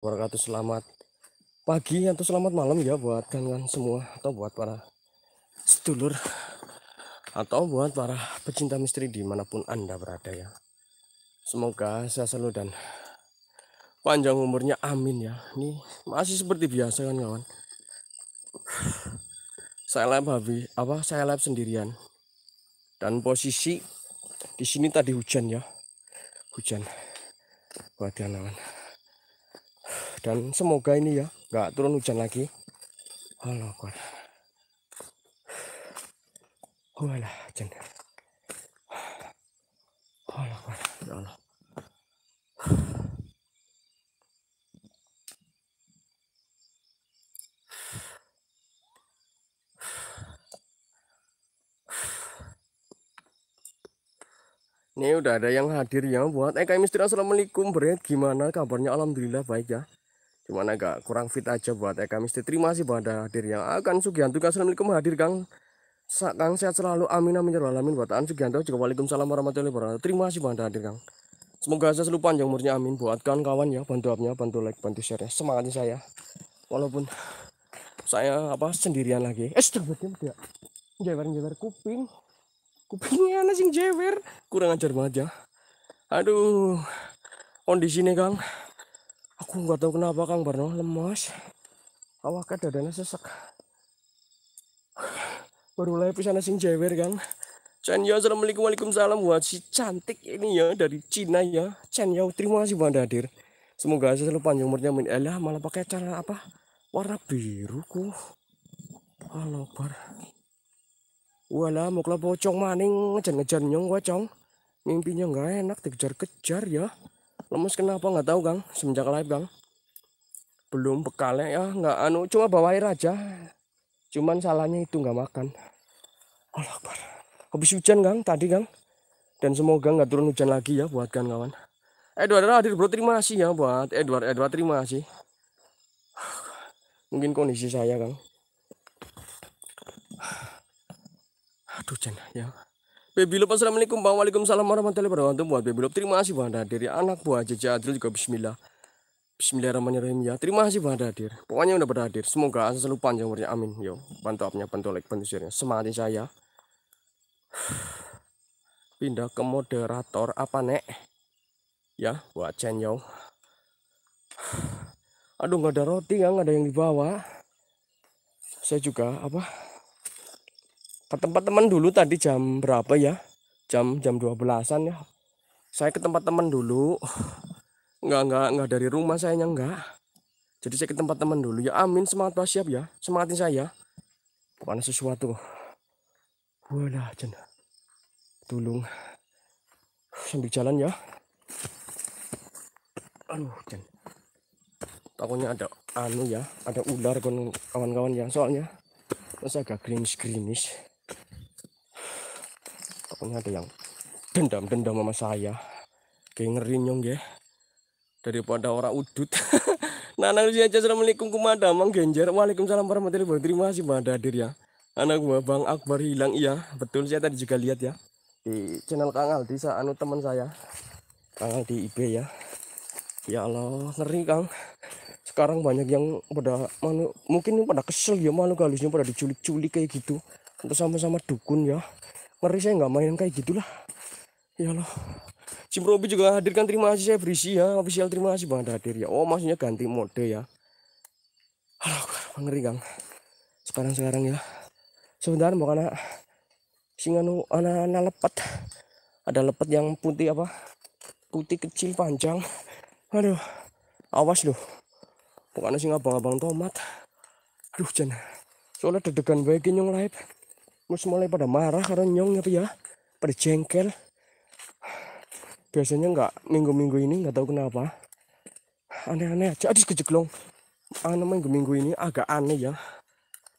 wabarakatuh selamat pagi atau selamat malam ya buat kalian semua atau buat para sedulur atau buat para pecinta misteri dimanapun anda berada ya semoga saya selalu dan panjang umurnya amin ya ini masih seperti biasa kan kawan saya live habis apa saya live sendirian dan posisi di sini tadi hujan ya hujan buat kalian dan semoga ini ya nggak turun hujan lagi Allah kuat walah hujan Allah kuat ya Allah Ini udah ada yang hadir ya buat Eka eh, Mistri Assalamualaikum bre Gimana kabarnya Alhamdulillah baik ya gimana gak kurang fit aja buat Eka Misti. Terima kasih buat hadir yang Akan Sugianto. Assalamualaikum hadir Kang. Sa Kang sehat selalu. Amin amin ya alamin buat An Sugianto. Juga waalaikumsalam warahmatullahi wabarakatuh. Terima kasih anda hadir Kang. Semoga saya selalu panjang umurnya amin buat kawan-kawan ya bantu upnya bantu like bantu share ya semangatnya saya walaupun saya apa sendirian lagi eh sudah dia jewer jewer kuping kupingnya nasi jewer kurang ajar banget ya aduh kondisi nih kang aku nggak tahu kenapa Kang Barno lemas awak dadanya sesek baru lagi pisana sing jewer kan Chen Yao Assalamualaikum Waalaikumsalam buat si cantik ini ya dari Cina ya Chen Yao terima kasih buat Hadir semoga aja selalu panjang umurnya min elah malah pakai cara apa warna biru ku halo bar wala mau kelapa pocong maning ngejar ngejar nyong wacong mimpinya nggak enak dikejar kejar ya lemes kenapa nggak tahu kang semenjak live kang belum bekalnya ya nggak anu cuma bawa air aja cuman salahnya itu nggak makan Allah Akbar habis hujan kang tadi kang dan semoga nggak turun hujan lagi ya buat kan kawan Edward hadir bro terima kasih ya buat Edward Edward terima kasih mungkin kondisi saya kang aduh jangan ya Baby Lop Assalamualaikum Bang Waalaikumsalam warahmatullahi wabarakatuh Buat Baby Lop terima kasih Bang Hadir ya, Anak buah Jaja Adil juga Bismillah Bismillahirrahmanirrahim ya Terima kasih Bang Hadir Pokoknya udah berhadir Semoga selalu panjang umurnya Amin Yo bantu apnya bantu like bantu share -nya. Semangatin saya Pindah ke moderator apa nek Ya buat channel Aduh nggak ada roti nggak ada yang dibawa Saya juga apa ke tempat teman dulu tadi jam berapa ya jam jam 12-an ya saya ke tempat teman dulu nggak nggak nggak dari rumah saya yang nggak jadi saya ke tempat teman dulu ya amin semangat pas siap ya semangatin saya bukan sesuatu walah jen. tulung sambil jalan ya aduh jen takutnya ada anu ya ada ular kawan-kawan ya soalnya terus agak greenish greenish takutnya ada yang dendam-dendam sama saya kayak ngerinyong ya daripada orang udut nah anak usia assalamualaikum kumada mang genjer waalaikumsalam warahmatullahi wabarakatuh terima kasih pada hadir ya anak gua bang akbar hilang iya betul saya tadi juga lihat ya di channel kang aldi anu teman saya kang aldi ib ya ya allah ngeri kang sekarang banyak yang pada mungkin pada kesel ya malu galusnya pada diculik-culik kayak gitu untuk sama-sama dukun ya ngeri saya nggak main kayak gitulah ya loh Jim juga hadirkan terima kasih saya berisi ya official terima kasih banget hadir ya oh maksudnya ganti mode ya halo ngeri sekarang sekarang ya sebentar mau karena nu anak-anak lepet ada lepet yang putih apa putih kecil panjang aduh awas loh bukan singa abang-abang tomat aduh jangan soalnya dedegan baik yang live Terus mulai pada marah karena nyong apa ya pada jengkel biasanya nggak minggu-minggu ini nggak tahu kenapa aneh-aneh aja adis kejeglong Aneh minggu-minggu ini agak aneh ya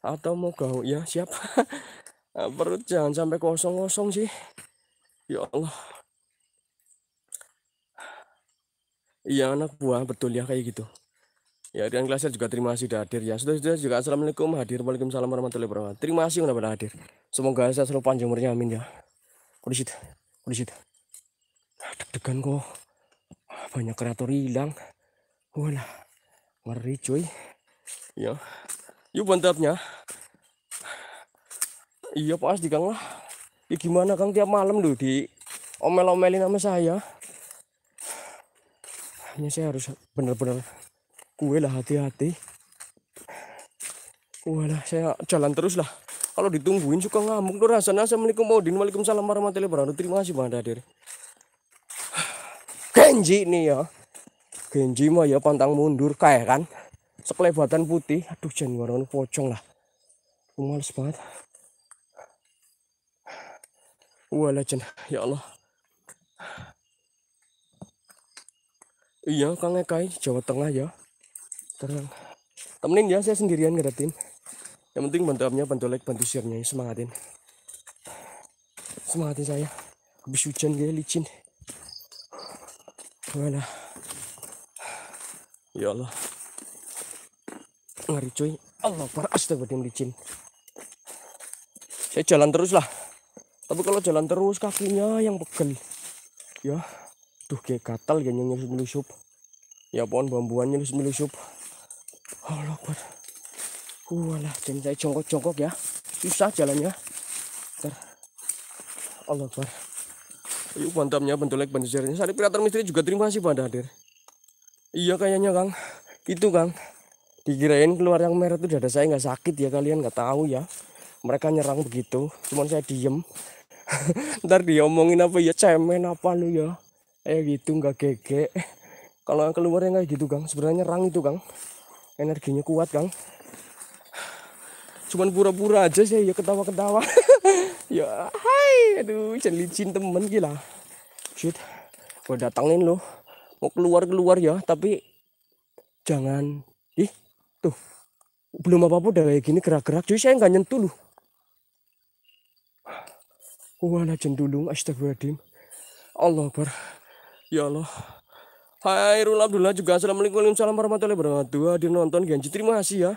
atau mau gau ya siap ah, perut jangan sampai kosong-kosong sih ya Allah iya anak buah betul ya kayak gitu Ya, Rian Glaser juga terima kasih sudah hadir ya. Sudah sudah juga assalamualaikum hadir. Waalaikumsalam warahmatullahi wabarakatuh. Terima kasih sudah pada hadir. Semoga saya selalu panjang umurnya amin ya. Kudisit. Kudisit. Ah, deg-degan kok. Banyak kreator hilang. Walah. Ngeri cuy. Ya. Yuk bantapnya Iya di Kang lah. Ya gimana Kang tiap malam loh di omel-omelin sama saya. Hanya saya harus benar-benar kue lah hati-hati kue saya jalan terus lah kalau ditungguin suka ngamuk tuh rasanya assalamualaikum Odin waalaikumsalam warahmatullahi wabarakatuh terima kasih bang hadir Genji nih ya Genji mah ya pantang mundur kayak kan sekelebatan putih aduh jangan warna pocong lah aku males banget wala jen ya Allah iya Kang Ekai Jawa Tengah ya terang temenin ya saya sendirian gak ada tim yang penting bantu amnya bantu like bantu share nya ya, semangatin semangatin saya habis hujan gaya licin wala, ya Allah ngeri cuy Allah para astagfirullahaladzim licin saya jalan terus lah tapi kalau jalan terus kakinya yang pegel ya duh kayak gatal kayaknya nyelusup ya pohon bambuannya nyelusup nyelusup Allah kuat. walah dan saya jongkok-jongkok ya susah jalannya Ntar. Allah Akbar yuk mantapnya bantu jarinya sari pirater misteri juga terima kasih pada hadir iya kayaknya Kang itu Kang dikirain keluar yang merah itu dada saya nggak sakit ya kalian nggak tahu ya mereka nyerang begitu cuman saya diem ntar diomongin apa ya cemen apa lu ya eh gitu nggak gege kalau yang keluar yang kayak gitu kang sebenarnya nyerang itu kang energinya kuat kang cuman pura-pura aja sih ya ketawa-ketawa ya hai aduh jangan licin temen gila shit gue datangin lo mau keluar keluar ya tapi jangan ih tuh belum apa apa udah kayak gini gerak-gerak jadi saya nggak nyentuh lo wala jendulung astagfirullahaladzim Allah Akbar ya Allah Hai Rul Abdullah juga Assalamualaikum warahmatullahi wabarakatuh Hadir nonton Genji terima kasih ya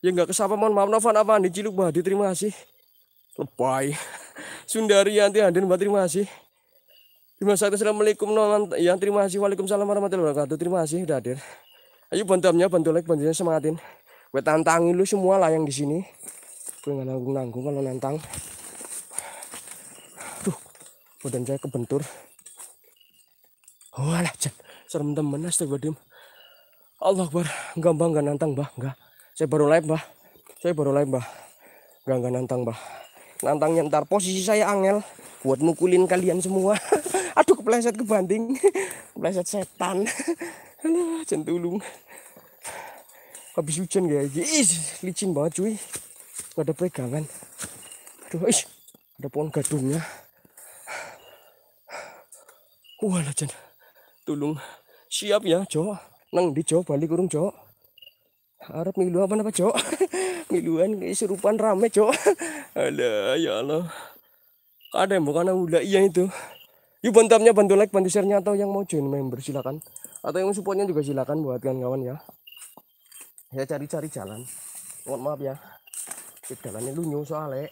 Ya nggak kesapa mohon maaf nafan apa nih Ciluk bah. terima kasih Lebay Sundari Yanti Hadir Mbak terima kasih Terima kasih Assalamualaikum nonton Yang terima kasih Waalaikumsalam warahmatullahi wabarakatuh Terima kasih udah hadir Ayo bantamnya bantu like bantunya semangatin Gue tantangin lu semua lah yang di sini Gue gak nanggung-nanggung kalau nantang Tuh. badan saya kebentur Walah oh, cek serem temen astagfirullahaladzim Allah Akbar enggak gak enggak nantang bah enggak saya baru live bah saya baru live bah enggak enggak nantang bah nantangnya ntar posisi saya angel buat mukulin kalian semua aduh kepleset kebanting kepleset setan aduh centulung habis hujan kayak Is, licin banget cuy gak ada pegangan aduh ish ada pohon gadungnya walah jen Tolong siap ya Jo neng di Jo balik kurung Jo harap milu apa apa Jo miluan kayak serupan rame Jo ada ya Allah ada yang bukan udah iya itu yuk bantamnya bantu like bantu nya atau yang mau join member silakan atau yang supportnya juga silakan buat kawan-kawan ya saya cari-cari jalan mohon maaf ya jalannya lunyu soalnya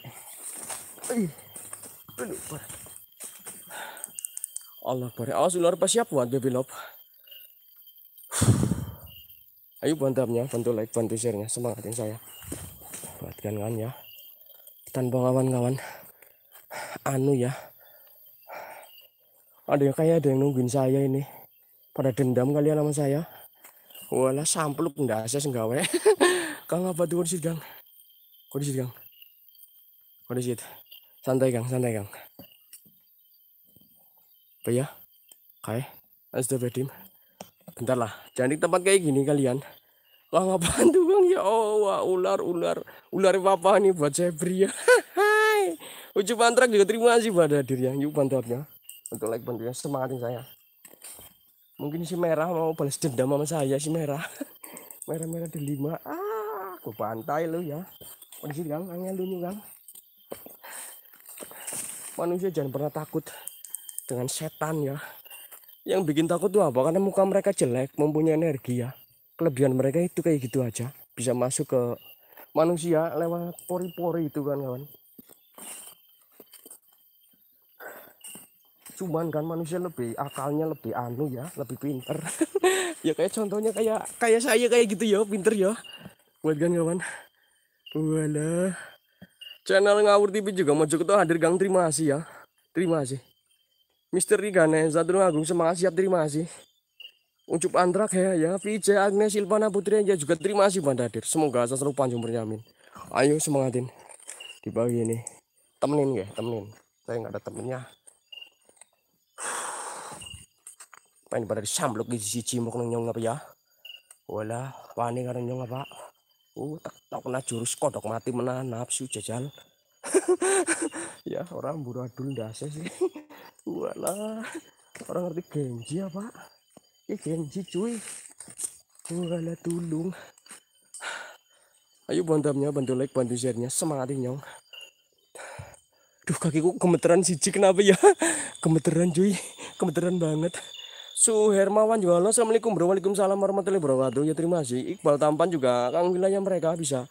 Allah bari awas ular pas siap buat baby love ayo bantu bantu like bantu sharenya semangatin saya Buatkan kawan ya tanpa kawan-kawan anu ya ada yang kayak ada yang nungguin saya ini pada dendam kalian sama saya wala sampluk ndak saya senggawe kang apa tuh kondisi gang kondisi gang kondisi santai gang santai gang apa ya kayak sudah bedim bentar lah jangan di tempat kayak gini kalian wah apaan tuh bang ya oh wah, ular ular ular apa nih buat beri? ya ucu pantrak juga terima kasih pada diri yang yuk bantuannya, untuk like bantunya semangatin saya mungkin si merah mau balas dendam sama saya si merah merah merah delima ah gue pantai lu ya kondisi kang angin lu kang manusia jangan pernah takut dengan setan ya yang bikin takut tuh apa karena muka mereka jelek mempunyai energi ya kelebihan mereka itu kayak gitu aja bisa masuk ke manusia lewat pori-pori itu kan kawan cuman kan manusia lebih akalnya lebih anu ya lebih pinter ya kayak contohnya kayak kayak saya kayak gitu ya pinter ya buat kan kawan wala channel ngawur tv juga mau cukup tuh hadir gang terima kasih ya terima kasih Misteri Ganesa eh, Tulung Agung semangat siap terima kasih. Ucup Andrak ya, ya VJ Agnes Silvana Putri ya juga terima kasih bang Dadir. Semoga asa selalu panjang ya, berjamin. Ayo semangatin di pagi ini. Temenin ya, temenin. Saya nggak ada temennya. Pengen pada disambluk di sisi cimok nyong apa ya? Wala, panik karena nyong apa? Uh, tak tak kena jurus kodok mati menanap, nafsu jajal ya orang buradul dasi sih walah orang ngerti genji apa ya genji cuy walah tulung ayo bantamnya bantu like bantu share-nya semangatin nyong duh kakiku gemeteran siji kenapa ya gemeteran cuy gemeteran banget Suhermawan juga halo assalamualaikum bro waalaikumsalam warahmatullahi wabarakatuh ya terima kasih Iqbal Tampan juga kang wilayah mereka bisa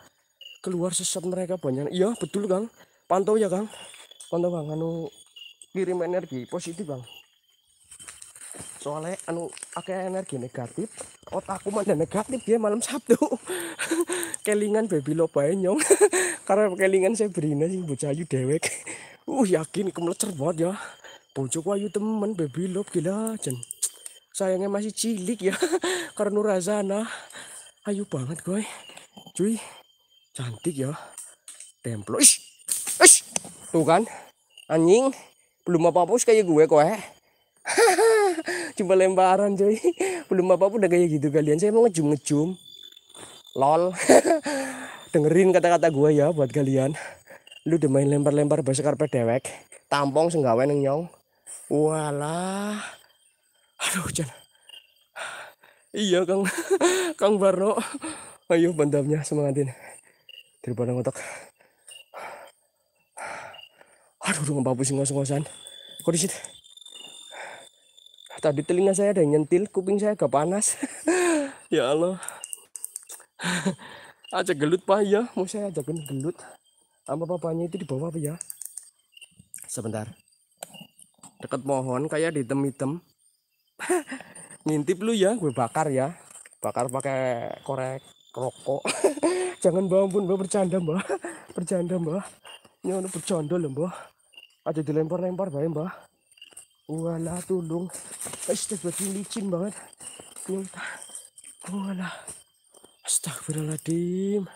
keluar sesat mereka banyak iya betul kang pantau ya kang pantau kang anu kirim energi positif bang soalnya anu akeh energi negatif otakku mana negatif dia ya malam sabtu kelingan baby lo nyong karena kelingan saya beri nasi bocah ayu dewek uh yakin kemelecer banget ya bojoku ayu temen baby lo gila jen sayangnya masih cilik ya karena nurazana ayu banget gue cuy Cantik ya. Templo. Ish. Ish. Tuh kan. Anjing. Belum apa-apa kayak gue kok kowe. Eh. Cuma lemparan coy. Belum apa-apa udah kayak gitu kalian. Saya mau ngejum-ngejum. Lol. Dengerin kata-kata gue ya buat kalian. Lu udah main lempar-lempar bahasa karpet dewek. Tampong senggawe neng nyong. Walah. Aduh, jangan. Iya, Kang. Kang Barno. Ayo bandamnya semangatin daripada ngotak aduh udah nggak pusing ngos-ngosan kok disitu tadi telinga saya ada nyentil kuping saya agak panas ya Allah aja gelut pak ya mau saya ajakin gelut apa papanya itu di bawah apa ya sebentar dekat pohon kayak di item hitam ngintip lu ya gue bakar ya bakar pakai korek rokok jangan mbak ampun mbak bercanda mbak bercanda mbak ini untuk bercanda loh mbak ada dilempar-lempar mbak mbak wala tulung astagfirullah licin banget ini wala astagfirullahaladzim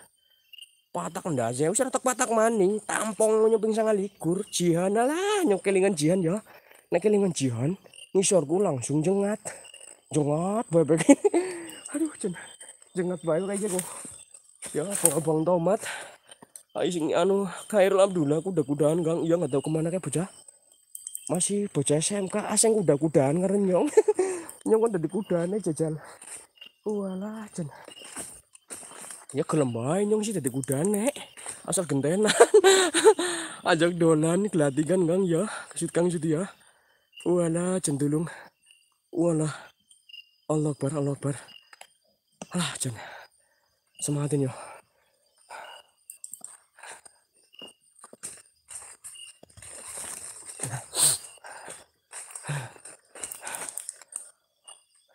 patak ndak aja usah tak patak maning tampong nyoping sangat likur jihan lah nyokelingan jihan ya nekelingan jihan sorgu langsung jengat jengat bebek aduh jengat jengat baik aja kok ya abang-abang tomat sing anu kairul Abdullah kuda-kudaan gang iya nggak tahu kemana kayak bocah masih bocah SMK aseng ah, kuda-kudaan ngerenyong nyong kan dari kudaannya jajal walah jen ya gelem nyong sih dari kudaannya asal gentenan ajak dolan gelatikan gang ya kesut kang sudi ya walah jen dulung walah Allah bar Allah bar, alah jangan Semangatin yo.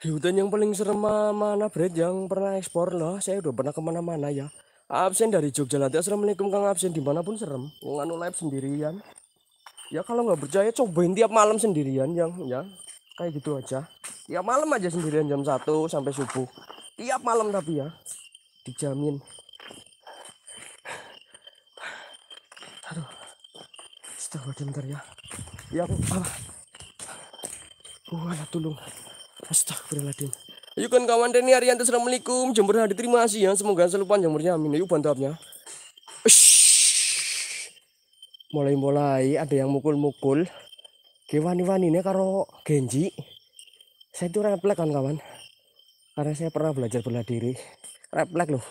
Di hutan yang paling serem mana Brad yang pernah ekspor lah saya udah pernah kemana-mana ya absen dari Jogja nanti assalamualaikum kang absen dimanapun serem nganu live sendirian ya kalau nggak percaya cobain tiap malam sendirian yang ya kayak gitu aja Ya malam aja sendirian jam 1 sampai subuh tiap malam tapi ya dijamin aduh setelah bentar ya ya aku apa wala tulung astagfirullahaladzim ayo kan kawan Denny Arianto Assalamualaikum jember hadir terima kasih ya semoga selalu panjang umurnya amin yuk bantu apnya mulai-mulai ada yang mukul-mukul kewani-wani ini karo Genji saya itu replek kan kawan karena saya pernah belajar bela diri refleks loh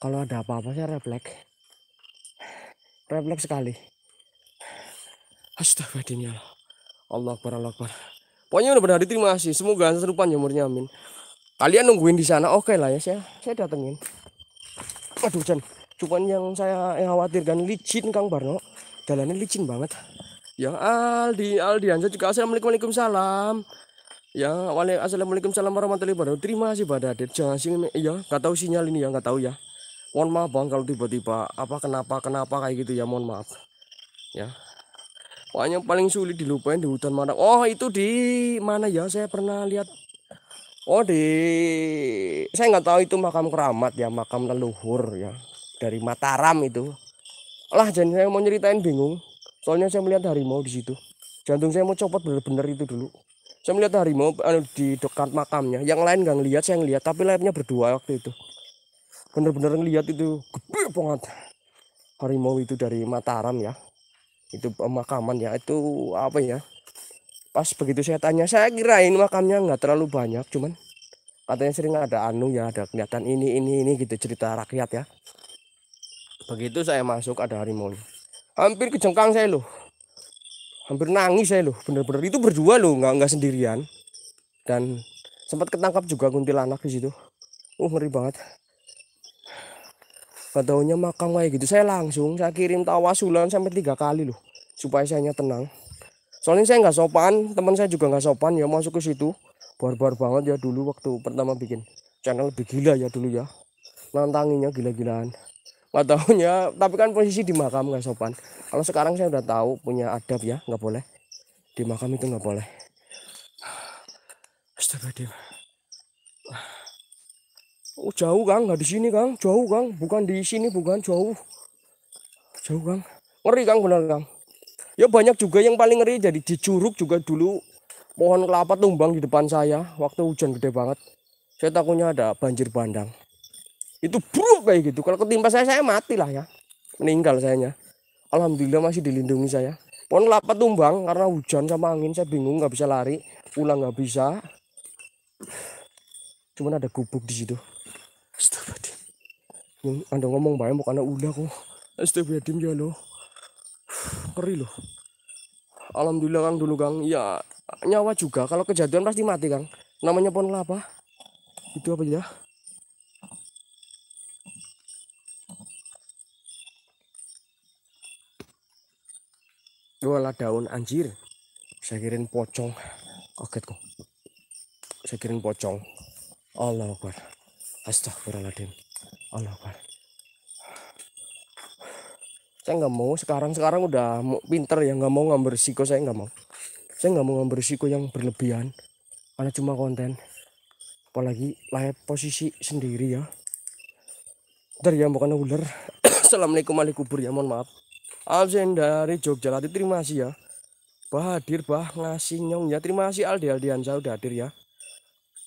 kalau ada apa-apa saya refleks refleks sekali astagfirullahaladzim ya Allah Akbar Allah Akbar pokoknya udah benar diterima kasih semoga serupan jamurnya ya, amin kalian nungguin di sana oke okay lah ya saya saya datengin aduh Jan cuman yang saya yang khawatirkan licin Kang Barno jalannya licin banget ya Aldi Aldi anja juga assalamualaikum salam Ya, assalamualaikum salam warahmatullahi wabarakatuh. Terima kasih pada Adit. Jangan sih, ya, nggak tahu sinyal ini ya, nggak tahu ya. Mohon maaf bang kalau tiba-tiba apa kenapa kenapa kayak gitu ya, mohon maaf. Ya, pokoknya paling sulit dilupain di hutan mana. Oh itu di mana ya? Saya pernah lihat. Oh di, saya nggak tahu itu makam keramat ya, makam leluhur ya dari Mataram itu. Lah jadi saya mau nyeritain bingung. Soalnya saya melihat harimau di situ. Jantung saya mau copot bener-bener itu dulu saya melihat harimau anu, di dekat makamnya yang lain nggak ngelihat saya ngelihat tapi lainnya berdua waktu itu bener-bener ngelihat itu gede banget harimau itu dari Mataram ya itu pemakaman eh, ya itu apa ya pas begitu saya tanya saya kirain makamnya nggak terlalu banyak cuman katanya sering ada anu ya ada kelihatan ini ini ini gitu cerita rakyat ya begitu saya masuk ada harimau hampir kejengkang saya loh hampir nangis saya loh bener-bener itu berdua loh nggak nggak sendirian dan sempat ketangkap juga kuntilanak di situ uh ngeri banget Katanya makam kayak gitu saya langsung saya kirim tawasulan sampai tiga kali loh supaya saya tenang soalnya saya nggak sopan teman saya juga nggak sopan ya masuk ke situ barbar banget ya dulu waktu pertama bikin channel lebih gila ya dulu ya nantanginya gila-gilaan nggak tahu ya tapi kan posisi di makam nggak sopan kalau sekarang saya udah tahu punya adab ya nggak boleh di makam itu nggak boleh Astagfirullah Oh, jauh Kang, nggak di sini Kang, jauh Kang, bukan di sini, bukan jauh. Jauh Kang. Ngeri Kang benar Kang. Ya banyak juga yang paling ngeri jadi di curug juga dulu pohon kelapa tumbang di depan saya waktu hujan gede banget. Saya takutnya ada banjir bandang itu buruk kayak gitu kalau ketimpa saya saya mati lah ya meninggal sayanya alhamdulillah masih dilindungi saya pohon kelapa tumbang karena hujan sama angin saya bingung nggak bisa lari pulang nggak bisa cuman ada gubuk di situ astagfirullah yang anda ngomong banyak bukan udah kok astagfirullah ya lo ngeri loh alhamdulillah kang dulu kang ya nyawa juga kalau kejadian pasti mati kang namanya pohon kelapa itu apa ya Wala daun anjir. Saya kirim pocong. Kaget kok. Saya kirim pocong. Allah Akbar. Astagfirullahaladzim. Allah Akbar. Saya nggak mau sekarang sekarang udah pinter ya nggak mau ngambil risiko saya nggak mau. Saya nggak mau ngambil risiko yang berlebihan karena cuma konten. Apalagi layak posisi sendiri ya. Dari yang bukan ular. Assalamualaikum warahmatullahi wabarakatuh. Ya mohon maaf. Alzen dari Jogja Lati terima kasih ya Bahadir bah ngasih nyong ya terima kasih Aldi Aldian saya udah hadir ya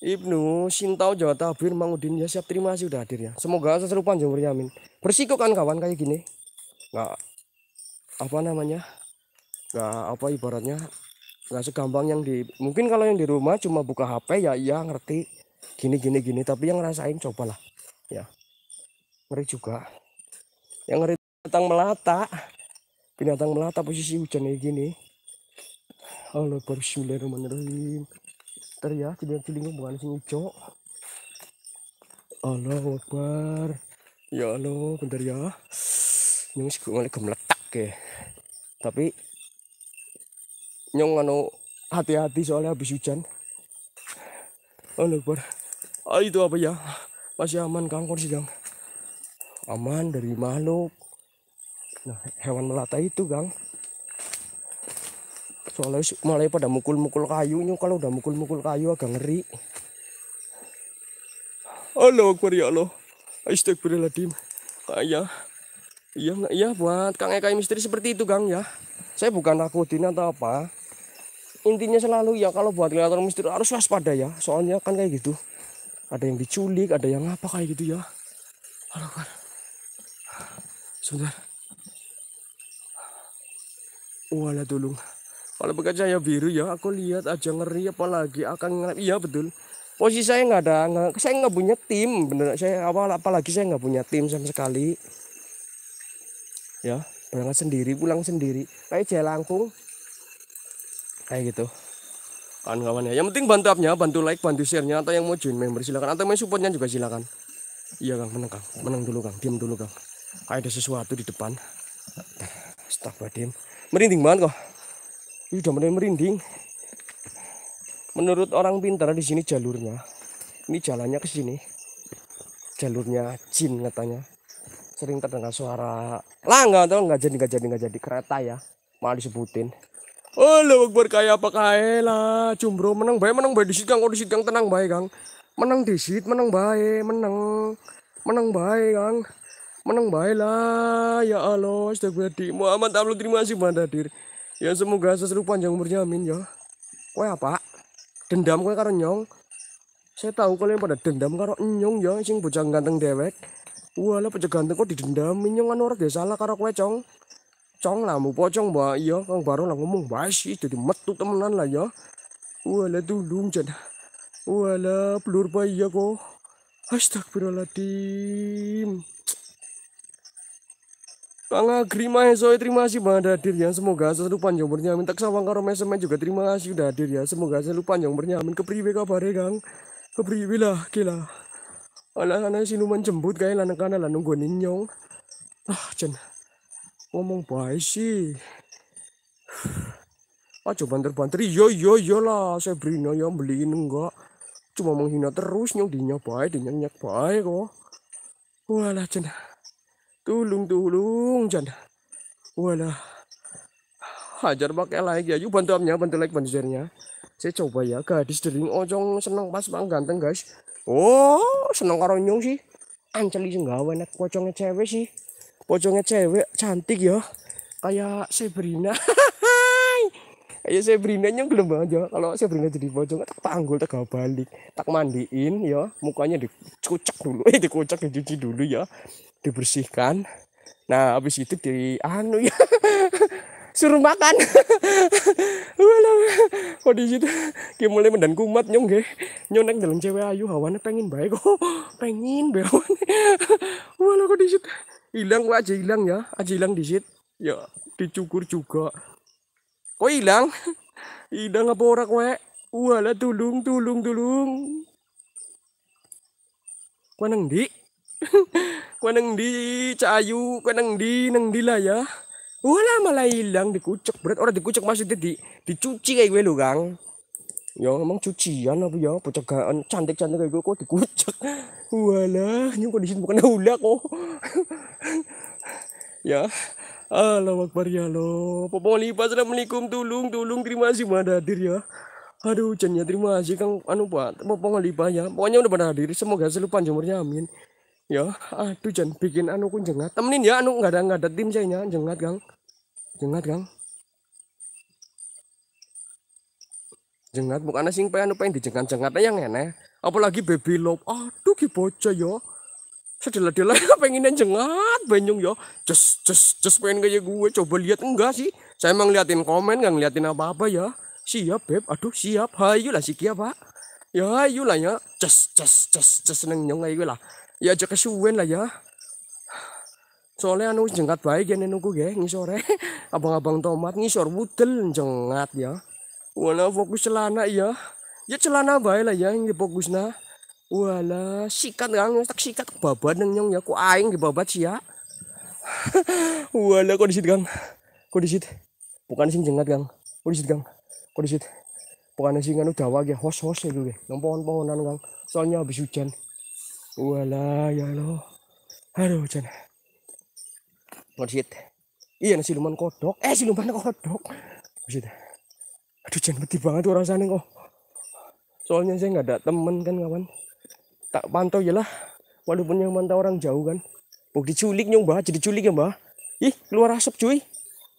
Ibnu Sintau Jawa Tabir Mangudin ya siap terima kasih udah hadir ya semoga seserupan panjang ya, amin bersiko kan kawan kayak gini nggak apa namanya nggak apa ibaratnya nggak segampang yang di mungkin kalau yang di rumah cuma buka HP ya iya ngerti gini gini gini tapi yang ngerasain cobalah ya ngeri juga yang ngeri tentang melata binatang melata posisi hujan kayak gini Allah bismillahirrahmanirrahim ntar ya tidak telinga bukan sini hijau Allah wabar ya Allah bentar ya nyong sih malah gemletak ya tapi nyong anu hati-hati soalnya habis hujan Allah wabar ah, itu apa ya masih aman kan kangkor sedang aman dari makhluk Nah, hewan melata itu, Gang. Soalnya mulai pada mukul-mukul kayunya, kalau udah mukul-mukul kayu agak ngeri. Allah Akbar ya Allah. Astagfirullahaladzim. kaya Iya, iya, iya buat Kang Eka misteri seperti itu, gang ya. Saya bukan nakutin atau apa. Intinya selalu ya kalau buat kreator misteri harus waspada ya. Soalnya kan kayak gitu. Ada yang diculik, ada yang apa kayak gitu ya. Allah Akbar. Sebentar wala tulung kalau bekerja ya biru ya aku lihat aja ngeri apalagi akan ngelap iya betul posisi saya nggak ada nggak saya nggak punya tim bener saya awal apalagi saya nggak punya tim sama sekali ya berangkat sendiri pulang sendiri kayak jalan langkung kayak gitu kawan-kawan ya yang penting bantu apnya, bantu like bantu sharenya atau yang mau join member silakan atau yang supportnya juga silakan iya kang menang kang menang dulu kang diam dulu kang kayak ada sesuatu di depan Stop badim merinding banget kok Ini udah mulai merinding menurut orang pintar di sini jalurnya ini jalannya ke sini jalurnya jin katanya sering terdengar suara lah nggak tahu nggak jadi nggak jadi nggak jadi kereta ya malah disebutin oh buat kayak apa kaya lah cumbro menang baik menang baik disit kang oh disit kang tenang baik gang menang disit menang baik menang menang baik gang menang baiklah ya Allah astagfirullah Muhammad Abdul terima kasih Bang Dadir ya semoga seseru panjang umurnya amin ya kue apa dendam kue karo nyong saya tahu kalian pada dendam karo nyong ya sing bocah ganteng dewek wala bocah ganteng kok didendam nyong kan dia salah karo kue cong cong lah mau pocong mbak iya kang baru lah ngomong basi jadi metu temenan lah ya wala dulung jadi wala pelur bayi ya kok Astagfirullahaladzim. Kang Grima Soe terima kasih banget hadir ya. Semoga selalu panjang bernyamin. Minta sawang karo mesemen juga terima kasih udah hadir ya. Semoga selalu panjang bernyamin. Kepriwe ya Kang? Kepriwe lah gila. Alah ana sinuman jembut kaya lana kana lana nunggu ninyong. Ah jen. Ngomong bae sih. Ah, coba coba banter Yo iya, yo iya, yo lah Sabrina yang beliin enggak. Cuma menghina terus nyong dinyak bae dinyak nyak bae kok. Walah Chen. Tulung tulung janda Wala. Hajar pakai like ya. Yuk bantu amnya, bantu like, bantu share-nya. Saya coba ya, gadis dering ojong seneng pas bang ganteng guys. Oh, seneng karo nyong sih. Anceli gak enak pocongnya cewek sih. Pocongnya cewek cantik ya. Kayak Sabrina. ya saya berinanya gelem aja kalau saya berinanya jadi pojok tak panggul tak balik tak mandiin ya mukanya dikucek dulu eh dikucek dicuci dulu ya dibersihkan nah habis itu di anu ya suruh makan walau kok di situ kayak mulai mendan kumat nyong ge nyoneng dalam cewek ayu hawana pengen baik kok pengen baik walau kok di situ hilang aja hilang ya aja hilang di situ ya dicukur juga Kok hilang? Hilang apa orang kowe? Wala tulung tulung tulung. Kau neng di? Kau neng di cayu, Kau neng di neng di lah ya. Wala malah hilang dikucek berat orang dikucek masuk di dicuci kayak gue lo Kang. Ya emang cucian apa ya pencegahan cantik-cantik kayak gue kok dikucek. Walah, ini kondisi bukan ulah kok. ya, Allah Akbar ya Allah. sudah Assalamualaikum tulung tulung terima kasih pada hadir ya. Aduh hujannya terima kasih Kang anu Pak. Popong lipa ya. Pokoknya udah pada hadir. Semoga panjang umurnya. amin. Ya, aduh jangan bikin anu kun jengat. Temenin ya anu nggak ada nggak ada tim saya ya. jengat Kang. Jengat Kang. Jengat bukan asing pengen anu pengen dijengat jengatnya yang enak. Apalagi baby love. Aduh ki bocah ya sedela lah pengen jengat banyung yo just just just pengen kayak gue coba lihat enggak sih saya emang liatin komen nggak ngeliatin apa-apa ya siap beb aduh siap hayu iya lah si kia pak ya hayu iya lah ya just just just just seneng nyong gue iya lah ya aja kesuwen lah ya soalnya anu jengat baik ya nunggu gue ya, ngisore abang-abang tomat ngisor budel jengat ya wala fokus celana ya ya celana baik lah ya ini nah Wala, sikat nga kan, nga, tak sikat babat neng nyong ya, ku aing babat sih ya Wala ko disit gang. Ko disit. Bukan sing jengat gang. Ko disit gang. Ko disit. Bukan sing nganu dawa ya, hos-hos itu dulu ya. Nang pohon-pohonan gang. Soalnya habis hujan. Wala ya lo. Aduh hujan. Ko disit. Iya nasi luman kodok. Eh luman kodok. Ko Aduh hujan beti banget tuh sana kok. Soalnya saya nggak ada temen kan kawan tak pantau ya lah walaupun yang mantau orang jauh kan mau oh, diculik nyong mbah jadi culik ya mbah. ih keluar asap cuy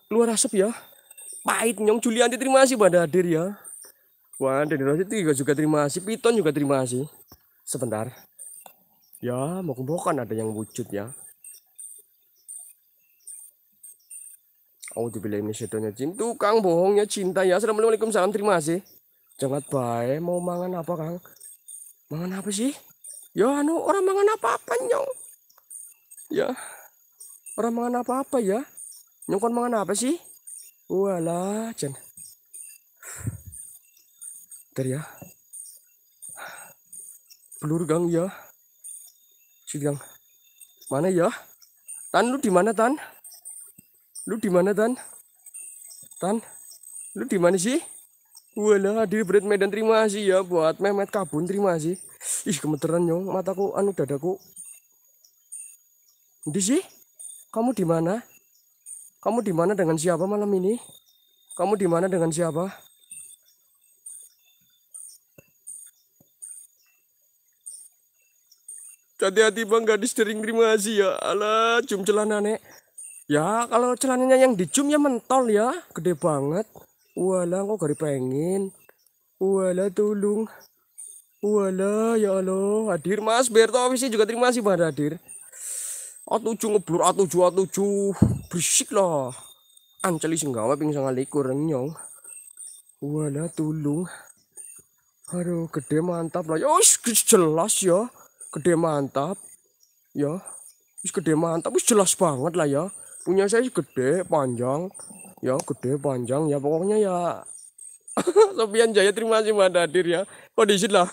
keluar asap ya pahit nyong Julianti terima kasih pada hadir ya wah dan Rosit juga juga terima kasih Piton juga terima kasih sebentar ya mau kembokan ada yang wujud ya Oh, ini Audzubillahiminasyaitonirrajim. Tukang bohongnya cinta ya. Assalamualaikum salam terima kasih. Jangan baik eh, mau mangan apa Kang? Mangan apa sih? ya anu orang mangan apa-apa nyong ya orang mangan apa-apa ya nyong kon mangan apa sih walah jen Bentar ya pelur gang ya Si gang Mana ya Tan lu di mana Tan Lu di mana Tan Tan Lu di mana sih Walah di berat Medan terima kasih ya buat Mehmet Kabun terima kasih ih gemeteran nyong mataku anu dadaku di sih kamu di mana kamu di mana dengan siapa malam ini kamu di mana dengan siapa hati-hati bang gadis sering terima kasih ya ala cum celana nek ya kalau celananya yang dicum ya mentol ya gede banget wala kok gari pengen wala tulung Wala ya Allah, hadir Mas Berto sih juga terima kasih banget hadir. A7 ngeblur A7 A7 berisik loh Anceli singgawa pingsan ping 29 nyong. Wala tulung. Aduh, gede mantap lah. Yos, ya jelas ya. Gede mantap. Ya. Wis gede mantap, wis jelas banget lah ya. Punya saya gede, panjang. Ya, gede, panjang ya pokoknya ya Sofian Jaya terima kasih Mbak Hadir ya. di lah.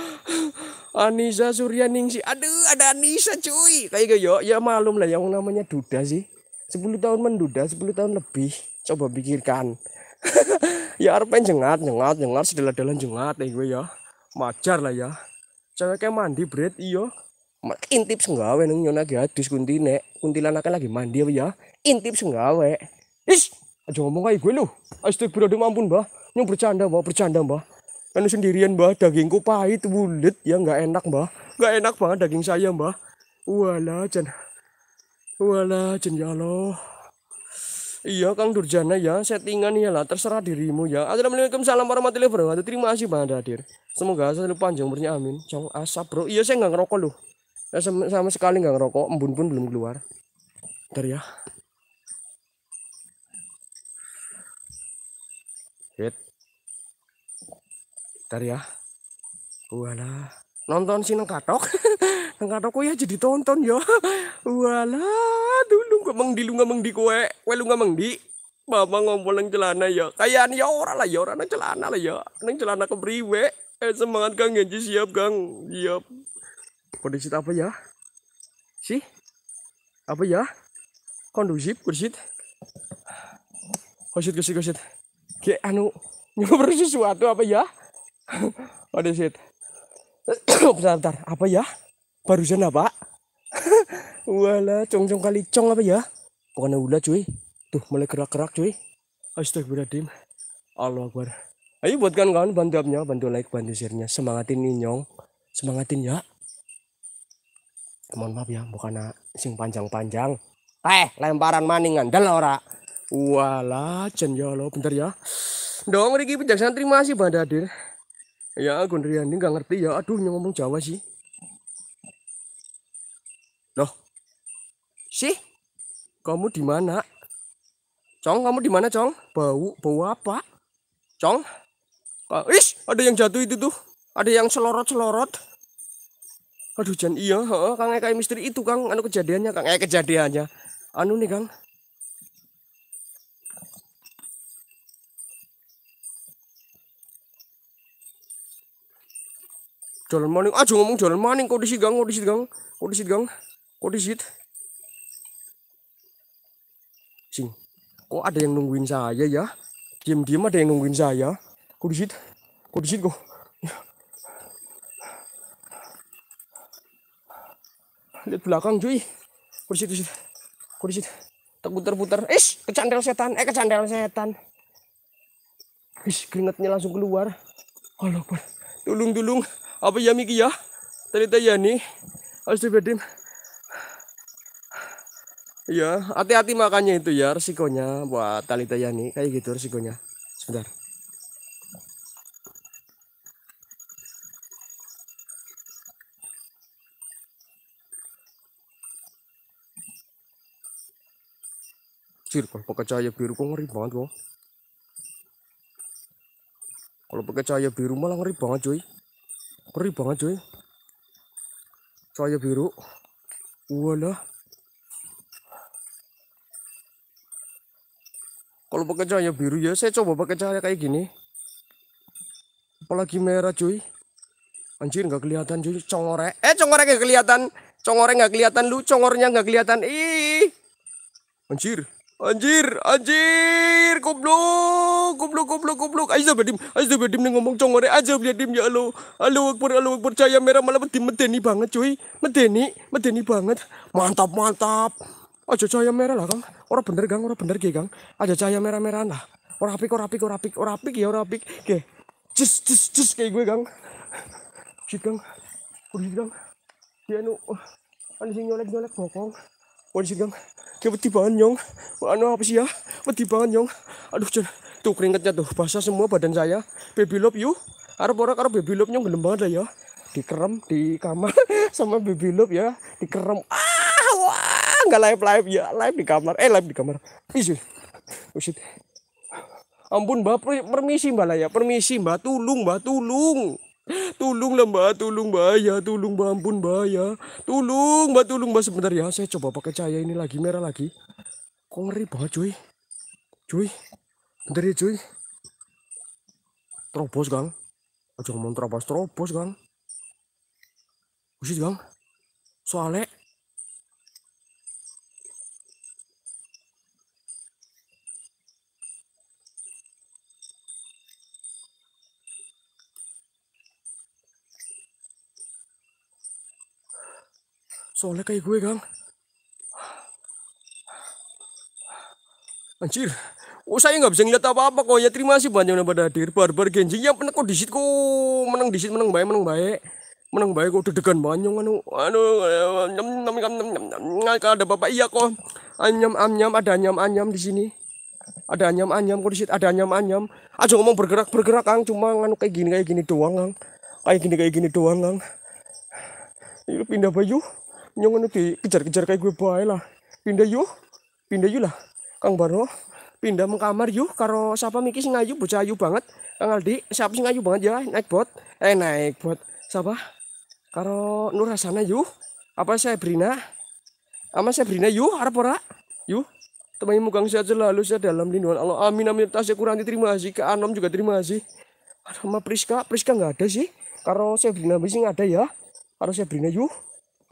Anissa Suryaningsi. Aduh ada Anissa cuy. Kayak gitu, yo ya malum lah yang namanya duda sih. 10 tahun menduda, 10 tahun lebih. Coba pikirkan. ya arpen jengat, jengat, jengat, sedela dalan jengat ya gue gitu, ya. macar lah ya. Ceweknya mandi bread iyo. Intip senggawe neng nyona gadis kuntine. Kuntilanaknya lagi mandi ya. Intip senggawe. Ish, aja ngomong kayak gue lu astik berada mampun mbah nyong bercanda mbah bercanda mbah kan sendirian mbah dagingku pahit bulat ya nggak enak mbah nggak enak banget daging saya mbah wala jen wala jen ya lo Iya Kang Durjana ya, settingan ya lah, terserah dirimu ya. Assalamualaikum, salam warahmatullahi wabarakatuh. Terima kasih Bang Hadir. Semoga selalu panjang umurnya amin. cang asap bro. Iya saya nggak ngerokok loh. Ya, sama, sama sekali nggak ngerokok, embun pun belum keluar. ntar ya. bentar ya Wala. nonton sih neng katok neng katok ya jadi tonton ya Wala. dulu meng di lu meng di kue kue lu meng di mama ngompol neng celana ya kayak ya orang lah ya orang neng celana lah ya neng celana kebriwe eh semangat kang genji siap kang siap kondisi apa ya sih apa ya kondusif kursit kursit kursit kursit kayak anu nyobrol sesuatu apa ya oh shit bentar, bentar apa ya barusan apa wala congcong kali cong apa ya bukan ular cuy tuh mulai gerak-gerak cuy astagfirullahaladzim Allah Akbar ayo buat kawan kawan bantu abnya, bantu like bantu share-nya semangatin ninyong, semangatin ya mohon maaf ya bukan sing panjang-panjang eh lemparan maningan dan ora wala cen ya lo bentar ya dong Riki penjaksaan terima kasih banget hadir Ya, Gondriani nggak ngerti ya. Aduh, ngomong Jawa sih. Loh. Sih? Kamu di mana? Cong, kamu di mana, Cong? Bau, bau apa? Cong? Ah, ish, ada yang jatuh itu tuh. Ada yang selorot-selorot. Aduh, jan iya, heeh, Kang Eka misteri itu, Kang. Anu kejadiannya, Kang. Eh, kejadiannya. Anu nih, Kang. Jalan maning. Aja ah, ngomong jalan maning. kok disit gang, kok disit gang, kok disit gang, kok disit. Sing. Kok ada yang nungguin saya ya? Diem diem ada yang nungguin saya. kok disit, kok disit kok. Lihat belakang cuy. kok disit, disit. kok disit. Terputar-putar. Is, kecandel setan. Eh, kecandel setan. Is, keringatnya langsung keluar. Allah, tulung-tulung apa ya ya miki ya ya nih harus dibedim Iya, hati-hati makanya itu ya resikonya buat Talita tayani kayak gitu resikonya. Sebentar. Cir, kalau pakai cahaya biru kok ngeri banget kok. Kalau pakai cahaya biru malah ngeri banget cuy. Ngeri banget cuy. Cahaya biru. Walah. Kalau pakai cahaya biru ya, saya coba pakai cahaya kayak gini. Apalagi merah cuy. Anjir nggak kelihatan cuy, congore. Eh congore nggak kelihatan. Congore nggak kelihatan lu, congornya nggak kelihatan. Ih. Anjir. Anjir, anjir, goblok, goblok, goblok, goblok. Aizabadim, Aizabadim nih ngomong congore aja biar dim ya lo. pur, akbar, Allah akbar, cahaya merah malah medeni, medeni banget cuy. Medeni, medeni banget. Mantap, mantap. Aja cahaya merah lah kang. Orang bener kang, orang bener ge kang. Aja cahaya merah merah lah. Orang apik, orang apik, orang apik, orang apik ya, orang apik. Ge. Cus, cus, cus kayak gue kang. Shit kang. Kursi kang. Dia ya, nu, anjing sing nyolek-nyolek bokong. Waduh Gang, kayak beti banget nyong. Anu apa sih ya? Beti banget nyong. Aduh cuy, tuh keringetnya tuh basah semua badan saya. Baby love you. karo orang karo baby love nyong gelem banget ya. Dikerem di kamar sama baby love ya. Dikerem. Ah, wah, nggak live live ya. Live di kamar. Eh live di kamar. Isu. Oh, usit Ampun mbak, permisi mbak lah ya, permisi mbak, tulung mbak, tulung. Tulung lah mbak, tolong mbak ya, tolong mbak ampun mbak ya. Tolong mbak, tolong mbak sebentar ya. Saya coba pakai cahaya ini lagi, merah lagi. Kok ngeri banget cuy. Cuy, bentar ya cuy. Terobos gang. Aja ngomong terobos, terobos gang. Usit gang. Soalnya Soalnya kayak gue, Gang. Anjir, oh saya nggak bisa ngeliat apa-apa kok ya terima kasih banyak yang pada hadir barbar genji yang ya, pernah kok disit kok menang disit menang baik menang baik menang baik kok deg-degan banyak anu anu nyam nyam nyam nyam nyam nah, ada bapak iya kok anyam anyam ada anyam anyam di sini ada anyam anyam kok disit ada anyam anyam aja ngomong bergerak bergerak kang cuma anu kayak gini kayak gini doang kang kayak gini kayak gini doang kang ini pindah baju nyong ini dikejar-kejar kayak gue bae lah pindah yuk pindah yuk lah Kang baro pindah mengkamar yuk karo siapa Miki sing ayu bocah ayu banget Kang Aldi siapa sing ayu banget ya naik bot eh naik bot siapa karo Nur Hasana yuk apa saya Brina ama saya Brina yuk harap ora yuk temanmu Kang sehat selalu sehat dalam lindungan Allah amin amin tasya kurang terima kasih ke Anom juga terima kasih sama Priska Priska nggak ada sih karo Brina masih nggak ada ya karo Brina yuk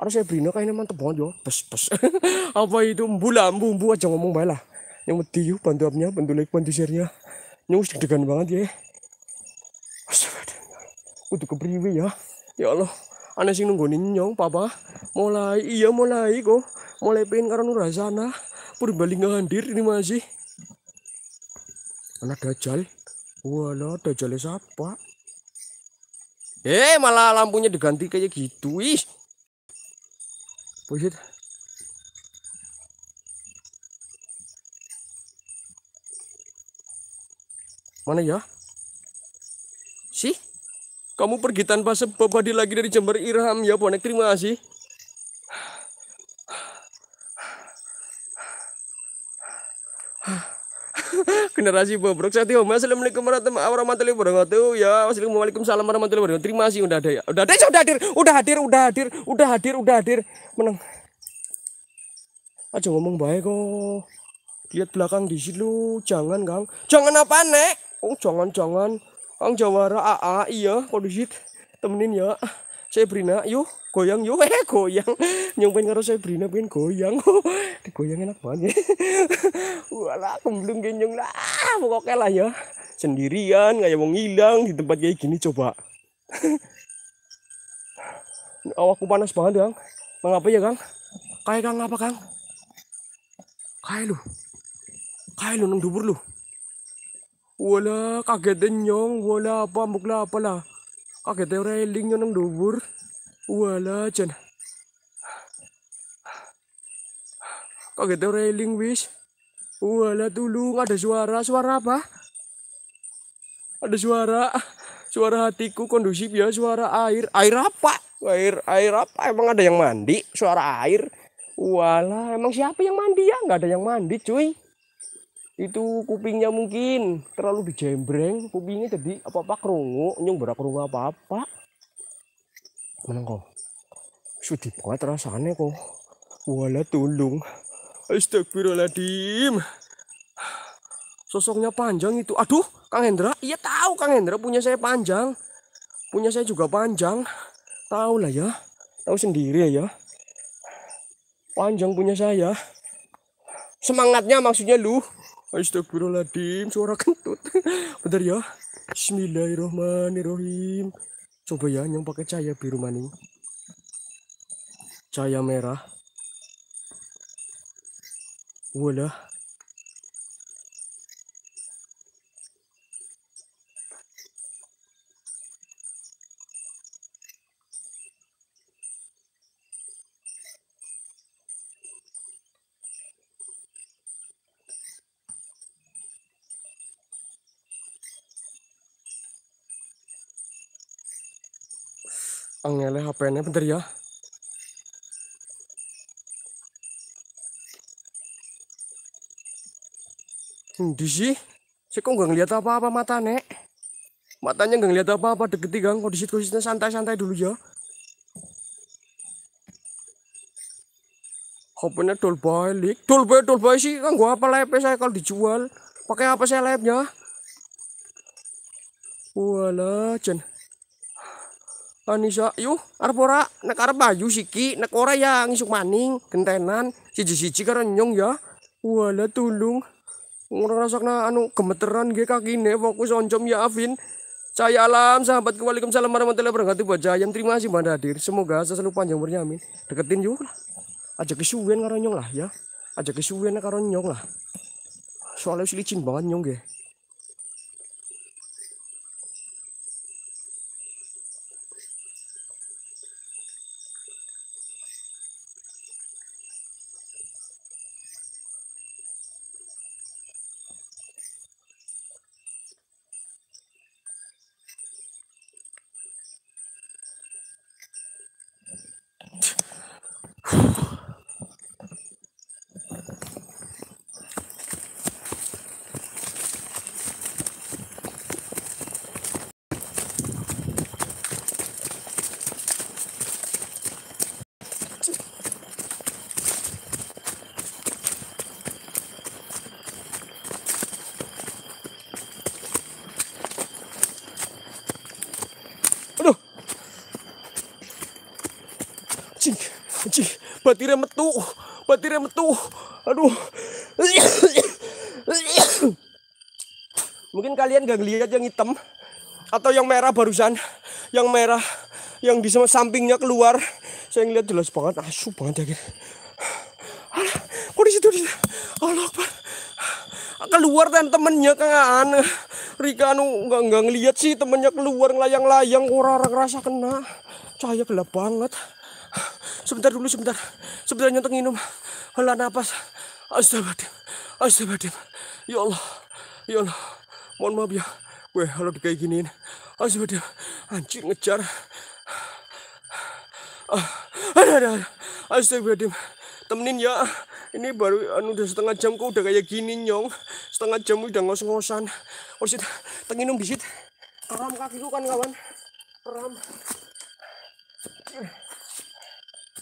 harus saya beri kayaknya mantep banget ya. Pes pes. apa itu mbula mbu mbu aja ngomong bae lah. Yang mati yuk bantu apnya, bantu like, bantu share-nya. Nyus deg-degan banget ya. Astagfirullah. Kudu kepriwe ya. Ya Allah. Ana sing nunggu nyong papa. Mulai iya mulai kok. Mulai pengen karo nurasana. Pur bali ngandir ini masih. anak dajal. Walah dajale siapa? Eh malah lampunya diganti kayak gitu. Ih. Push it. Mana ya? Sih? Kamu pergi tanpa sebab hadir lagi dari Jember Irham ya bonek terima kasih. generasi bobrok saya mas assalamualaikum warahmatullahi wabarakatuh ya waalaikumsalam warahmatullahi wabarakatuh terima kasih udah ada ya udah ada ya, udah hadir udah hadir udah hadir udah hadir udah hadir menang aja ngomong baik kok lihat belakang di situ jangan kang jangan apa nek oh jangan jangan kang jawara aa iya kok di temenin ya berina yuk goyang yuk eh goyang nyumpain karo berina pengen goyang digoyang enak banget walah belum genyong lah ah, pokoknya lah ya sendirian kayak mau ngilang di tempat kayak gini coba awakku panas banget kang mengapa ya kang kayak kang apa kang kayak lu kayak lu nang dubur lu wala kaget nyong wala apa mukla apa lah Kaget gitu ya railingnya nang dubur, Wala jan. Kaget gitu ya railing wis. Wala tulung ada suara. Suara apa? Ada suara. Suara hatiku kondusif ya suara air. Air apa? Air air apa? Emang ada yang mandi? Suara air. Wala, emang siapa yang mandi ya? Nggak ada yang mandi, cuy itu kupingnya mungkin terlalu dijembreng kupingnya jadi apa apa kerungu nyung berak kerungu apa apa menang kok sedih banget rasanya kok wala tulung astagfirullahaladzim sosoknya panjang itu aduh Kang Hendra iya tahu Kang Hendra punya saya panjang punya saya juga panjang tahu lah ya tahu sendiri ya panjang punya saya semangatnya maksudnya lu Astagfirullahaladzim, suara kentut. Bentar ya. Bismillahirrahmanirrahim. Coba ya yang pakai cahaya biru maning. Cahaya merah. Walah. angele HP-nya bentar ya. Di sih? Saya kok nggak ngeliat apa-apa mata nek. Matanya nggak ngeliat apa-apa deketi gang. Kondisi kondisinya santai-santai dulu ya. HP-nya dol balik. Dol balik, dol balik sih. Kan gue apa layarnya saya kalau dijual. Pakai apa saya ya? Walah, jen. Anisa yuk, arep ora nek arep siki nek ora ya ngisuk maning gentenan siji-siji karo nyong ya wala tulung na anu gemeteran kaki ne, fokus oncom ya Afin saya alam sahabatku Waalaikumsalam warahmatullahi wabarakatuh buat Jayam terima kasih mbak Hadir semoga selalu panjang umurnya amin deketin yuk lah aja kesuwen karo nyong lah ya aja kesuwen karo nyong lah soalnya licin banget nyong nggih batirnya metu aduh mungkin kalian gak ngeliat yang hitam atau yang merah barusan yang merah yang di sampingnya keluar saya ngeliat jelas banget asu banget ya Alah, kok di situ Allah Akbar keluar dan temennya kan Rika anu nggak nggak ngeliat sih temennya keluar ngelayang-layang orang rasa kena cahaya gelap banget sebentar dulu sebentar sebentar nyontek minum Hela nafas, Astagfirullahaladzim. Astagfirullahaladzim. Ya Allah. Ya Allah. Mohon maaf ya. Gue kalau kayak giniin. Astagfirullahaladzim. Anjing ngejar. Ah, ada, ada, ada. Astagfirullahaladzim. Temenin ya. Ini baru anu udah setengah jam kok udah kayak gini nyong. Setengah jam udah ngos-ngosan. Orsit, tenginum disit. kaki lu kan kawan. Keram.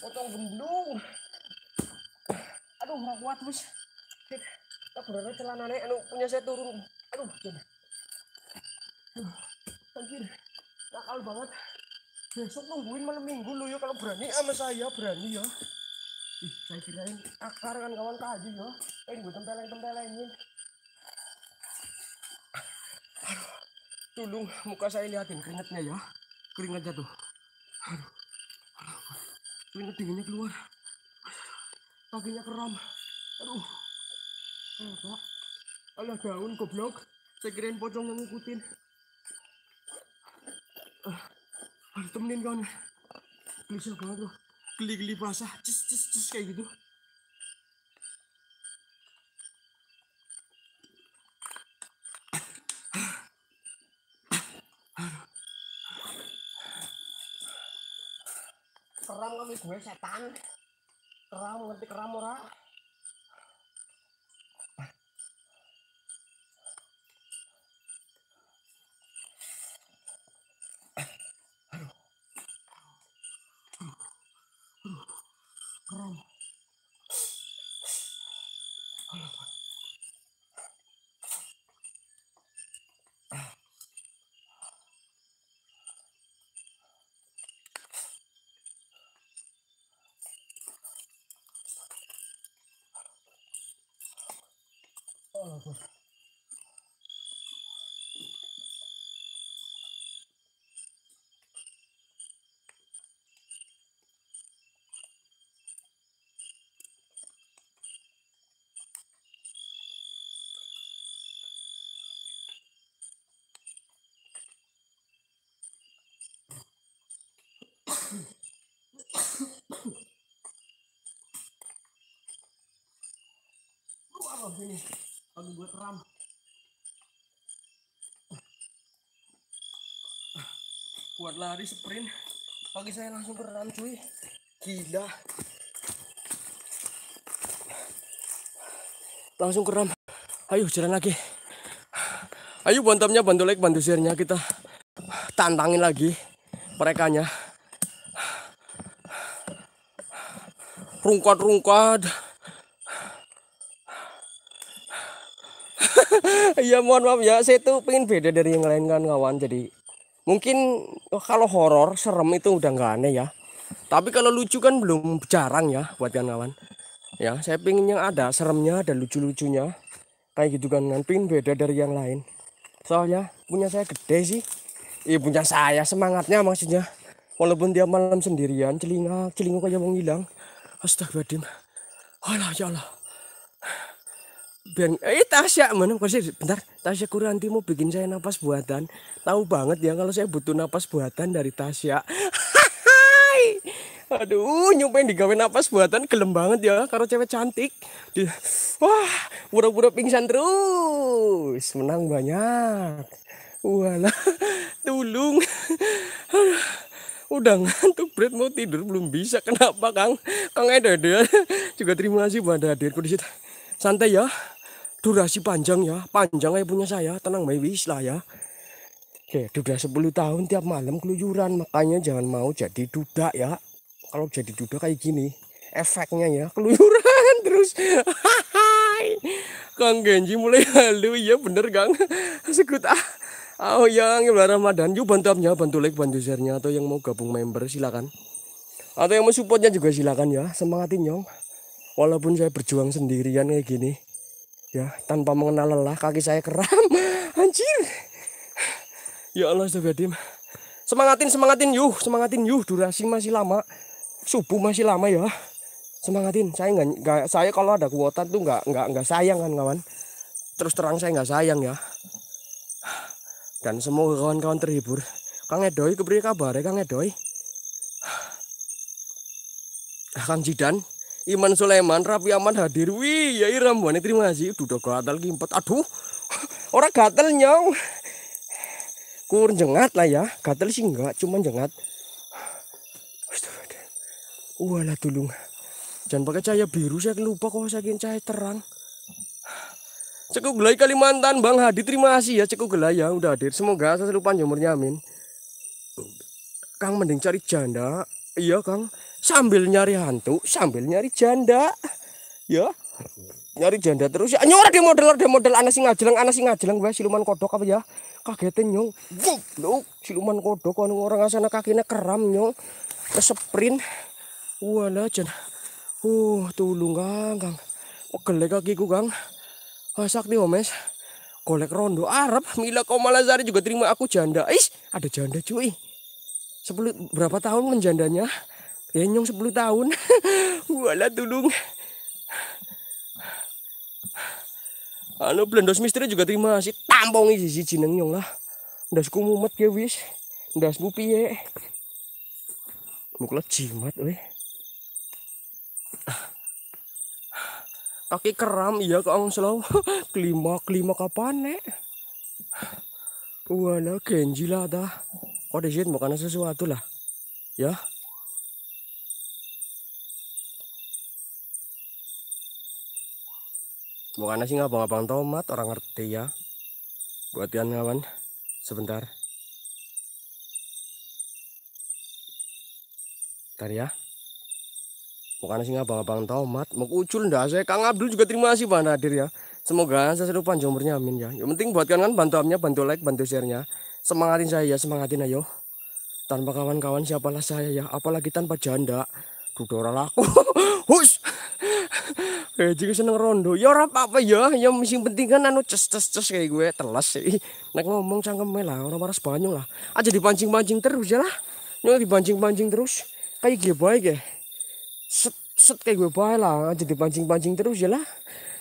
Potong bendung aduh nggak kuat bos tak berani celana nih anu punya saya turun aduh jadi anjir nakal banget besok nungguin malam minggu lu ya kalau berani sama saya berani ya Ih, saya kirain akar kan kawan kaji ya pengen eh, gue tempeleng tempelengin aduh tulung muka saya liatin keringetnya ya keringet jatuh aduh aduh keringet dinginnya keluar kakinya keram aduh apa ada daun goblok saya kirain pocong ngikutin uh, harus temenin kawan gelisah banget loh geli-geli basah cus cus cus kayak gitu serem kami gue setan nanti ngetik ramora. oh ini buat ram, buat lari sprint pagi saya langsung berenam cuy gila langsung keram ayo jalan lagi ayo bantamnya bantu like bantu sharenya kita tantangin lagi mereka nya rungkad rungkad. ya mohon maaf ya saya tuh pengen beda dari yang lain kan kawan jadi mungkin kalau horor serem itu udah nggak aneh ya tapi kalau lucu kan belum jarang ya buat kan kawan ya saya pengen yang ada seremnya dan lucu-lucunya kayak gitu kan kan pengen beda dari yang lain soalnya punya saya gede sih iya punya saya semangatnya maksudnya walaupun dia malam sendirian celinga celingu kayak mau hilang astagfirullahaladzim Allah ya Allah Bang, eh Tasya mana kursi? bentar. Tasya Kuranti mau bikin saya napas buatan. Tahu banget ya kalau saya butuh napas buatan dari Tasya. Aduh, nyumpain digawe napas buatan gelem banget ya karo cewek cantik. wah, pura-pura pingsan terus. Menang banyak. Walah, tulung. Udah ngantuk, Brad mau tidur belum bisa. Kenapa, Kang? Kang Eda juga terima kasih pada hadirku di situ. Santai ya durasi panjang ya panjang ya punya saya tenang baik Wis lah ya Oke, duda 10 tahun tiap malam keluyuran makanya jangan mau jadi duda ya kalau jadi duda kayak gini efeknya ya keluyuran terus Kang Genji mulai halu ya bener Kang sekut ah oh yang bulan Ramadan yuk bantu ya bantu like bantu share atau yang mau gabung member silakan atau yang mau supportnya juga silakan ya semangatin nyong walaupun saya berjuang sendirian kayak gini ya tanpa mengenal lelah kaki saya keram anjir ya Allah astagfirullahaladzim semangatin semangatin yuh semangatin yuh durasi masih lama subuh masih lama ya semangatin saya nggak saya kalau ada kuota tuh nggak nggak nggak sayang kan kawan terus terang saya nggak sayang ya dan semoga kawan-kawan terhibur Kang Edoy keberi kabar ya Kang Edoy Kang Jidan Iman Sulaiman, Rafi Aman hadir. Wih, ya Iram, iya, buane terima kasih. udah udah gatal gimpet. Aduh, orang gatal nyong. Kur jengat lah ya. Gatal sih enggak, cuman jengat. Walah tulung. Jangan pakai cahaya biru, saya lupa kok saya cahaya terang. Cekuk Gelai Kalimantan, Bang Hadi terima kasih ya Cekuk Gelai ya udah hadir. Semoga saya lupa umurnya amin. Kang mending cari janda. Iya, Kang sambil nyari hantu sambil nyari janda ya nyari janda terus ya nyor di model di model anak sing ngajelang anak sing ngajelang gue siluman kodok apa ya kagetin nyong lu siluman kodok kan orang asana kakinya keram nyong keseprin wala jen uh tulung kang kang pegel kakiku kang masak nih omes Kolek rondo Arab Mila kau malah juga terima aku janda is ada janda cuy sebelum berapa tahun menjandanya Yan yung 10 tahun. Wala tulong. Ano, blendos misteri juga terima sih tampong isi si jineng lah. Das ku mumet wis. Das bu piye. Mukla cimat, we. Kaki keram iya kang selaw. kelima kelima kapan nek? Wala genji lah dah. Kau disit makanan sesuatu lah. Ya. bukan sih ngabang-abang tomat orang ngerti ya buat yang kawan sebentar Bentar ya bukan sih ngabang-abang tomat mau ucul ndak saya Kang Abdul juga terima kasih Pak Nadir ya semoga saya selalu panjang umurnya amin ya yang penting buatkan kan bantu amnya bantu like bantu share nya. semangatin saya ya semangatin ayo tanpa kawan-kawan siapalah saya ya apalagi tanpa janda dudora laku hush eh juga seneng rondo ya ora apa-apa ya, ya yang mesti penting kan anu ces ces ces kayak gue telas sih nek ngomong cangkem lah orang maras banyak lah aja dipancing-pancing terus ya lah nyok dipancing-pancing terus kayak gue baik ya set set kayak gue baik lah aja dipancing-pancing terus ya lah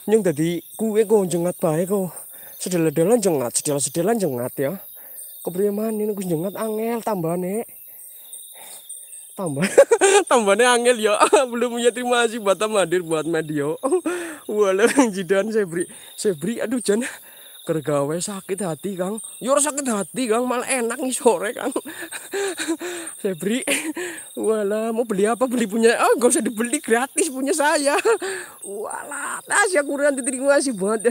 nyok tadi gue kok jengat baik kok sedela-delan jengat sedela-sedelan jengat ya kepriman ini gue jengat angel tambah nek tambah tambahnya angel ya belum punya terima kasih buat hadir buat media walau jidan saya beri, saya beri. aduh jan kergawe sakit hati kang yor sakit hati kang malah enak nih sore kang beri, wala mau beli apa beli punya oh gak usah dibeli gratis punya saya wala tasya kurang diterima sih buat,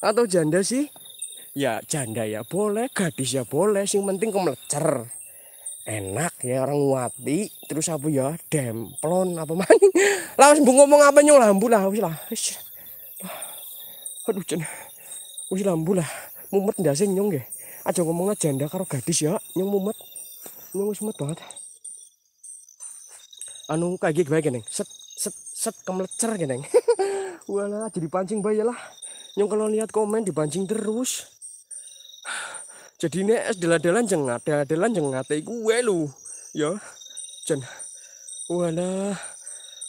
atau janda sih ya janda ya boleh gadis ya boleh sing penting kemelecer enak ya orang nguati terus apa ya demplon apa maning lah wis ngomong apa nyong lambu lah wis lah wis ah, aduh cen wis lambu lah mumet ndase nyong nggih aja ngomong aja, ndak karo gadis ya nyong mumet nyong wis mumet banget anu kayak gini neng, set set set kemlecer gini wala, jadi pancing bayalah nyong kalau lihat komen dipancing terus jadi ini es dalan-dalan jengat dalan-dalan jengat iku gue lu ya jen wala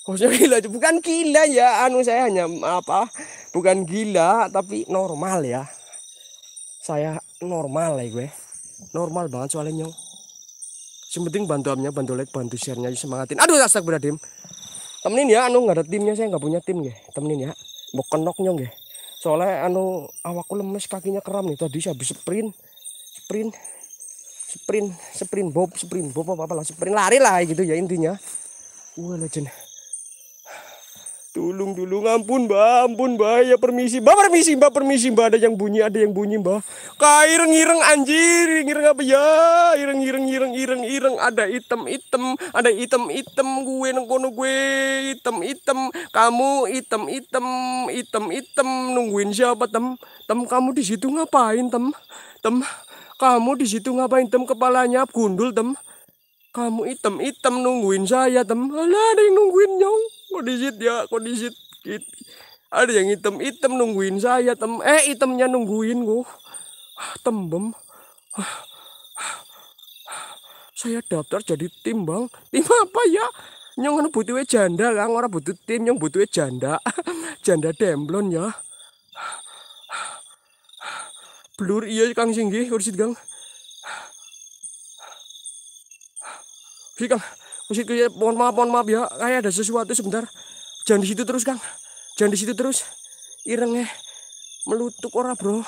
kosnya gila bukan gila ya anu saya hanya apa bukan gila tapi normal ya saya normal ya gue normal banget soalnya nyong yang penting bantu amnya bantu like bantu sharenya semangatin aduh tim temenin ya anu nggak ada timnya saya nggak punya tim ya temenin ya mau kenok nyong ya soalnya anu awakku lemes kakinya kram nih tadi saya habis sprint sprint sprint sprint bob sprint bob apa apalah sprint lari lah gitu ya intinya wah legend Tulung tulung ampun mbak ampun mbak ya permisi mbak permisi mbak permisi mbak ada yang bunyi ada yang bunyi mbak kaireng ireng anjir ireng apa ya ireng ireng ireng ireng ireng ada item item ada item item gue nengkono gue item item kamu item item item item nungguin siapa tem tem kamu di situ ngapain tem tem kamu di situ ngapain tem kepalanya gundul tem? Kamu item item nungguin saya tem. Alah ada yang nungguin nyong. situ ya Kok di situ? Ada yang item item nungguin saya tem. Eh itemnya nungguin gua. Ah, Tembem. Ah, ah, saya daftar jadi tim bang. Tim apa ya? Nyong kan butuh janda kan orang butuh tim nyong butuh janda. janda demblon ya blur iya kang singgi kursi kang Hi kang kursi pohon iya, mohon maaf mohon maaf ya kayak ada sesuatu sebentar jangan di situ terus kang jangan di situ terus irengnya melutuk ora bro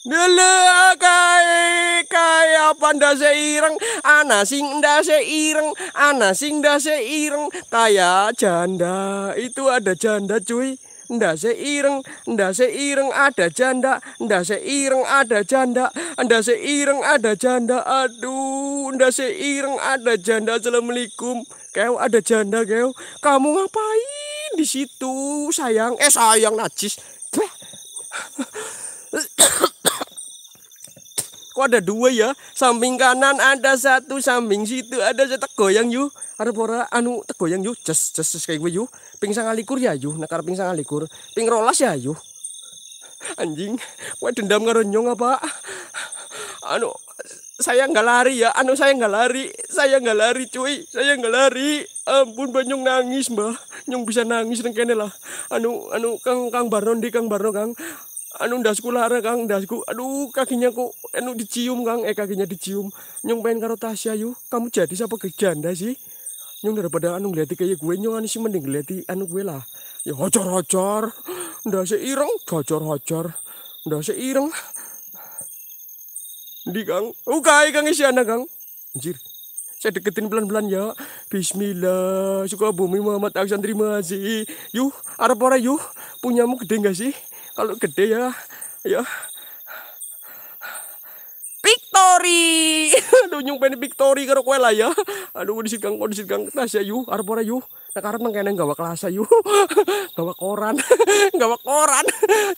Dulu kai kai apa se ireng ana sing se ireng ana sing se ireng kaya janda itu ada janda cuy ndak seireng ndak seireng ada janda ndak seireng ada janda ndak seireng ada janda aduh ndak seireng ada janda assalamualaikum kau ada janda kau kamu ngapain di situ sayang eh sayang najis kok ada dua ya samping kanan ada satu samping situ ada satu goyang yuk ada pora anu tegoyang yuk just just, just kayak gue yuk ping likur ya yuh nekar ping likur ping rolas ya yuh anjing kue dendam karo nyong apa anu saya nggak lari ya anu saya nggak lari saya nggak lari cuy saya nggak lari ampun banyong nangis mbah, nyong bisa nangis rengkene lah anu anu kang kang barno di kang barno kang anu ndasku lara kang dasku. aduh kakinya kok anu dicium kang eh kakinya dicium nyong pengen karo Tasya yuk kamu jadi siapa geganda sih nyong daripada anu ngeliati kayak gue nyong anu sih mending ngeliati anu gue lah ya hajar hajar, ndak seirong, hajar hajar, ndak seirong. di kang ukai oh, kang isi anak kang anjir saya deketin pelan-pelan ya Bismillah bumi Muhammad Aksan terima kasih Yuk, Arab orang yuh punyamu gede nggak sih kalau gede ya ya Victory. Aduh nyung pengen Victory karo kowe lah ya. Aduh disit kang disit kang kertas ya yu arep ora yu. Nek arep nang kene gawa kelas ayu, ya, gawa koran. gawa koran.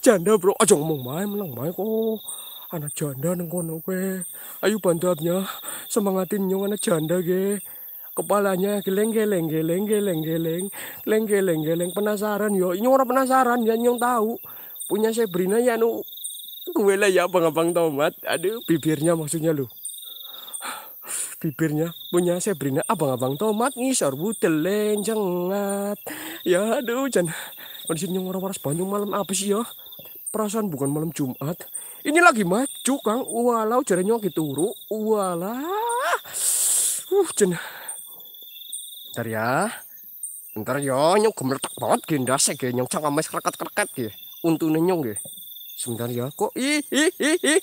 Janda bro aja ngomong main menang main kok. Anak janda nang kono kowe. Ayo bandatnya. Semangatin nyung anak janda ge. kepalanya geleng geleng geleng geleng geleng geleng geleng geleng penasaran yo ini orang penasaran ya nyung tahu punya Sabrina ya nu Gue lah ya abang-abang tomat. Aduh, bibirnya maksudnya lu. Bibirnya punya Sabrina abang-abang tomat ngisor budel lenjengat. Ya aduh, Jan. kondisinya waras-waras banyak malam apa sih ya? Perasaan bukan malam Jumat. Ini lagi maju, Kang. Walau jaranya gitu turu. Walah. Uh, Jan. Bentar ya. Bentar ya, nyong gemertak banget gendasnya, nyong cangkame kereket-kereket, ya, Untungnya, nyong, ya. Sebentar ya. Kok ih ih ih ih.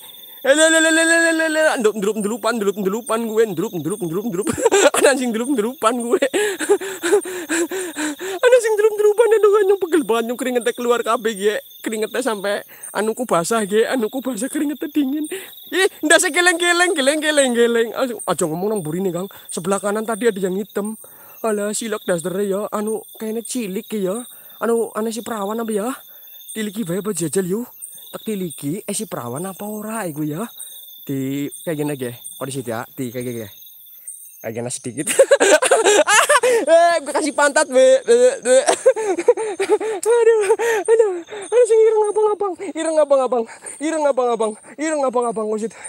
Eh, ndelup ndelup ndelupan ndelup ndelupan gue ndelup ndelup ndelup ndelup. Ana sing ndelup gue. Ana sing ndelup ndelupan anu anu pegel banget nyung keringetnya keluar kabeh ge. Keringetnya sampai anuku basah ge, anuku basah keringetnya dingin. Ih, ndak sekeleng-keleng geleng-geleng geleng. Aja ngomong nang burine, Kang. Sebelah kanan tadi ada yang hitam. Alah silak dastere ya, anu kayaknya cilik ya. Anu ane si perawan apa ya? Tiliki bae apa jajal yuk teki ligi eh si perawan apa ora iku ya di kayak gini aja kondisi oh, ya di kayak gini kayak gini sedikit eh gue kasih pantat be aduh aduh aduh sing ireng abang abang ireng abang abang ireng abang abang ireng abang abang ngosit oh,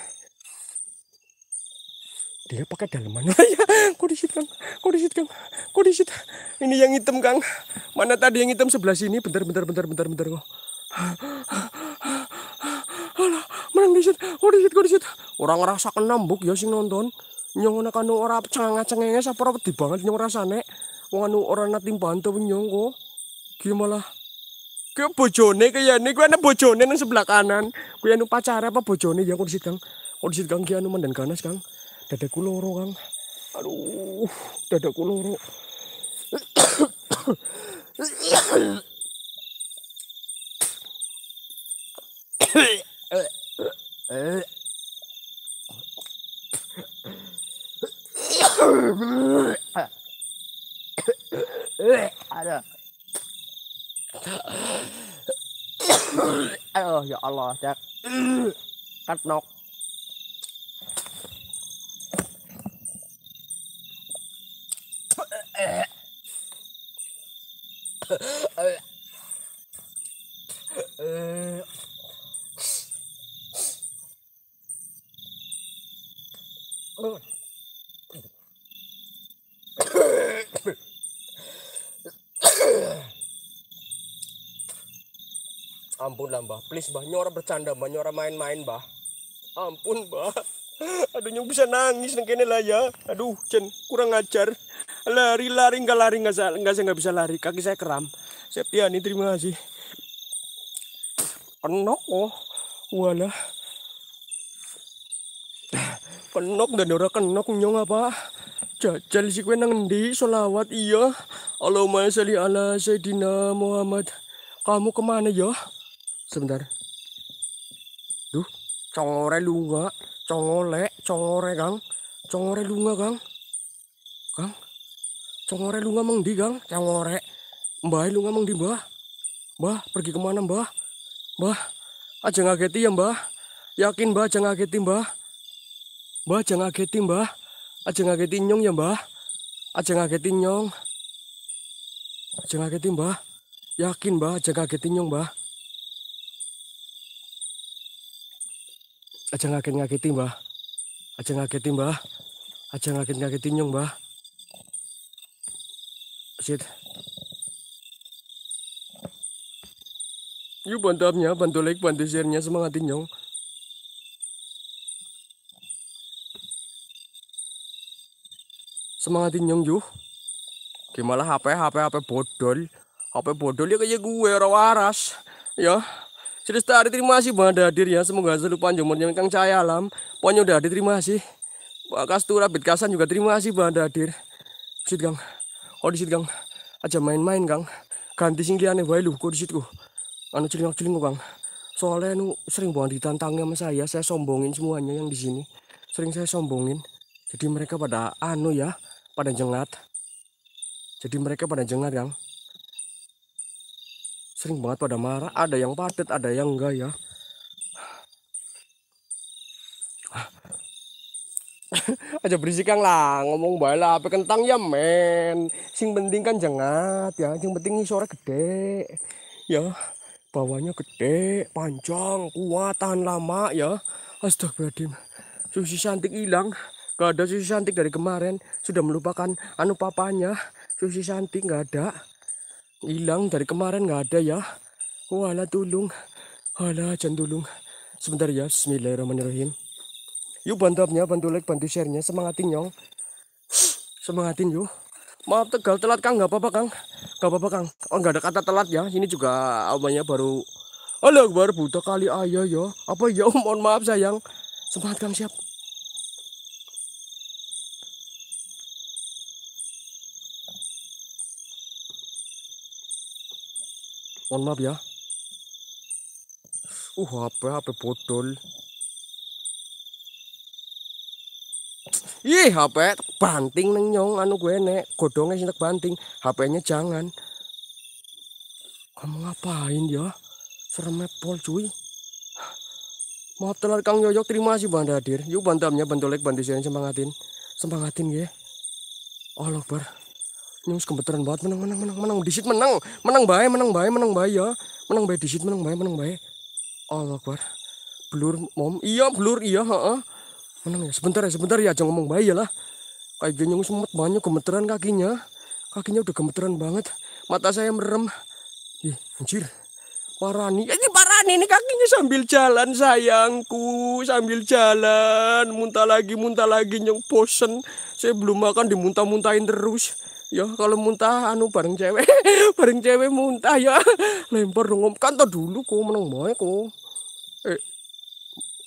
dia pakai daleman ya kok disit kang kok disit kang kok disit ini yang hitam kang mana tadi yang hitam sebelah sini bentar bentar bentar bentar bentar kok Orang disit, oh disit, oh disit. Orang ngerasa kenambuk ya sing nonton. Nyong ana kanu ora cengang-cengenges apa ora wedi banget nyong rasane. Wong anu ora nating bantu nyong kok. Ki malah ke bojone kaya ini gue ana bojone nang sebelah kanan gue anu pacar apa bojone ya disit kang disit kang ki anu mandan ganas kang dadaku loro kang aduh dadaku loro uh Aduh, ya Allah, cak. Cắt nọc. Uh... Ampun lah mbah, please mbah, nyora bercanda mbah, nyora main-main mbah. Ampun mbah. Aduh nyok bisa nangis nengkene lah ya. Aduh, Cen, kurang ajar. Lari lari nggak lari nggak saya nggak saya nggak bisa lari, kaki saya kram. Septiani terima kasih. Enok oh, walah kenok dan ora kenok nyong apa jajal si kue nang di solawat iya Allahumma sholli ala sayyidina Muhammad kamu kemana ya sebentar duh congore lunga congole congore kang congore lunga kang kang congore lunga mang di kang congore mbah lunga mang di mbah mbah pergi kemana mbah mbah aja ngageti ya mbah yakin mbah aja ngageti mbah Mbah aja ngageti mbah. Aja ngageti nyong ya mbah. Aja ngageti nyong. Aja ngageti mbah. Yakin mbah aja ngageti nyong mbah. Aja ngaget ngageti mbah. Aja ngageti mbah. Aja ngaget ngageti nyong mbah. Sit. Yuk bantu apnya, bantu like, bantu share-nya, semangat nyong. semangatin yang yo gimana HP HP HP bodol HP bodol ya kayak gue orang waras ya jadi tadi terima kasih banget hadir ya semoga selalu panjang umurnya kang cahaya alam pokoknya udah hadir terima kasih Pak Kastura Bitkasan juga terima kasih banget hadir sit kang oh disit kang aja main-main kang ganti sing liane wae lu kok disitku anu celing-celing kang soalnya nu sering banget ditantangnya sama saya saya sombongin semuanya yang di sini sering saya sombongin jadi mereka pada anu ya pada jengat jadi mereka pada jengat kan sering banget pada marah ada yang padat ada yang enggak ya aja berisik yang lah ngomong bala apa kentang ya men sing penting kan jengat ya yang penting ini suara gede ya bawahnya gede panjang kuat tahan lama ya astagfirullahaladzim susi cantik hilang Gak ada Susi Santik dari kemarin. Sudah melupakan anu papanya. Susi Santik gak ada. Hilang dari kemarin gak ada ya. Walah oh, tulung. Walah jangan tulung. Sebentar ya. Bismillahirrahmanirrahim. Yuk bantu abnya, bantu like, bantu sharenya. Semangatin nyong. Semangatin yuk. Maaf tegal telat kang, nggak apa-apa kang. Nggak apa-apa kang. Oh nggak ada kata telat ya. Ini juga awalnya baru. Alah, baru buta kali ayah ya. Apa ya? Mohon maaf sayang. Semangat kang siap. والله ya? uh apa apa botol ih HP er banting neng nyong anu gue nek godongnya sintek banting HP-nya jangan kamu ngapain ya serem pol cuy Maaf telat Kang Yoyok, terima kasih bang hadir. Yuk bantamnya bantolek bantu share semangatin. Semangatin ya. Allah ber ini harus kebetulan banget menang menang menang menang disit menang menang baik menang baik menang baik ya menang baik disit menang baik menang baik Allah Akbar blur mom iya blur iya heeh menang ya sebentar ya sebentar ya jangan ngomong baik ya lah kayak gini memet banyak gemeteran kakinya kakinya udah gemeteran banget mata saya merem ih anjir parani ini parani ini kakinya sambil jalan sayangku sambil jalan muntah lagi muntah lagi nyong bosen saya belum makan dimuntah-muntahin terus ya kalau muntah anu bareng cewek bareng cewek muntah ya lempar dong kan tuh dulu kok menang mau kok eh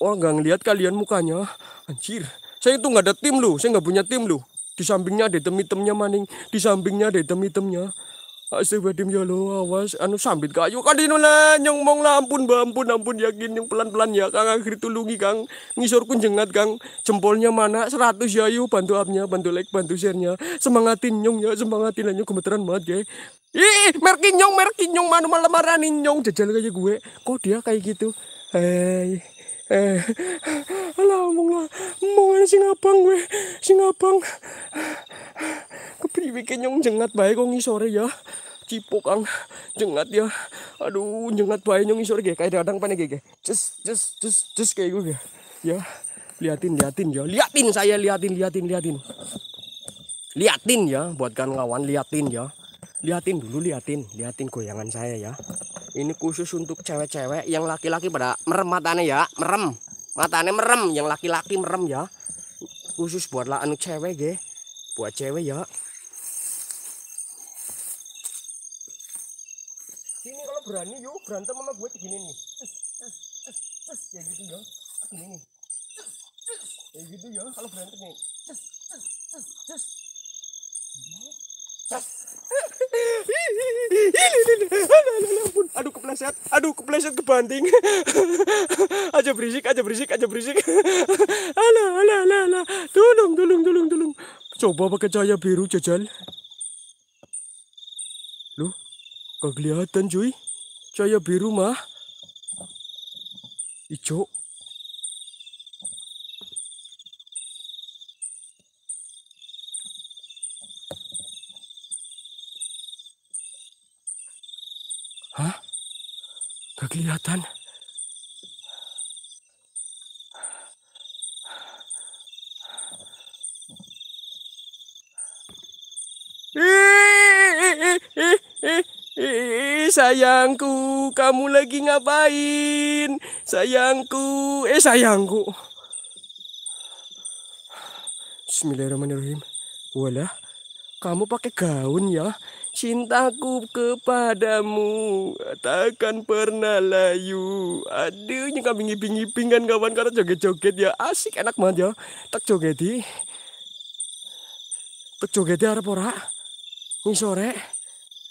orang nggak ngelihat kalian mukanya anjir saya itu nggak ada tim lu saya nggak punya tim lu di sampingnya ada temi temnya maning di sampingnya ada temi temnya Astagfirullahaladzim ya lo awas anu sambit kayu kan dino lah nyong mong lah ampun ba ampun ampun yakin yang pelan-pelan ya Kang akhir tulungi Kang ngisor kun jengat Kang jempolnya mana seratus ya yuk bantu upnya bantu like bantu sharenya semangatin nyong ya semangatin nyong gemeteran banget ya Ih, merki nyong, merki nyong, mana malah marahin nyong jajal kayak gue. Kok dia kayak gitu? Hei, eh, eh, alah, mong lah, mong sing abang gue, sing Iwike nyong jengat baik kong sore ya. cipokan jengat ya. Aduh, jengat baik nyong sore ge kayak dadang panik ge. Cus cus cus cus kayak gue gitu ya Ya. Liatin, liatin ya. Liatin saya liatin, liatin, liatin. Liatin ya buat kawan-kawan liatin ya. Liatin dulu, liatin, liatin goyangan saya ya. Ini khusus untuk cewek-cewek yang laki-laki pada merem matanya ya, merem. Matanya merem, yang laki-laki merem ya. Khusus buat anu cewek ge. Buat cewek ya. berani yuk berantem sama gue begini nih ya gitu ya begini nih ya gitu ya kalau berantem nih aduh kepleset aduh kepleset kebanting aja berisik aja berisik aja berisik ala ala ala ala tolong tolong tolong tolong coba pakai cahaya biru jajal loh kok kelihatan cuy Cahaya biru mah. Hijau. Hah? Gak kelihatan. sayangku, kamu lagi ngapain? Sayangku, eh sayangku. Bismillahirrahmanirrahim. Wala, kamu pakai gaun ya? Cintaku kepadamu takkan pernah layu. Aduh, ini kambing ngiping-ngiping kawan karena joget-joget ya. Asik enak banget ya. Tak joget di. Tak joget di arep ora. Ini sore.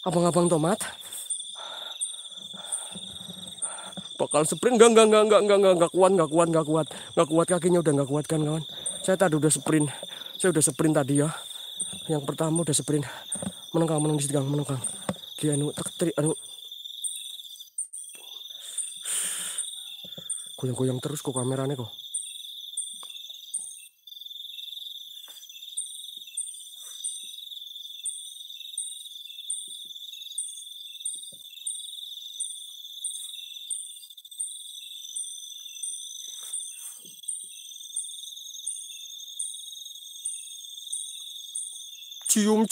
Abang-abang tomat. bakal sprint enggak enggak enggak enggak enggak enggak enggak kuat enggak kuat enggak kuat enggak kuat kakinya udah enggak kuat kan kawan saya tadi udah sprint saya udah sprint tadi ya yang pertama udah sprint menengkang meneng di gang menengkang dia anu tak teri anu goyang-goyang terus kok kameranya kok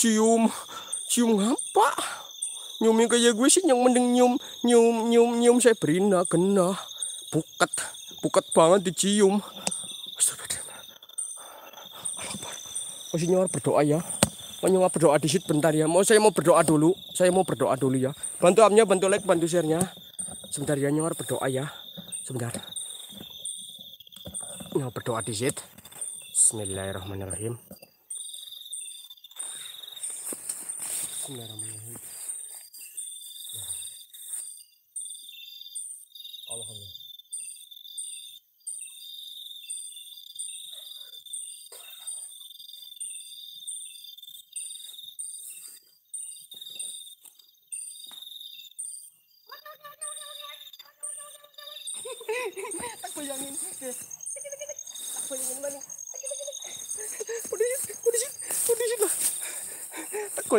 cium cium apa nyumin kayak gue sih yang mending nyium nyium nyium nyium saya berina kena buket buket banget dicium masih nyawar berdoa ya mau nyawar berdoa di situ bentar ya mau saya mau berdoa dulu saya mau berdoa dulu ya bantu amnya bantu like bantu share nya sebentar ya nyawar berdoa ya sebentar nyawar berdoa di situ Bismillahirrahmanirrahim नरम है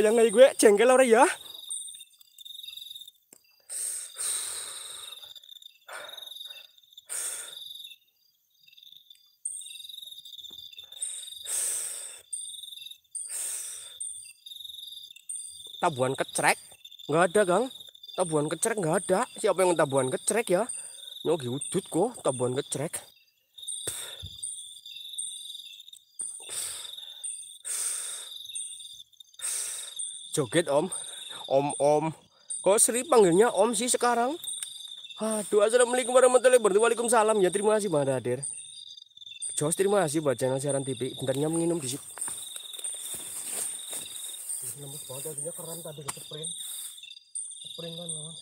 goyang kayak gue cengkel ora ya tabuan kecrek nggak ada gang tabuan kecrek nggak ada siapa yang tabuan kecrek ya nyogi wujud kok tabuan kecrek joget om om om kok Sri panggilnya om sih sekarang aduh assalamualaikum warahmatullahi wabarakatuh waalaikumsalam ya terima kasih bang hadir Jos terima kasih buat channel siaran TV bentarnya minum di situ lembut banget jadinya keren tadi ke sprint sprint kan teman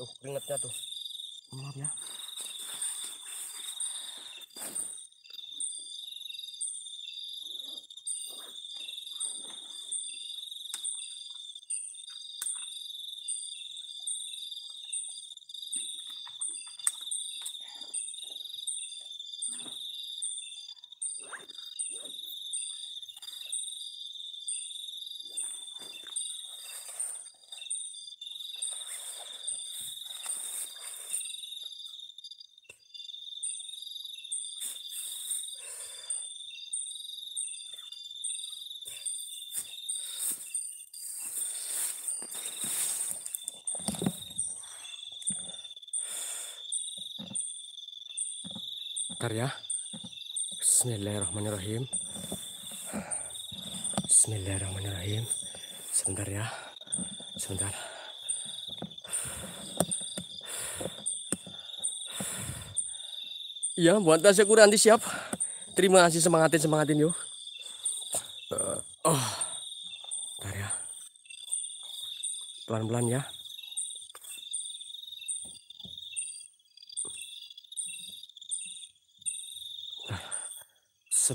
tuh keringetnya tuh maaf ya bakar ya Bismillahirrahmanirrahim Bismillahirrahmanirrahim sebentar ya sebentar Iya, buat tasnya kurang siap. Terima kasih semangatin semangatin yuk. Uh, eh, oh, ntar ya. Pelan-pelan ya.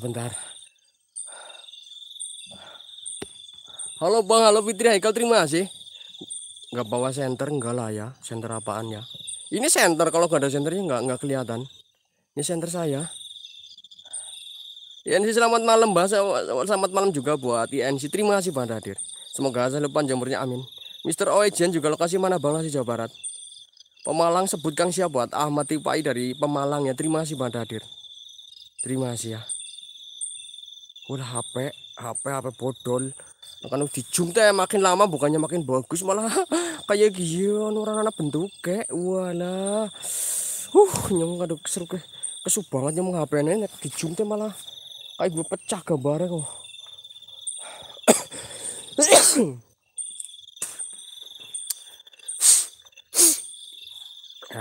bentar. Halo Bang, halo Fitri Haikal, terima kasih. Nggak bawa senter, enggak lah ya. Senter apaan ya? Ini senter, kalau nggak ada senternya nggak, nggak kelihatan. Ini senter saya. Ya, INC selamat malam Mbak, selamat malam juga buat INC. Terima kasih Bang hadir. Semoga hasil panjang umurnya amin. Mr. Oejen juga lokasi mana Bang lokasi Jawa Barat. Pemalang sebut Kang siap buat Ahmad Tipai dari Pemalang ya. Terima kasih Bang hadir. Terima kasih ya. Kur HP, HP, HP bodol. Makan udah dijum teh makin lama bukannya makin bagus malah kayak gini orang anu, anak bentuk kayak wala. Uh, nyong ada seru ke kesu banget nyong HP ini dijum teh malah kayak gue pecah gambarnya kok.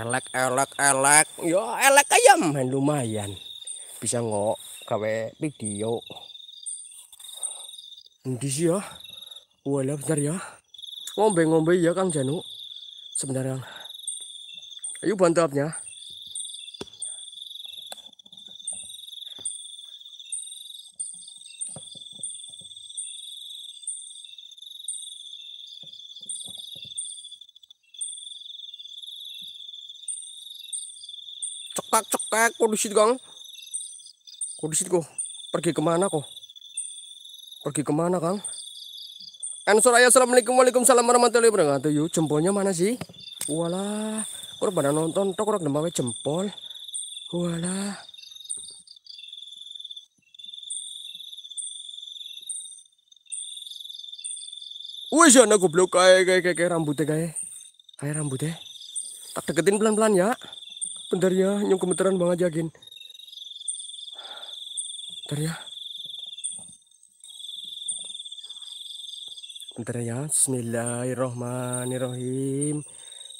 elek elek elek yo elek ayam lumayan bisa ngok kawe video Endi sih ya? Wala bentar ya. Ngombe-ngombe ya Kang Janu. Sebentar Kang. Ayo bantu upnya. cekak cekak kok disitu kang kok disitu kok pergi kemana kok Pergi kemana Kang? Ansor ayah assalamualaikum waalaikumsalam warahmatullahi wabarakatuh. Yuk jempolnya mana sih? Walah, kok pada nonton tok orang demawe jempol. Walah. Wih, sana goblok kayak kayak kayak kaya, rambutnya kayak kayak rambutnya. Tak deketin pelan-pelan ya. Bentar ya, nyung kemeteran banget jagin. Bentar ya. Bentar ya. Bismillahirrahmanirrahim.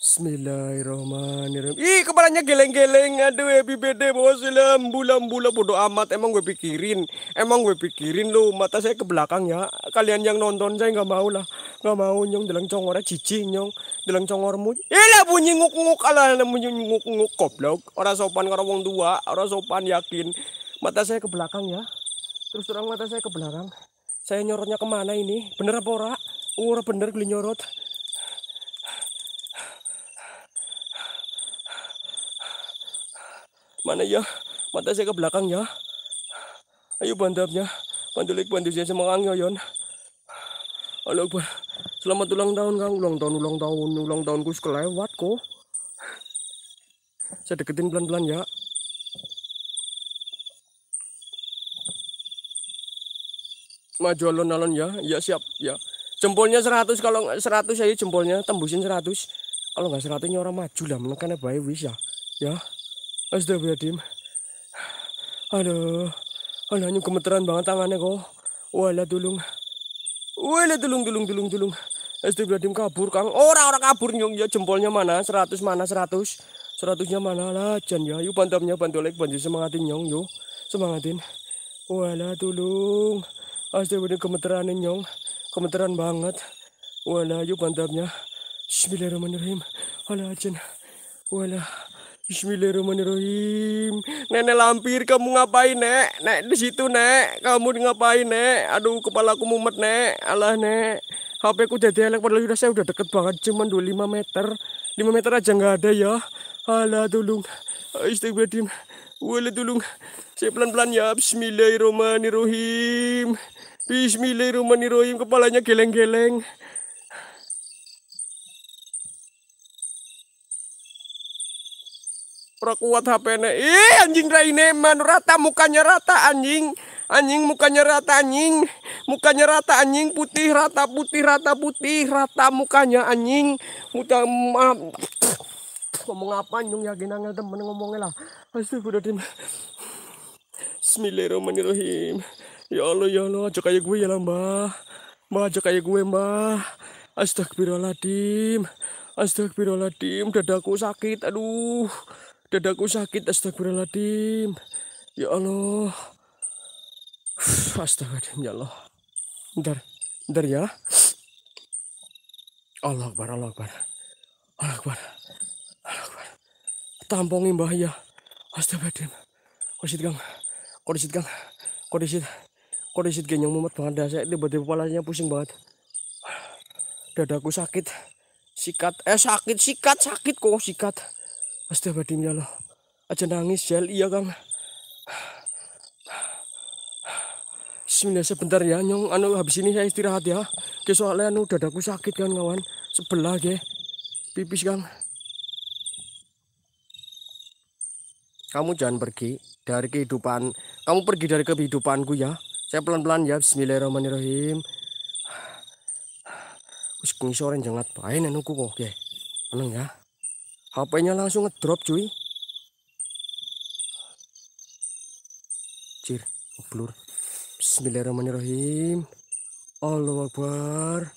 Bismillahirrahmanirrahim. Ih, kepalanya geleng-geleng. Aduh, happy birthday, silam, bulam-bula, bodoh amat. Emang gue pikirin. Emang gue pikirin lo. Mata saya ke belakang ya. Kalian yang nonton saya nggak mau lah. Gak mau nyong. Dalam congornya cici nyong. Dalam congormu. Eh lah bunyi nguk-nguk. Alah, bunyi nguk-nguk. Goblok. Orang sopan karo wong tua. Orang sopan yakin. Mata saya ke belakang ya. Terus terang mata saya ke belakang. Saya nyorotnya kemana ini? Bener apa orang? Ora bener kuwi nyorot. Mana ya? Mata saya ke belakang ya. Ayo bandapnya. Bandulik bandusnya semangang ya Yon. Halo, Akbar. Selamat ulang tahun, Kang. Ulang tahun, ulang tahun. Ulang tahunku sekelewat kok. Saya deketin pelan-pelan ya. Maju alon-alon ya. Ya siap ya jempolnya 100 kalau 100 ayo jempolnya tembusin 100 kalau nggak 100 nya orang maju lah menekan baik wis ya ya sudah berdim aduh aduh ini gemeteran banget tangannya kok wala tulung wala tulung tulung tulung tulung SD Bladim kabur kang orang-orang kabur nyong ya jempolnya mana 100 mana 100 100-nya mana lah jan ya yuk bantamnya bantu like bantu semangatin nyong yo semangatin wala tulung SD Bladim kemeteranin nyong kementeran banget wala yuk mantapnya Bismillahirrahmanirrahim wala ajan wala Bismillahirrahmanirrahim. Nenek lampir, kamu ngapain, Nek? Nek di situ, Nek. Kamu ngapain, Nek? Aduh, kepala aku mumet, Nek. Alah, Nek. HP ku jadi elek padahal sudah, saya udah deket banget cuman 25 meter. 5 meter aja nggak ada ya. Alah, tolong. Astagfirullahaladzim. Wala tolong. Saya pelan-pelan ya. Bismillahirrahmanirrahim. Bismillahirrahmanirrahim, kepalanya geleng-geleng. Perkuat HP ne. Ih, anjing raine man rata mukanya rata anjing. Anjing mukanya rata anjing. Mukanya rata anjing putih rata putih rata putih rata mukanya anjing. Muta maaf. Ngomong apa anjing ya genangel temen ngomongnya lah. Astagfirullahaladzim. Bismillahirrahmanirrahim. Ya Allah, ya Allah, ajak kayak gue ya lah, Mbah. Mbah, ajak kayak gue, Mbah. Astagfirullahaladzim. Astagfirullahaladzim, dadaku sakit, aduh. Dadaku sakit, astagfirullahaladzim. Ya Allah. Astagfirullahaladzim, ya Allah. Bentar, bentar ya. Allah Akbar, Allah Akbar. Allah Akbar. Allah Akbar. Tampungin, mbah ya. Astagfirullahaladzim. Kodisit kang. Kodisit kang kondisi genyang mumet banget dah saya tiba-tiba palanya pusing banget dadaku sakit sikat eh sakit sikat sakit kok sikat astagfirullahaladzim ya Allah aja nangis jel iya kang Bismillah sebentar ya nyong anu habis ini saya istirahat ya ke soalnya anu dadaku sakit kan kawan sebelah ya pipis kang kamu jangan pergi dari kehidupan kamu pergi dari kehidupanku ya saya pelan-pelan ya. Bismillahirrahmanirrahim. Us kuwi jangan jengat dan nek kok oke. Tenang ya. HP-nya langsung ngedrop cuy. Cir, blur. Bismillahirrahmanirrahim. Allah Akbar.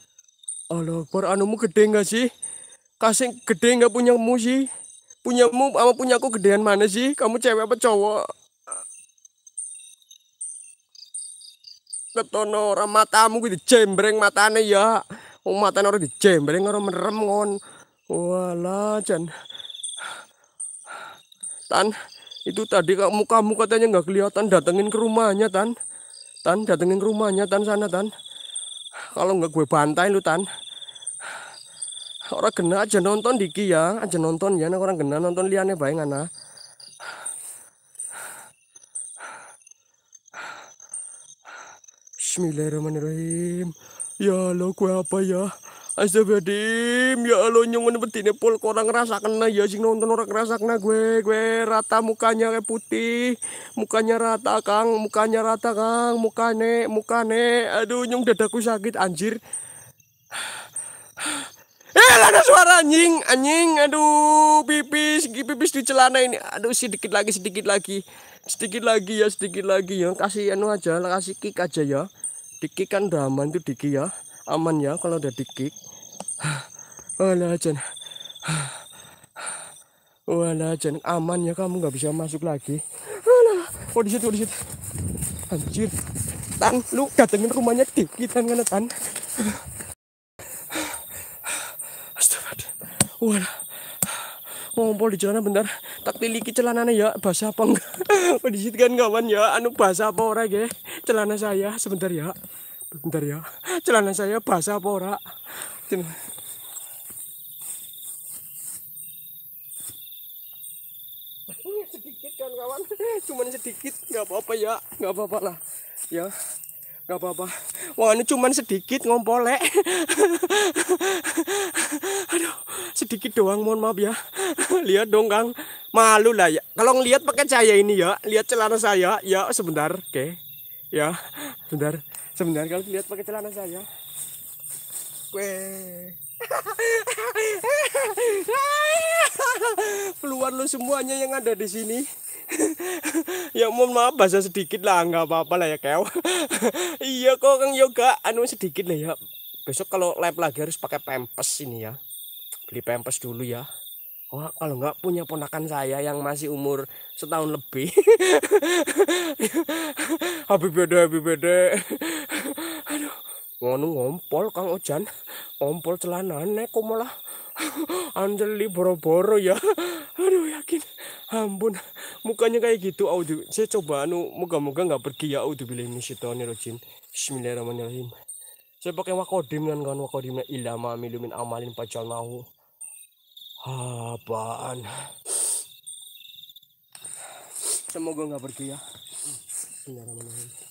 Allah Akbar. Anumu gede nggak sih? Kasih gede nggak punya mu sih? Punya apa punya aku gedean mana sih? Kamu cewek apa cowok? ketono orang matamu gitu dijembreng matane ya. Oh matane ora dijembreng ora merem ngon. wala jan. Tan, itu tadi kamu kamu katanya nggak kelihatan datengin ke rumahnya Tan. Tan datengin ke rumahnya Tan sana Tan. Kalau nggak gue bantai lu Tan. Orang kena aja nonton Diki ya, aja nonton ya, orang kena nonton liane bae ngana. Bismillahirrahmanirrahim. Ya lo gue apa ya? Astagfirullahaladzim, ya Allah nyungun betina pol orang ngerasa kena ya sing nonton orang ngerasa kena gue gue rata mukanya kayak putih mukanya rata kang mukanya rata kang mukane mukane aduh nyung dadaku sakit anjir eh ada suara anjing anjing aduh pipis pipis di celana ini aduh sedikit lagi sedikit lagi sedikit lagi ya sedikit lagi ya kasih anu aja kasih kick aja ya Diki kan udah aman tuh Diki ya aman ya kalau udah Diki. wala jan wala jan aman ya kamu nggak bisa masuk lagi wala oh di situ oh, di anjir tan lu datengin rumahnya dikit kan kan tan Astaga. Wala ngompol di celana bentar tak tiliki celananya ya basah apa enggak situ kan kawan ya anu basah apa ora ge ya? celana saya sebentar ya bentar ya celana saya basah apa ora sedikit kan kawan cuman sedikit nggak apa-apa ya nggak apa-apa lah ya gak apa-apa wah ini cuman sedikit ngompolek aduh sedikit doang mohon maaf ya lihat dong kang malu lah ya kalau ngelihat pakai cahaya ini ya lihat celana saya ya sebentar oke ya sebentar sebentar kalau lihat pakai celana saya Weh. keluar lu semuanya yang ada di sini ya mohon maaf bahasa sedikit lah nggak apa-apa lah ya Kau, iya kok kang yoga ya anu sedikit lah ya besok kalau lab lagi harus pakai pempes ini ya beli pempes dulu ya Wah, kalau nggak punya ponakan saya yang masih umur setahun lebih. Habib beda, habib beda. Aduh, ngono ngompol Kang Ojan ngompol celanane kok malah anjeli boro-boro ya aduh yakin ampun mukanya kayak gitu audio saya coba anu moga-moga nggak pergi ya audio bila ini rojin bismillahirrahmanirrahim saya pakai wakodim kan kan wakodim ilama milumin amalin pacal nahu apaan semoga nggak pergi ya bismillahirrahmanirrahim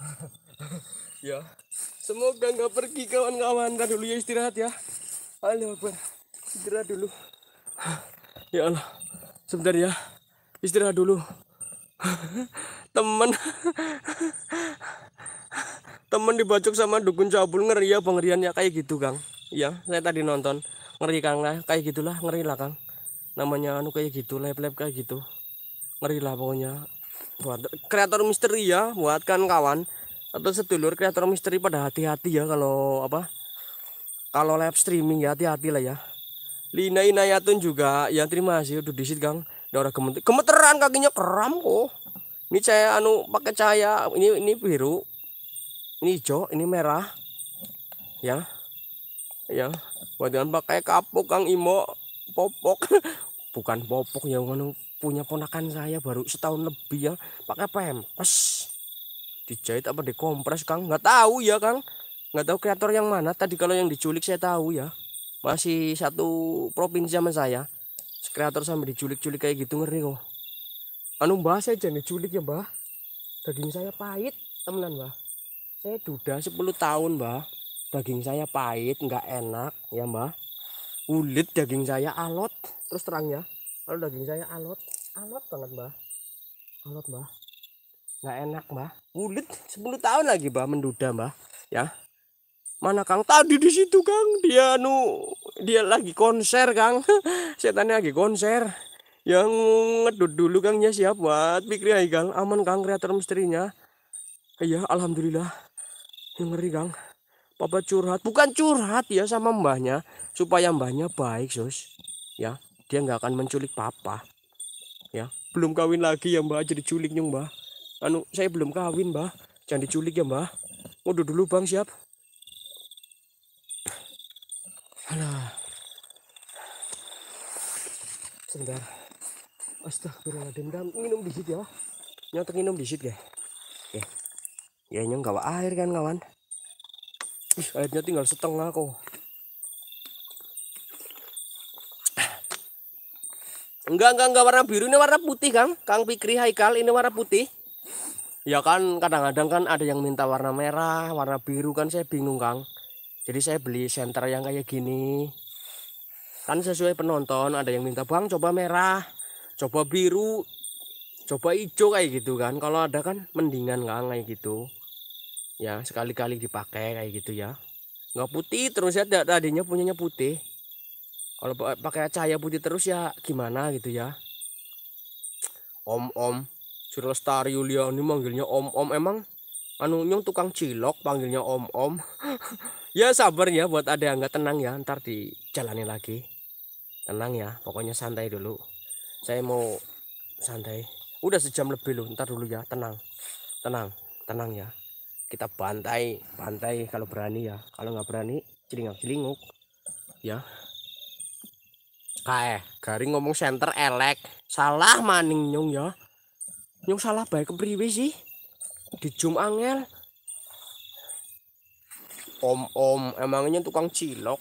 ya semoga nggak pergi kawan-kawan kan dulu ya istirahat ya halo Akbar istirahat dulu ya Allah sebentar ya istirahat dulu temen temen dibacok sama dukun cabul ngeri ya pengeriannya kayak gitu Kang ya saya tadi nonton ngeri Kang lah kayak gitulah ngeri lah Kang namanya anu kayak gitu lep-lep kayak gitu ngeri lah pokoknya buat kreator misteri ya buatkan kawan atau sedulur kreator misteri pada hati-hati ya kalau apa kalau live streaming ya hati-hati lah ya Lina Inayatun juga ya terima kasih udah disit gang. darah gemeter gemeteran kakinya keram kok ini saya anu pakai cahaya ini ini biru ini hijau ini merah ya ya buat pakai kapok Kang Imo popok bukan popok ya anu punya ponakan saya baru setahun lebih ya pakai pempes dijahit apa dikompres kang nggak tahu ya kang nggak tahu kreator yang mana tadi kalau yang diculik saya tahu ya masih satu provinsi sama saya kreator sampai diculik-culik kayak gitu ngeri kok anu mbah saya jangan diculik ya mbah daging saya pahit temenan mbah saya duda 10 tahun mbah daging saya pahit nggak enak ya mbah ulit daging saya alot terus terang ya kalau daging saya alot alot banget mbah alot mbah nggak enak mbah kulit 10 tahun lagi mbah menduda mbah ya mana kang tadi di situ kang dia nu dia lagi konser kang setannya lagi konser yang ngedut dulu kangnya siap buat pikir ya, kang aman kang kreator misterinya iya alhamdulillah yang ngeri kang papa curhat bukan curhat ya sama mbahnya supaya mbahnya baik sus ya dia nggak akan menculik papa ya belum kawin lagi ya mbak jadi culik nyung mbak anu saya belum kawin mbak jangan diculik ya mbak waduh dulu bang siap Alah. sebentar astagfirullahaladzim dan minum situ ya Nyontek minum di ya ya ya nyong kawan air kan kawan Ih, airnya tinggal setengah kok Enggak, enggak, enggak warna biru. Ini warna putih, Kang. Kang Pikri Haikal, ini warna putih. Ya kan, kadang-kadang kan ada yang minta warna merah, warna biru kan saya bingung, Kang. Jadi saya beli senter yang kayak gini. Kan sesuai penonton, ada yang minta, "Bang, coba merah, coba biru, coba hijau kayak gitu kan." Kalau ada kan mendingan Kang kayak gitu. Ya, sekali-kali dipakai kayak gitu ya. Enggak putih terus ya tadinya punyanya putih kalau pakai cahaya putih terus ya gimana gitu ya om om Yulia ini manggilnya om om emang anu nyong tukang cilok panggilnya om om ya sabar ya buat ada yang nggak tenang ya ntar dijalani lagi tenang ya pokoknya santai dulu saya mau santai udah sejam lebih loh ntar dulu ya tenang tenang tenang ya kita bantai bantai kalau berani ya kalau nggak berani cilingak cilinguk, ya kae garing ngomong center elek salah maning nyung ya nyung salah baik kepriwe sih di jum angel om om emangnya tukang cilok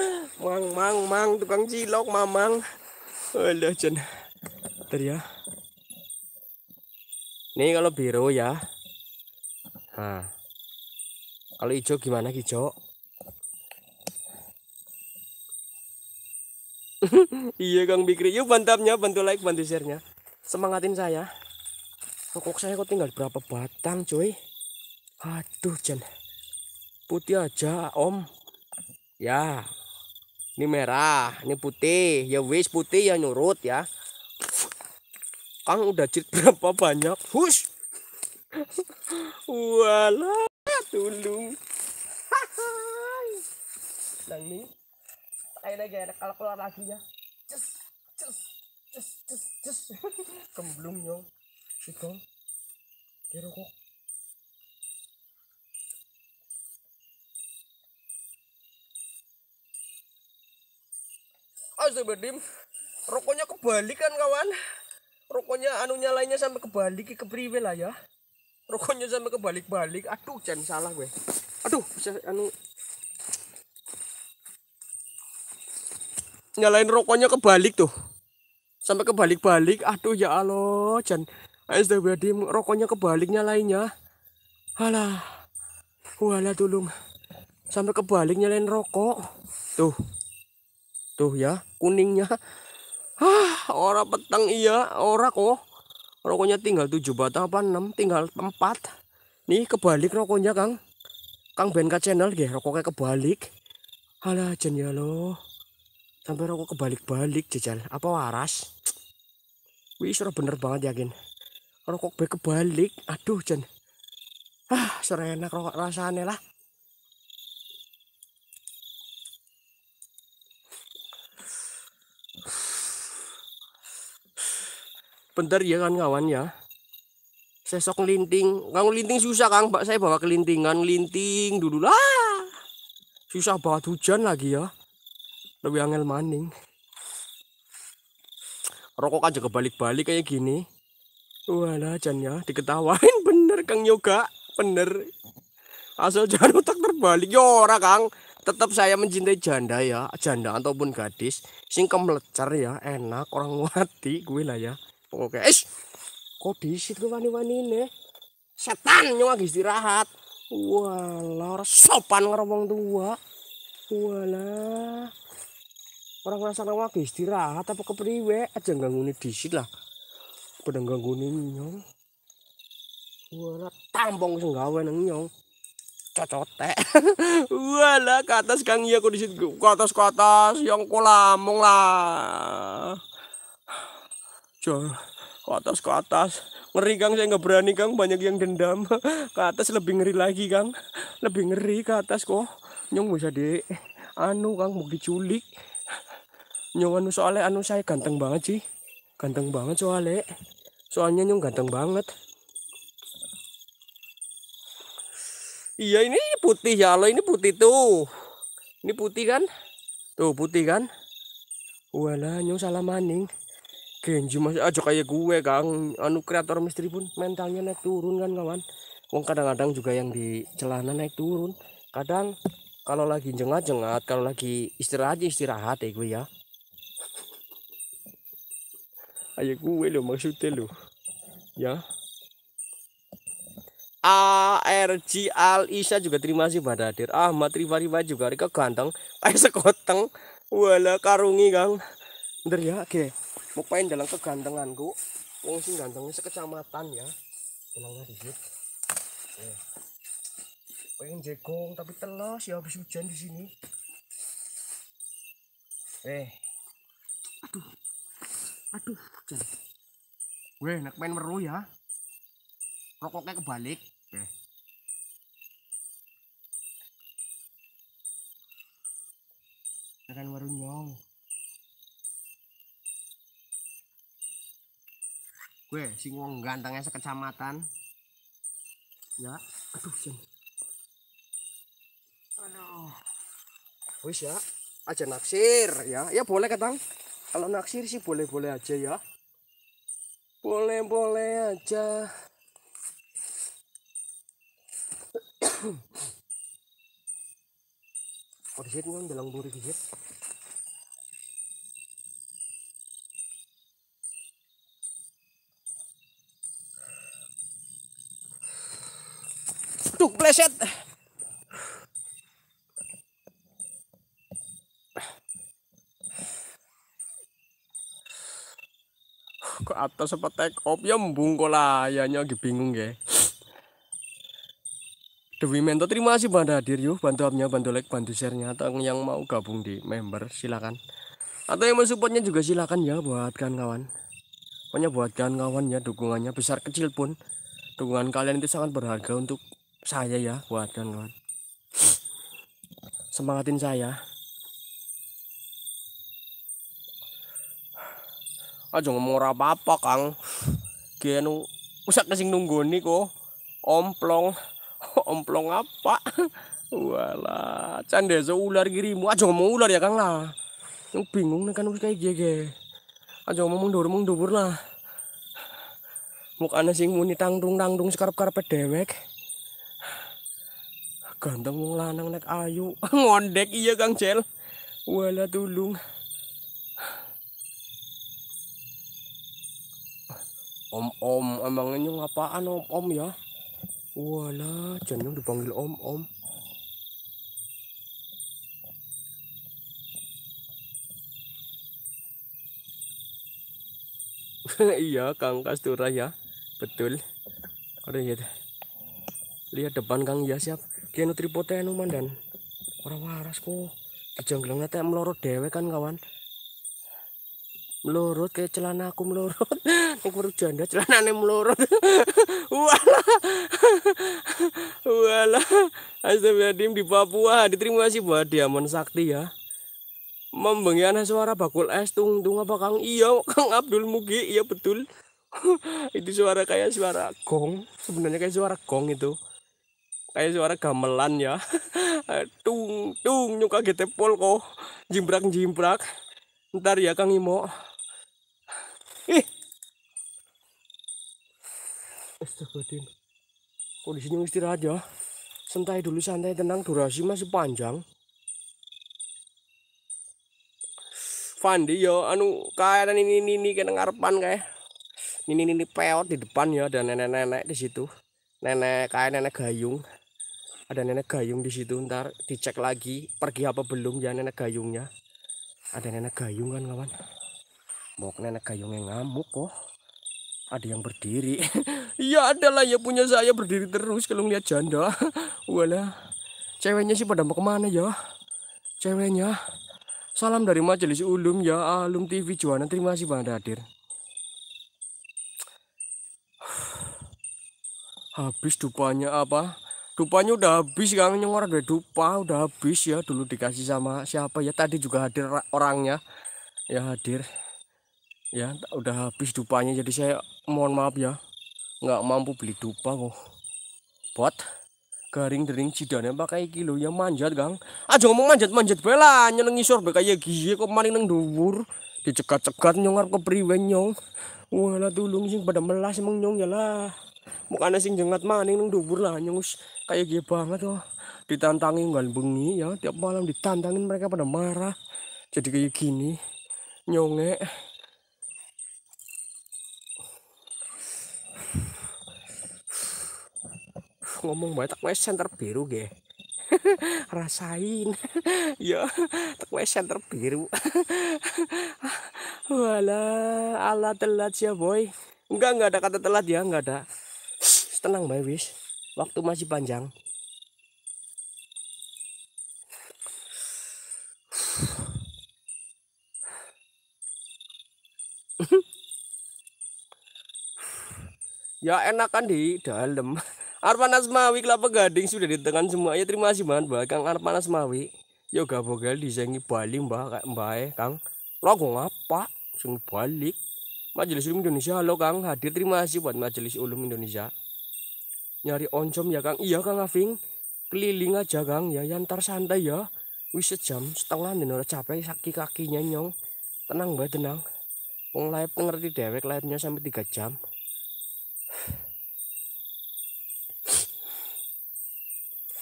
mang mang mang tukang cilok mamang alah jen Bentar ya ini kalau biru ya nah kalau hijau gimana hijau iya Kang Bikri yuk bantapnya bantu like bantu sharenya semangatin saya pokok saya kok tinggal berapa batang cuy aduh Jen putih aja om ya ini merah ini putih ya wis putih ya nyurut ya Kang udah cerit berapa banyak? Hush. Walah, tulung. Langit. kayak lagi kalau keluar lagi ya cus cus cus cus cus kemblum yo itu kira kok Astagfirullahaladzim Rokoknya kebalik kan kawan Rokoknya anunya lainnya sampai kebalik ke priwe lah ya Rokoknya sampai kebalik-balik Aduh jangan salah gue Aduh bisa anu nyalain rokoknya kebalik tuh sampai kebalik-balik aduh ya Allah jan SDWD rokoknya kebalik nyalainnya halah wala tulung sampai kebalik nyalain rokok tuh tuh ya kuningnya ah ora petang iya ora kok rokoknya tinggal tujuh batang apa 6 tinggal empat, nih kebalik rokoknya Kang Kang Benka channel ya rokoknya kebalik halah jan ya loh sampai rokok kebalik-balik jajal apa waras wih suruh bener banget yakin rokok baik kebalik aduh jen ah enak rokok rasanya lah bentar ya kan kawan ya sesok linting kang linting susah kang mbak saya bawa kelintingan linting dulu lah susah banget hujan lagi ya lebih angel maning rokok kan aja kebalik-balik kayak gini walah Jan ya diketawain bener Kang Yoga bener asal jangan otak terbalik yo Kang tetap saya mencintai janda ya janda ataupun gadis sing kemlecer ya enak orang mati gue lah ya oke es kok disit ke wani-wani setan nyong lagi istirahat walah sopan ngerombong tua walah orang sana wakil istirahat apa kepriwe aja nih disit lah pada ganggu nyong wala tampong senggawe nang nyong cocote wala ke atas kang iya aku disit ke atas ke atas yang ku kolamong lah Jol ke atas ke atas ngeri kang saya nggak berani kang banyak yang dendam ke atas lebih ngeri lagi kang lebih ngeri ke atas kok nyong bisa di anu kang mau diculik nyuwun anu soalnya anu saya ganteng banget sih ganteng banget soalnya soalnya nyung ganteng banget iya ini putih ya lo ini putih tuh ini putih kan tuh putih kan wala nyung salah maning Genji masih aja kayak gue kang anu kreator misteri pun mentalnya naik turun kan kawan Wong kadang-kadang juga yang di celana naik turun kadang kalau lagi jengat-jengat kalau lagi istirahat ya istirahat ya gue ya Ayo gue lo maksudnya lo. Ya. A R Al Isha juga terima kasih pada hadir. Ahmad Riva Riva juga Rika ganteng. Ayo sekoteng. Wala karungi kang. Bentar ya, oke. Mau pain dalam kegantenganku. Wong sing gantengnya sekecamatan ya. Hilangnya dikit. Pengen jegong tapi telas ya habis hujan di sini. Eh. Aduh. Aduh. Weh, nak main meru ya. Rokoknya kebalik. Oke. Akan warung nyong. Gue sing wong gantengnya sekecamatan. Ya, aduh sing. Aduh. Wis ya, aja naksir ya. Ya boleh katang Kalau naksir sih boleh-boleh aja ya boleh-boleh aja Oh, di sini dalam duri di sini. Tuh, pleset. ke atas apa sepetek opium ya bungko layanya lagi ya, ya, bingung ya Dewi Mento terima kasih bantu hadir yuk bantu upnya bantu like bantu sharenya atau yang mau gabung di member silakan atau yang mau supportnya juga silakan ya buat kawan-kawan pokoknya buat kawan-kawan ya dukungannya besar kecil pun dukungan kalian itu sangat berharga untuk saya ya buat kawan-kawan semangatin saya aja ah, ngomong ora apa-apa Kang genu usak nunggu nih kok omplong omplong apa wala so ular kirimu aja ah, ngomong ular ya Kang lah yang bingung nih kan wis kayak gege aja ah, ngomong mundur mundur lah mukane sing muni tangdung tangdung sekarap karep dewek ganteng wong lanang nek ayu ngondek iya Kang cel. wala tulung om-om emangnya nyung ngapaan om-om ya wala jeneng dipanggil om-om iya Kang Kastura ya betul ada ya lihat depan Kang ya siap kianu tripotenu mandan orang waras kok dijanggelang teh melorot dewe kan kawan Melorot kayak celana aku melorot, aku baru janda celana ini melorot, walah walah astagfirullahaladzim di Papua diterima kasih buat Diamond Sakti ya membengiana suara bakul es tung tung apa kang iya kang Abdul Mugi iya betul itu suara kayak suara gong sebenarnya kayak suara gong itu kayak suara gamelan ya tung tung nyuka gete pol kok jimbrak jimbrak ntar ya kang Imo ih, Astagfirullahaladzim. Kondisinya istirahat ya. santai dulu santai tenang durasi masih panjang. Fandi yo ya, anu kaya ini ini ini kena ngarepan kayak ini ini, ini peot di depan ya ada nenek-nenek di situ nenek kayak nenek gayung ada nenek gayung di situ ntar dicek lagi pergi apa belum ya nenek gayungnya ada nenek gayung kan kawan nenek kena yang ngamuk kok oh. ada yang berdiri ya adalah ya punya saya berdiri terus kalau ngeliat janda wala ceweknya sih pada mau kemana ya ceweknya salam dari majelis ulum ya alum tv juana terima kasih bang hadir habis dupanya apa dupanya udah habis kang nyengor ada dupa udah habis ya dulu dikasih sama siapa ya tadi juga hadir orangnya ya hadir ya udah habis dupanya jadi saya mohon maaf ya nggak mampu beli dupa kok buat garing dering cidane pakai kilo ya manjat gang aja ngomong manjat manjat bela nyeneng isor kayak gizi kok maning neng dubur dicegat-cegat nyongar arep kepriwen nyong wala tulung sing pada melas emang nyong ya lah mukanya sing jengat maning neng dubur lah nyong kayak gini banget kok ditantangi nggak bengi ya tiap malam ditantangin mereka pada marah jadi kayak gini nyongek ngomong bae tak wes center biru ge rasain ya tak wes center biru wala ala telat ya boy enggak enggak ada kata telat ya enggak ada tenang bae wis waktu masih panjang ya enakan di dalam Arpan Asmawi kelapa gading sudah di tangan semua. Ya terima kasih banget Mbak Kang Arpan Asmawi. Yo gabogel disengi Bali Mbak kayak Mbak ya, Kang. Lo ngapa? Sing balik. Majelis Ulum Indonesia halo Kang, hadir terima kasih buat Majelis Ulum Indonesia. Nyari oncom ya Kang. Iya Kang Afing. Keliling aja Kang ya, yantar santai ya. Wis sejam setengah nih nora capek sakit kakinya nyong. Tenang Mbak, tenang. Wong live ngerti dewek live-nya sampai tiga jam.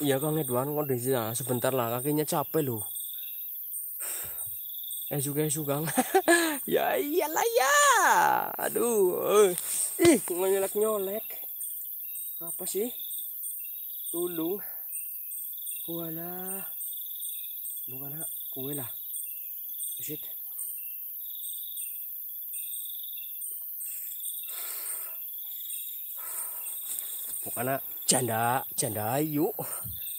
Iya Kang Edwan nah, sebentar lah kakinya capek loh. Eh juga eh juga, ya iyalah ya. Aduh. Eh. Ih, nyolek-nyolek. Apa sih? Tulung. Walah. Bukan hak kue lah. Isit. Bukan hak janda janda ayu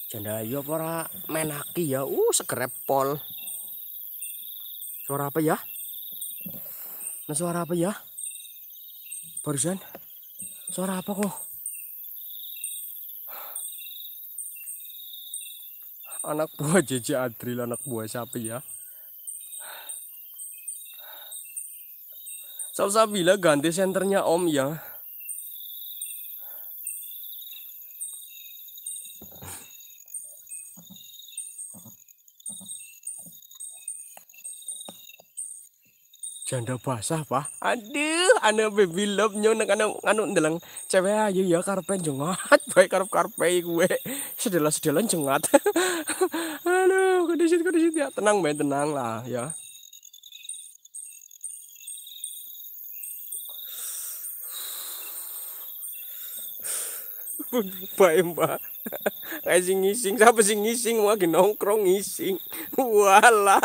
janda ayu para menaki ya uh pol suara apa ya nah suara apa ya barusan suara apa kok anak buah JJ Adril anak buah siapa ya bila ganti senternya om ya janda basah pak aduh anak baby love nyo nang anak anu ndelang cewek aja ya karpen jengat baik karep karpe gue sedihlah sedelan jengat aduh kondisi kondisi ya tenang main tenang lah ya bae mbak ngising ngising siapa sih ngising lagi nongkrong ngising Wala,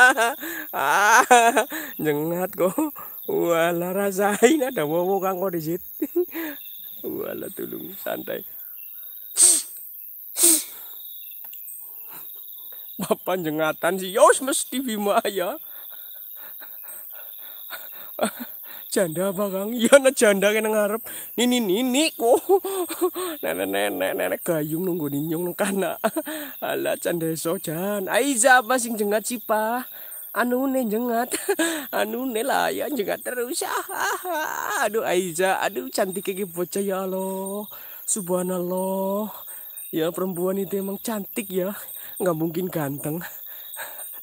ah nyengat kok wala rasain ada wowo kang kok di situ tulung santai bapak jengatan sih yos mesti bima ya janda apa kang iya na janda kena ngarep nini nini kok nenek nenek nenek gayung nunggu ninyong nung kana ala canda sojan aiza apa sing jengat pa anu ne jengat anu ne ya jengat terus ah, aduh aiza aduh cantik kayak bocah ya allah subhanallah ya perempuan itu emang cantik ya nggak mungkin ganteng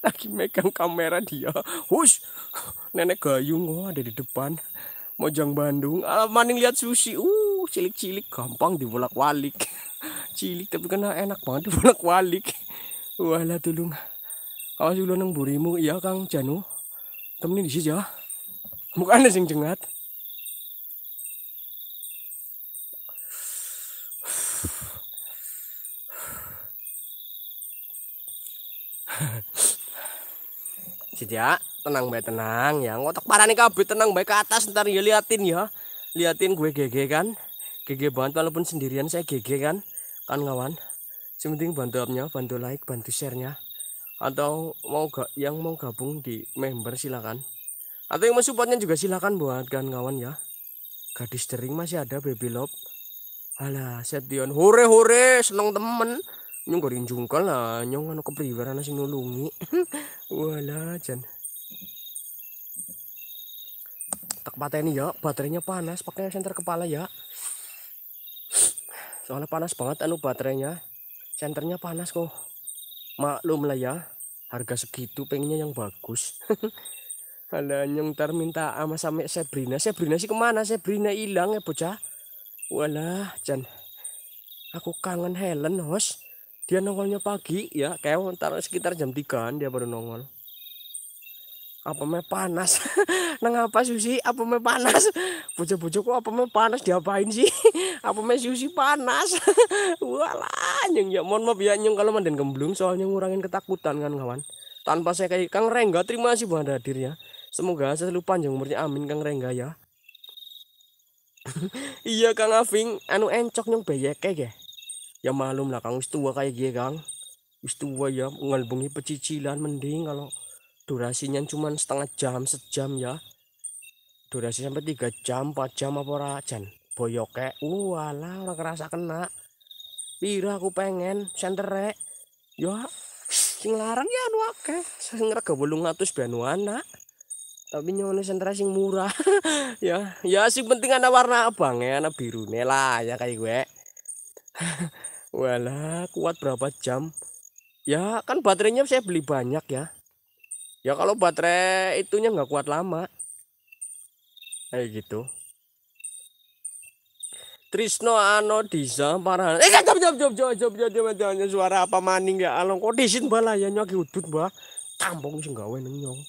lagi megang kamera dia hush nenek gayung oh, ada di depan Mojang Bandung ah, maning lihat sushi uh cilik-cilik gampang dibolak-walik cilik tapi kena enak banget dibolak-walik wala tulung awas dulu nang burimu iya Kang Janu temenin di sini ya mukanya sing jengat Sidia, ya. tenang baik tenang ya. Ngotok parane kabeh tenang baik ke atas ntar ya liatin ya. Liatin gue GG kan. GG banget walaupun sendirian saya GG kan. Kan kawan. Sementing bantu upnya, bantu like, bantu sharenya. Atau mau gak yang mau gabung di member silakan. Atau yang mau supportnya juga silakan buat kan kawan ya. Gadis dering masih ada baby love. Alah, setion, hore hore, seneng temen nyong garing jungkal lah nyong anu kepriwara nasi nulungi wala tak takpatay ya baterainya panas pakai senter kepala ya soalnya panas banget anu baterainya senternya panas kok maklum lah ya harga segitu pengennya yang bagus ada nyong ntar minta sama sama Sabrina Sabrina sih kemana Sabrina hilang ya bocah walah Jan aku kangen Helen host dia nongolnya pagi ya kayak taruh sekitar jam 3 dia baru nongol apa me panas Neng apa susi apa me panas bocah-bocah kok apa me panas diapain sih apa me susi panas walah nyeng ya mohon maaf ya nyeng kalau manden gemblung soalnya ngurangin ketakutan kan kawan tanpa saya kayak Kang Rengga terima kasih buat hadir ya semoga selalu panjang umurnya amin Kang Rengga ya iya Kang Afing anu encok nyong beyek kayak ya malum lah kang istuwa kayak gini kang istuwa ya ngelbungi pecicilan mending kalau durasinya cuma setengah jam sejam ya durasi sampai tiga jam empat jam apa rajan boyoke wala uh, orang kerasa kena pira aku pengen sentere ya sing larang ya anu saya sing bolong ngatus ben anak tapi nyonya sentra sing murah ya ya sing penting ada warna abang ya e, ana biru lah ya kayak gue Walah, kuat berapa jam? Ya, kan baterainya saya beli banyak ya. Ya kalau baterai itunya nggak kuat lama. Kayak gitu. Trisno Ano Disa Parah. Eh, jom jom jom jom jom jom jom jom suara apa maning ya alon kok disin balayanya ki udut mbah. Tampung sing gawe neng nyong.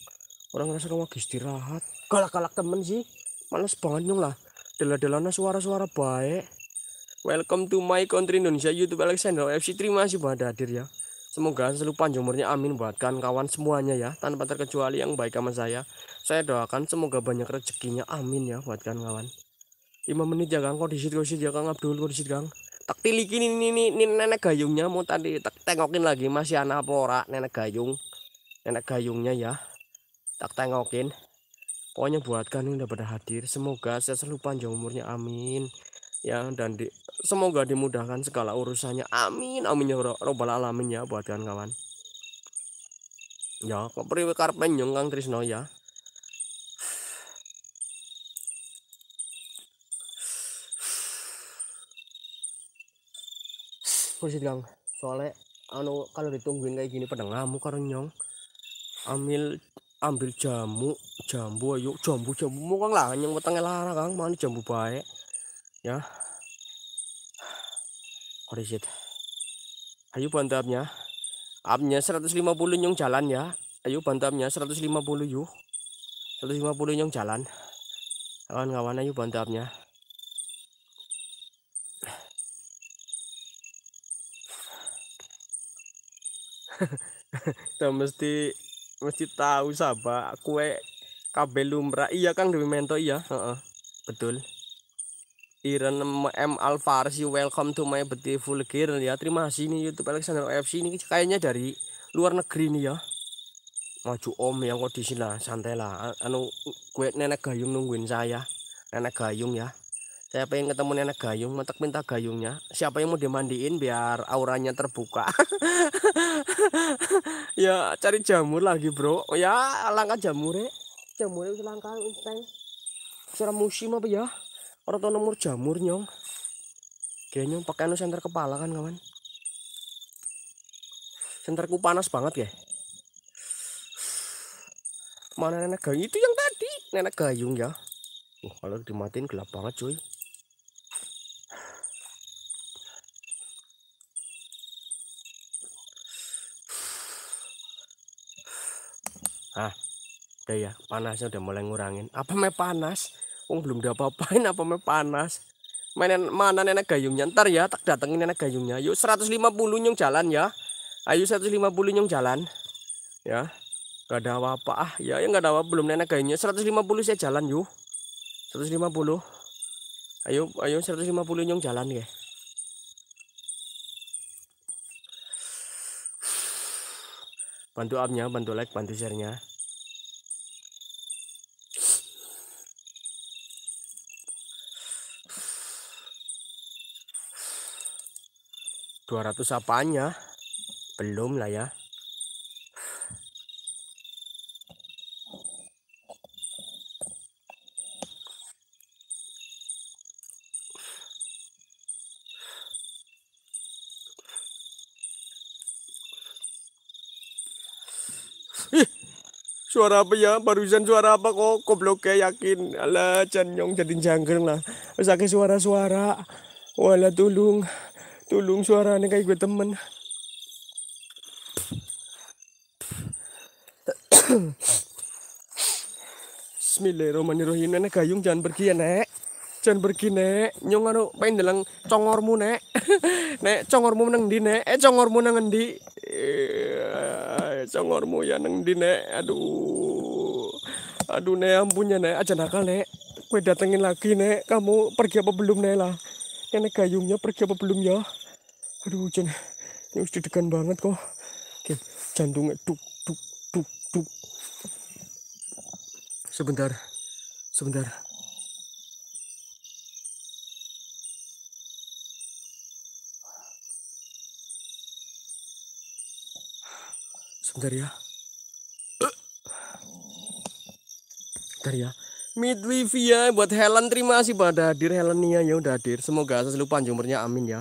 Orang rasa kamu istirahat. Galak-galak temen sih. Males banget nyong lah. Dela-delana suara-suara baik. Welcome to my country Indonesia YouTube Alexander FC. Terima kasih buat hadir ya. Semoga selalu panjang umurnya amin buat kawan-kawan semuanya ya, tanpa terkecuali yang baik sama saya. Saya doakan semoga banyak rezekinya amin ya buat kawan-kawan. 5 menit ya Kang, kondisi kondisi ya Kang Abdul kondisi Kang. Tak tilikin ini, ini, ini nenek gayungnya mau tadi tak tengokin lagi masih anak apa nenek gayung. Nenek gayungnya ya. Tak tengokin. Pokoknya buat ini udah pada hadir. Semoga saya selalu panjang umurnya. Amin ya dan di, semoga dimudahkan segala urusannya amin amin ya robbal alamin ya buat kawan-kawan ya kok priwe karpen kang Trisno ya kursi kang soalnya anu kalau ditungguin kayak gini pada ngamuk karo nyong ambil ambil jamu jambu ayo jambu jambu mau kang lah nyong petangnya lara kang mana jambu baik ya it ayo bantu abnya 150 nyong jalan ya ayo bantu 150 yuk 150 nyong jalan kawan-kawan ayo bantu kita mesti mesti tahu sahabat kue kabel lumrah iya kan demi mento iya uh -uh. betul Iren M Alfarsi welcome to my beautiful girl ya terima kasih nih YouTube Alexander FC ini kayaknya dari luar negeri nih ya maju om yang kok di sini lah santai lah anu gue nenek gayung nungguin saya nenek gayung ya saya pengen ketemu nenek gayung mentek minta gayungnya siapa yang mau dimandiin biar auranya terbuka ya cari jamur lagi bro oh ya jamur jamurnya jamurnya langkah secara musim apa ya orang tuh nomor jamur nyong kayak nyong pakai anu senter kepala kan kawan senterku panas banget ya mana nenek gayung itu yang tadi nenek gayung ya uh, kalau dimatiin gelap banget cuy ah udah ya panasnya udah mulai ngurangin apa me panas Wong belum diapa-apain apa main panas. Mainan mana nenek gayungnya? Ntar ya tak datengin nenek gayungnya. Yuk 150 nyong jalan ya. Ayo 150 nyong jalan. Ya. Gak ada apa-apa ah. Ya, ya gak ada apa belum nenek gayungnya. 150 saya jalan yuk. 150. Ayo ayo 150 nyong jalan ya. Bantu abnya bantu like, bantu share-nya. 200 apanya belum lah ya suara apa ya barusan suara apa kok goblok kayak yakin ala canyong jadi jangkring lah sakit suara-suara wala tulung Tolong suaranya kayak gue temen. Bismillahirrahmanirrahim nenek gayung jangan pergi ya nek jangan pergi nek nyong anu pengen dalang congormu nek nek congormu neng di nek eh congormu neng di eh, congormu ya neng di nek aduh aduh nek ampunnya nek aja nakal nek gue datengin lagi nek kamu pergi apa belum nek lah nenek gayungnya pergi apa belum ya aduh hujan ini harus didekan banget kok jantungnya duk duk duk duk sebentar sebentar sebentar ya sebentar ya Midwifia buat Helen terima kasih pada hadir helen ya udah hadir semoga selalu panjang umurnya amin ya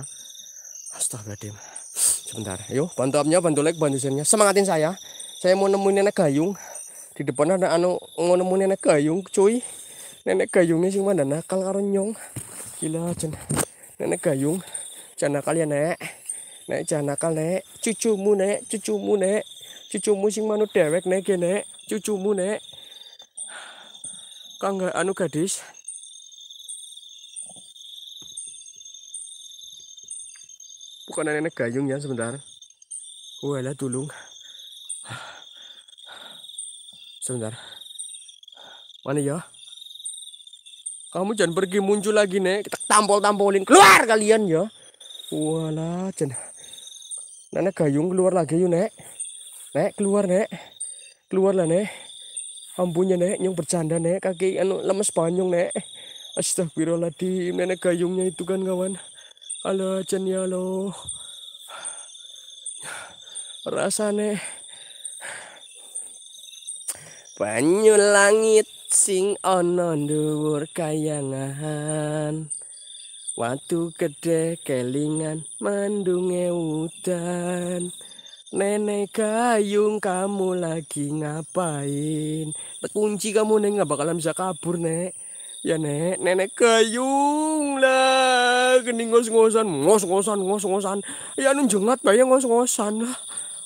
Astagfirullahaladzim. Sebentar. Yuk, bantu upnya, bantu like, bantu share-nya. Semangatin saya. Saya mau nemuin nenek gayung. Di depan ada anu mau nemuin nenek gayung, cuy. Nenek gayungnya sih mana nakal karo nyong. Gila, jen. Nenek gayung. Jangan nakal ya, Nek. Nek jangan nakal, Nek. Cucumu, Nek. Cucumu, Nek. Cucumu sing manut dewek, Nek, ya, Nek. Cucumu, Nek. Kang anu gadis, kok nenek gayung ya sebentar walah tulung sebentar mana ya kamu jangan pergi muncul lagi nek kita tampol tampolin keluar kalian ya walah jen nenek gayung keluar lagi yuk nek nek keluar nek keluar lah nek ampunya nek nyong bercanda nek kaki anu lemes panjang nek astagfirullahaladzim nenek gayungnya itu kan kawan Halo Jen lo. Rasane banyu langit sing ana ndhuwur kayangan. Watu gede kelingan mendunge udan. Nenek gayung kamu lagi ngapain? Kunci kamu nih nggak bakalan bisa kabur nek. ya nek nenek kayung lah geni ngos-ngosan ngos-ngosan ngos-ngosan ya anu jengat bayang ngos-ngosan lah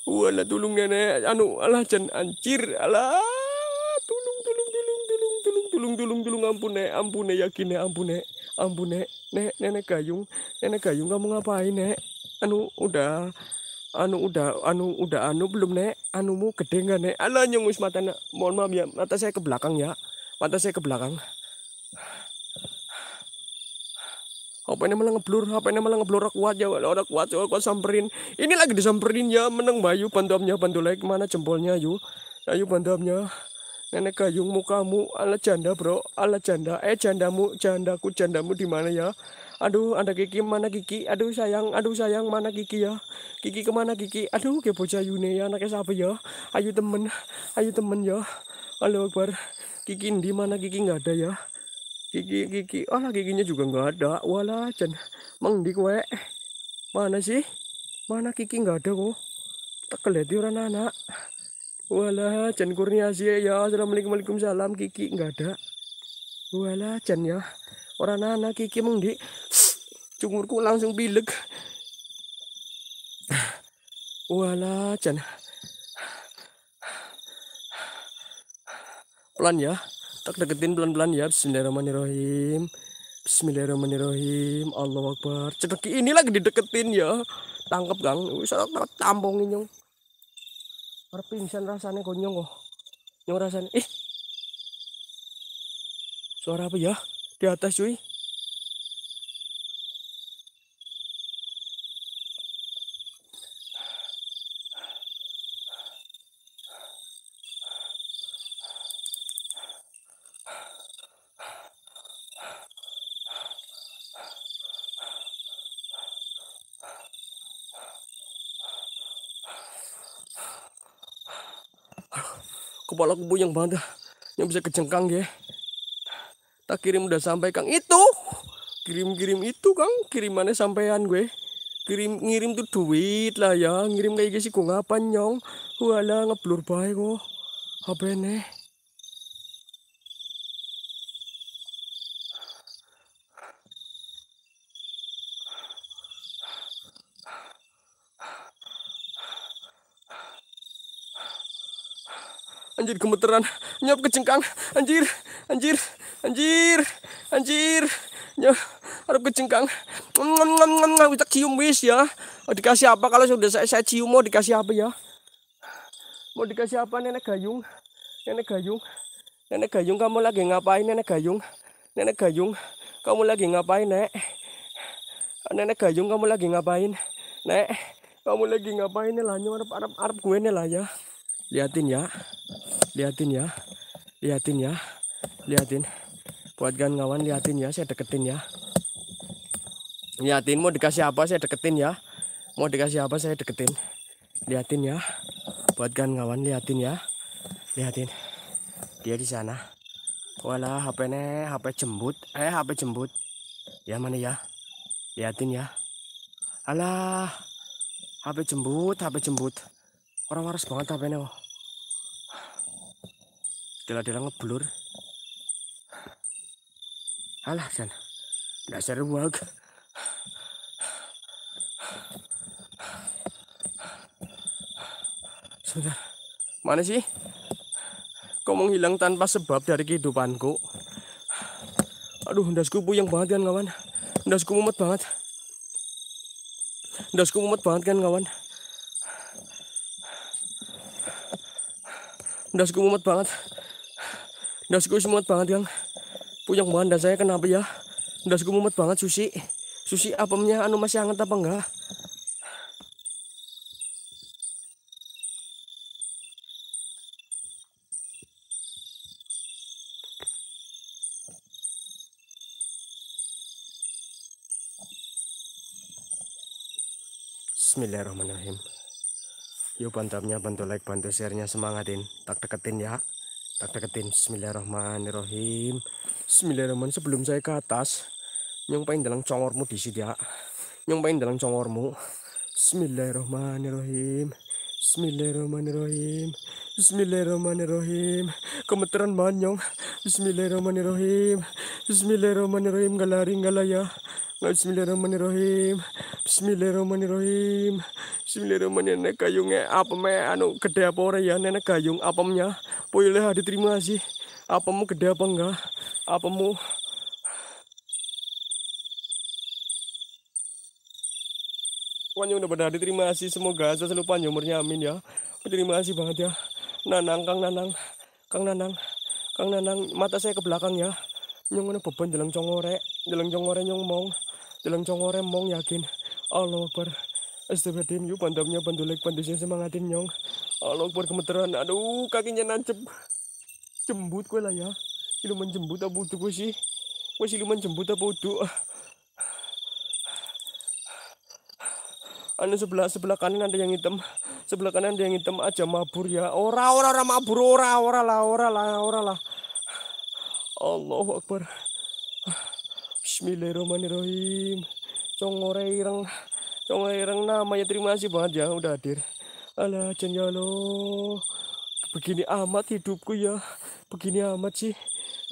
wala tulung nenek ya, anu alah jen anjir alah tulung tulung tulung tulung tulung tulung tulung tulung ampun nek ampun nek yakin nek ampun nek ampun nek nek nenek gayung nenek gayung kamu ngapain nek anu udah anu udah anu udah anu belum nek anumu gede nggak nek alah nyungus mata nek mohon maaf ya mata saya ke belakang ya mata saya ke belakang apa ini malah ngeblur apa ini malah ngeblur aku aja walau aku kuat aku samperin ini lagi disamperin ya meneng bayu amnya bantu like mana jempolnya ayu ayu amnya nenek gayungmu kamu ala janda bro ala janda eh jandamu jandaku jandamu di mana ya aduh ada kiki mana kiki aduh sayang aduh sayang mana kiki ya kiki kemana kiki aduh ke bocah yune ya anaknya siapa ya ayo temen ayo temen ya halo akbar kiki di mana kiki nggak ada ya gigi gigi oh giginya juga nggak ada wala can mang di mana sih mana kiki nggak ada kok tak di orang anak wala can kurnia sih ya assalamualaikum waalaikumsalam kiki nggak ada walah can ya orang anak kiki mang di cungurku langsung bilik, walah can pelan ya tak deketin pelan-pelan ya Bismillahirrahmanirrahim Bismillahirrahmanirrahim Allah Akbar cedeki ini lagi dideketin ya Tangkap gang wis ora tampung nyong arep pingsan rasane konyong kok nyong rasane ih suara apa ya di atas cuy kepala aku yang banget yang bisa kecengkang ya tak kirim udah sampai kang itu kirim-kirim itu kang kirimannya sampean gue kirim ngirim tuh duit lah ya ngirim kayak gini sih gue ngapain nyong wala ngeblur baik kok apa nih anjir gemeteran nyop kecengkang anjir anjir anjir anjir nyop harap kecengkang kita cium wis ya mau dikasih apa kalau sudah saya, saya cium mau dikasih apa ya mau dikasih apa nenek gayung nenek gayung nenek gayung kamu lagi ngapain nenek gayung nenek gayung kamu lagi ngapain nek nenek gayung kamu lagi ngapain nek kamu lagi ngapain nih lah nyorap arab arab gue nih lah ya liatin ya liatin ya liatin ya liatin buat kawan kawan liatin ya saya deketin ya liatin mau dikasih apa saya deketin ya mau dikasih apa saya deketin liatin ya buat kawan kawan liatin ya liatin dia di sana wala hp ne HP jembut eh HP jembut ya mana ya liatin ya alah HP jembut HP jembut orang waras banget hp ne oh. Setelah dia ngeblur. Alah, Jan. Dasar wag. Sebentar. Mana sih? Kau menghilang tanpa sebab dari kehidupanku? Aduh, dasku puyeng banget kan, kawan. Dasku mumet banget. Dasku mumet banget kan, kawan. Dasku mumet banget. Dasku semut banget yang punya bahan dan saya kenapa ya? Dasku mumet banget susi apa punya anu masih hangat apa enggak? Bismillahirrahmanirrahim. Yuk bantu bantu like, bantu share-nya semangatin, tak deketin ya tak deketin Bismillahirrahmanirrahim Bismillahirrahmanirrahim sebelum saya ke atas nyumpain dalam congormu di sini ya nyumpain dalam congormu Bismillahirrahmanirrahim Bismillahirrahmanirrahim Bismillahirrahmanirrahim kemeteran manyong Bismillahirrahmanirrahim Bismillahirrahmanirrahim galari galaya Bismillahirrahmanirrahim Bismillahirrahmanirrahim Bismillahirrahmanirrahim nenek kayungnya apa ya? me anu gede apa ora ya nenek apa me boleh ya, lah diterima sih Apa mau gede apa enggak? Apa mau Pokoknya udah pada diterima sih semoga saya selalu panjang amin ya. Terima kasih banget ya. Nanang Kang Nanang. Kang Nanang. Kang Nanang mata saya ke belakang ya. Nyong beban jelang congore, jelang congore nyong mong. Jelang congore mong yakin. Allah Akbar. Astagfirullahaladzim, yuk pandamnya pandulek pandusnya semangatin nyong. Allah buat kemeteran, Aduh, kakinya nancep. Jembut gue lah ya. Siluman jembut apa udah gue sih? Gue siluman jembut apa udah? Anu sebelah sebelah kanan ada yang hitam. Sebelah kanan ada yang hitam aja mabur ya. Ora ora ora mabur ora ora lah ora lah ora lah. Allah Akbar. Bismillahirrahmanirrahim. Congore ireng. Congore ireng namanya terima kasih banget ya udah hadir. Alah, jangan ya Allah. Begini amat hidupku ya. Begini amat sih.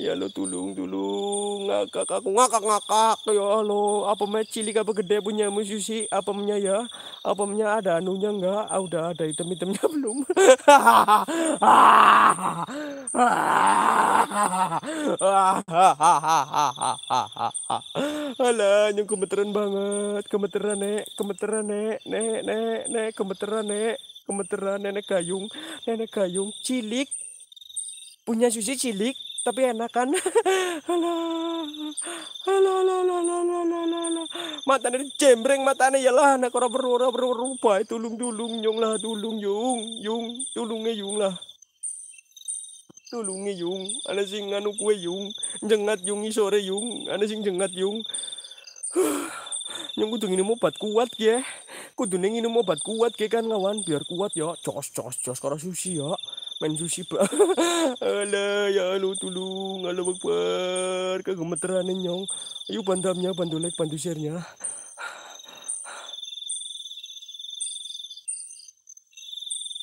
Ya lo tulung tulung ngakak aku ngakak ngakak ya lo apa me cilik apa gede punya musisi apa punya ya apa punya ada anunya enggak ah, udah ada item itemnya belum Alah yang kemeteran banget kemeteran nek kemeteran nek nek nek nek kemeteran nek kemeteran nenek gayung nenek gayung cilik punya sushi cilik tapi enak kan halo halo halo halo halo halo halo mata dari jembreng matanya ya lah anak orang berwarna berubah eh, tulung tulung yung lah tulung yung yung tulungnya yung lah tulungnya yung ada sing nganu kue yung jengat yung sore yung ada sing jengat yung yang kudu minum obat kuat ya kudu minum obat kuat ya kan ngawan biar kuat ya cos cos cos karo susi ya main sushi pak ala, ya Allah anu, tolong Allah gemeteran kegemeteran eh, nyong ayo bantamnya bantu like bantu share-nya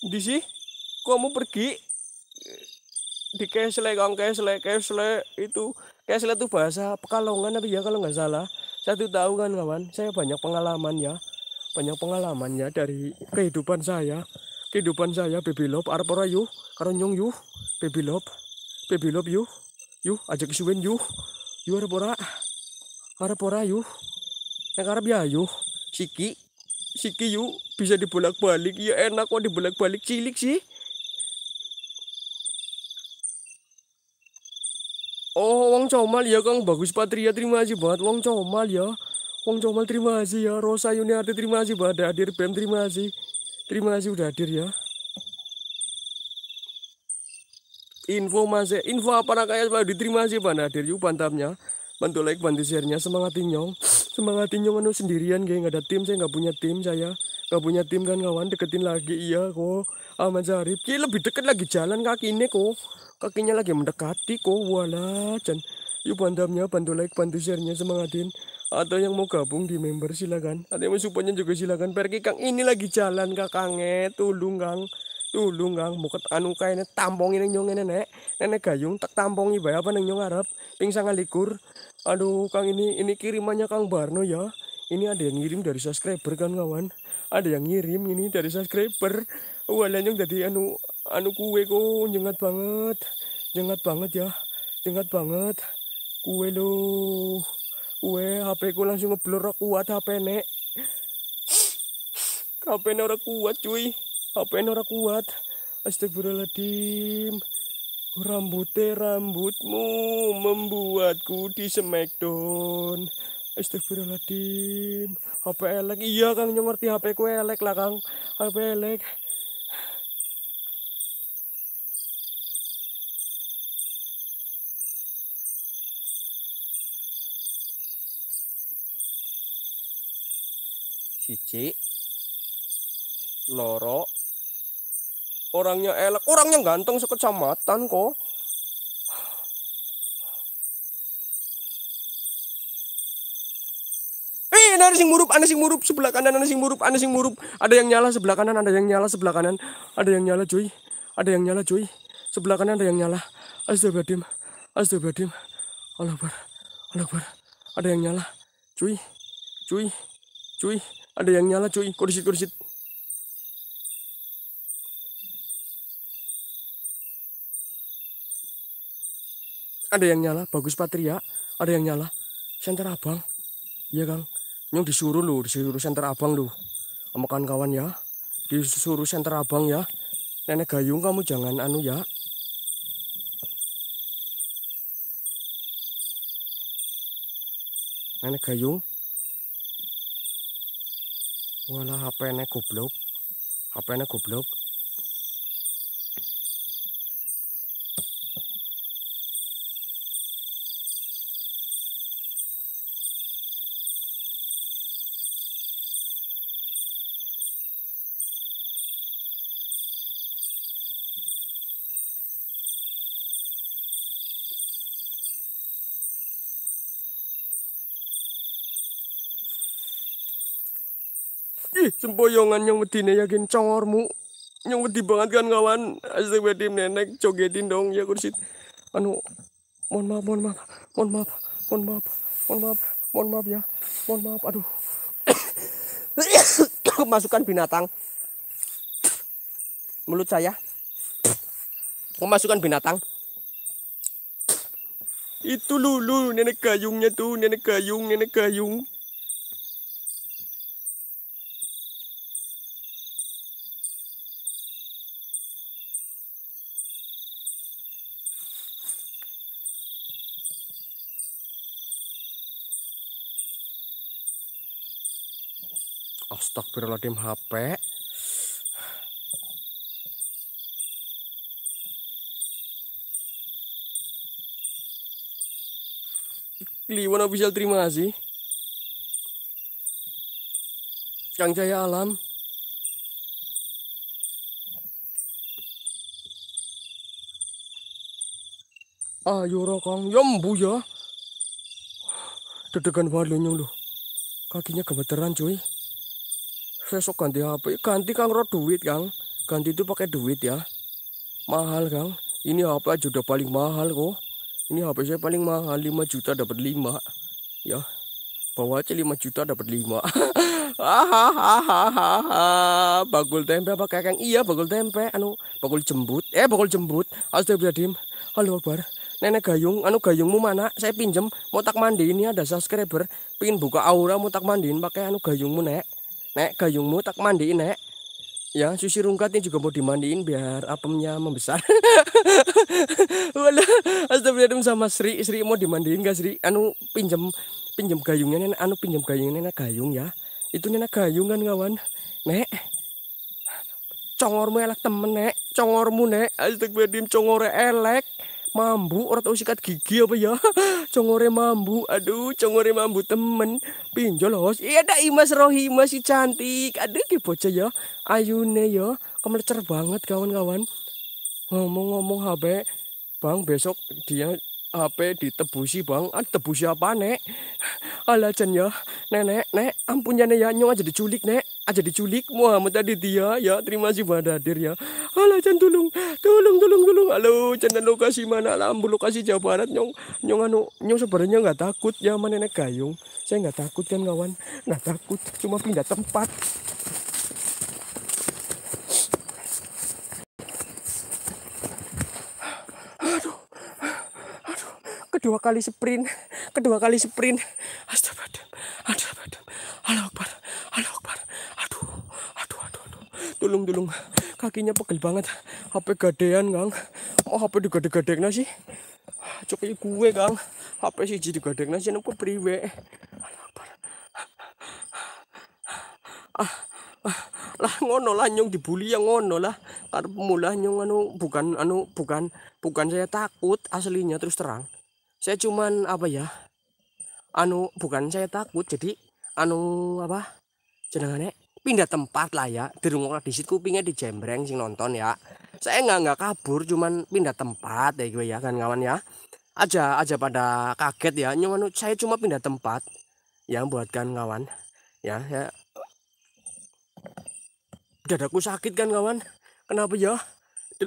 di sih mau pergi di kesle kong kesle kesle itu kesle itu bahasa pekalongan tapi ya kalau nggak salah satu tahu kan kawan saya banyak pengalaman ya banyak pengalamannya dari kehidupan saya kehidupan saya baby love arep ora yuh karo nyong yuh baby love baby love yuh yuh aja kesuwen yuh yuh arep ora arep ora yuh nek arep ya yuh siki siki yuh bisa dibolak-balik ya enak kok dibolak-balik cilik sih Oh, Wong Comal ya Kang Bagus Patria terima kasih banget Wong Comal ya. Wong Comal terima kasih ya. Rosa Yuniarti terima kasih banget. Hadir BEM terima kasih. Terima kasih udah hadir ya. Info Mas, info apa nakanya sudah diterima sih Pak hadir yuk pantamnya Bantu like, bantu sharenya, semangat inyong. Semangat inyong anu sendirian geng, nggak ada tim, saya nggak punya tim saya. Nggak punya tim kan kawan, deketin lagi iya kok. Aman Zarif, ki lebih deket lagi jalan kaki ini kok. Kakinya lagi mendekati kok, wala jan. Yuk pantamnya bantu like, bantu sharenya, semangatin atau yang mau gabung di member silakan ada yang mau supportnya juga silakan pergi kang ini lagi jalan kak kange tulung kang tulung kang buket anu kainnya tampongin yang nyong nenek nenek gayung tak tampongi bay apa neng nyong arab ping ngalikur likur aduh kang ini ini kirimannya kang Barno ya ini ada yang ngirim dari subscriber kan kawan ada yang ngirim ini dari subscriber walau nyong jadi anu anu kue kok jengat banget jengat banget ya jengat banget kue loh Weh, HP ku langsung ngeblur kuat HP nek. HP nek ora kuat cuy. HP nek ora kuat. Astagfirullahaladzim. Rambutnya rambutmu membuatku di smackdown. Astagfirullahaladzim. HP elek. Iya Kang, ngerti HP ku elek lah Kang. HP elek. Cici, loro orangnya elek orangnya ganteng sekecamatan kok eh ada sing murup ada sing murup sebelah kanan ada sing murup ada sing murup ada yang nyala sebelah kanan ada yang nyala sebelah kanan ada yang nyala cuy ada yang nyala cuy sebelah kanan ada yang nyala astagfirullahaladzim astagfirullahaladzim Allah Akbar Allah Akbar ada yang nyala cuy cuy cuy ada yang nyala cuy, kursit-kursit. Ada yang nyala, bagus Patria. Ada yang nyala. senter Abang. Iya Kang. Nyong disuruh lu, disuruh senter Abang lu. Sama kawan-kawan ya. Disuruh senter Abang ya. Nenek Gayung kamu jangan anu ya. Nenek Gayung Walah HP-nya goblok. HP-nya goblok. semboyongan yang yang wedine yakin congormu. Yang wedi banget kan kawan. Asli wedi nenek jogetin dong ya kursi. Anu, mohon maaf, mohon maaf, mohon maaf, mohon maaf, mohon maaf, mohon maaf ya. Mohon maaf, aduh. Kemasukan binatang. Mulut saya. Kemasukan binatang. Itu lulu nenek gayungnya tuh, nenek gayung, nenek gayung. lagi HP Kliwon official terima kasih Kang Jaya Alam Ayo rokang yombu ya, ya. Dedegan walunya loh Kakinya gemeteran cuy Besok ganti HP ganti kang roh duit kang ganti itu pakai duit ya mahal kang ini HP aja udah paling mahal kok ini HP saya paling mahal 5 juta dapat 5 ya bawa aja 5 juta dapat 5 hahaha bagul tempe apa kang iya bagul tempe anu bagul jembut eh bagul jembut astagfirullahaladzim halo bar, nenek gayung anu gayungmu mana saya pinjem mau tak mandi ini ada subscriber pingin buka aura mau tak mandiin pakai anu gayungmu nek Nek, gayungmu tak mandiin, Nek. Ya, susi rungkatnya juga mau dimandiin biar apemnya membesar. Walah, astagfirullahaladzim sama Sri. Sri mau dimandiin gak, Sri? Anu, pinjam pinjam gayungnya, Nek. Anu, pinjam gayungnya, Nek. Gayung ya. Itu Nek gayung kan, kawan. Nek, congormu elek temen, Nek. Congormu, Nek. Astagfirullahaladzim, congore elek mambu ora tau sikat gigi apa ya congore mambu aduh congore mambu temen pinjol hos iya dak imas rohima si cantik aduh ki bocah ya ayune ya kemelcer banget kawan-kawan ngomong-ngomong HP Bang besok dia HP ditebusi bang, ah, tebusi apa nek? Alah Jan ya, nenek, nek, ampun ya nek ya, nyong aja diculik nek, aja diculik, Muhammad tadi dia ya, terima kasih hadir ya. Alah Jan tolong, tolong, tolong, halo Jan lokasi mana, alam lokasi Jawa Barat, nyong, nyong anu, nyong sebenarnya nggak takut ya sama nenek gayung, saya nggak takut kan kawan, nggak takut, cuma pindah tempat. kedua kali sprint kedua kali sprint astagfirullah astagfirullah Allah akbar Allah aduh aduh aduh aduh tolong, tolong, kakinya pegel banget HP gadean kang oh HP digade-gadein sih cukai gue kang HP sih jadi gadein sih nempu priwe Allah akbar ah, ah lah ngono lah nyong dibully yang ngono lah karena pemula nyong anu bukan anu bukan bukan saya takut aslinya terus terang saya cuman apa ya anu bukan saya takut jadi anu apa jenengannya pindah tempat lah ya di rumah di situ kupingnya dijembreng si nonton ya saya nggak nggak kabur cuman pindah tempat gitu ya gue ya kan kawan ya aja aja pada kaget ya cuman saya cuma pindah tempat ya buat kan kawan ya ya dadaku sakit kan kawan kenapa ya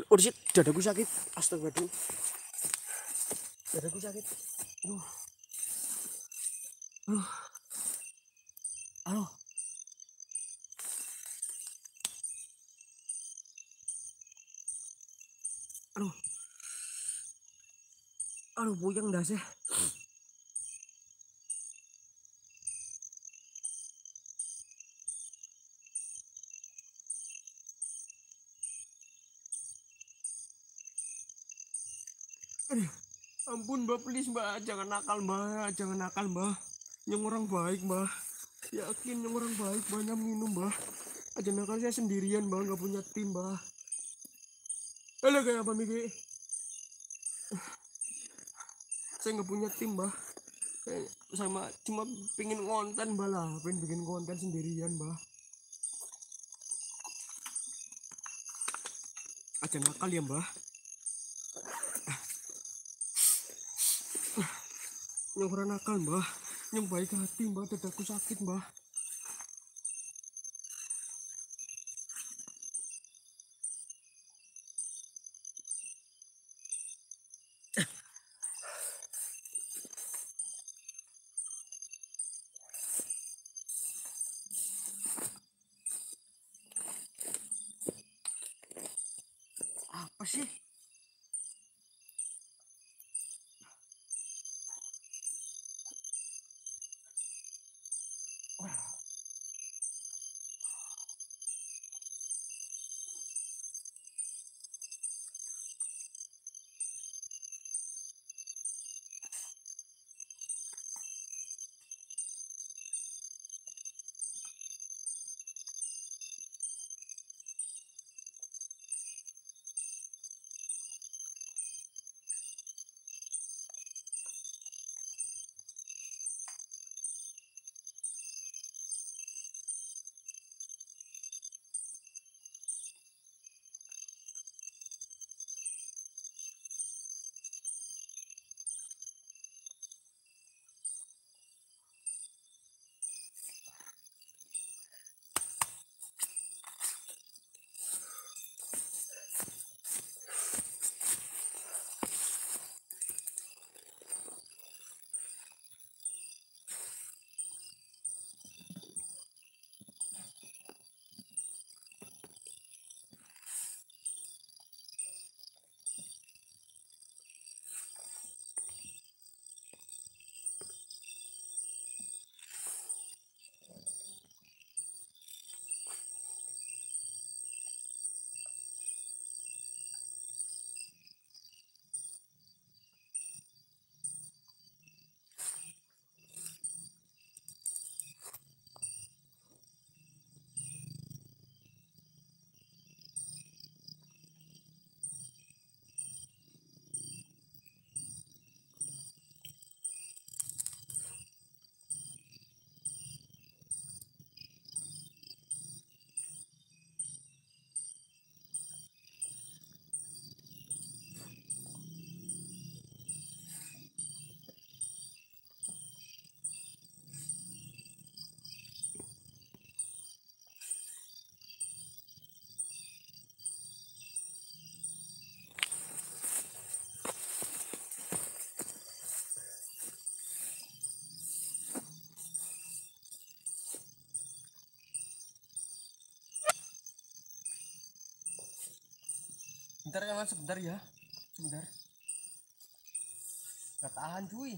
ursit oh, dadaku sakit astagfirullah dadaku sakit aduh aduh aduh aduh aduh puyeng dah sih Aduh ampun mbak please mbak jangan nakal mbak jangan nakal mbak yang orang baik mbak yakin yang orang baik banyak minum mbak aja nakal saya sendirian mbak nggak punya tim mbak Halo kayak apa Miki? Saya nggak punya tim mbak eh, sama cuma pingin konten mbak lah pengen bikin konten sendirian mbak aja nakal ya mbak yang nakal mbah yang baik hati mbah dadaku sakit mbah Bentar ya, sebentar ya. Sebentar. nggak tahan cuy.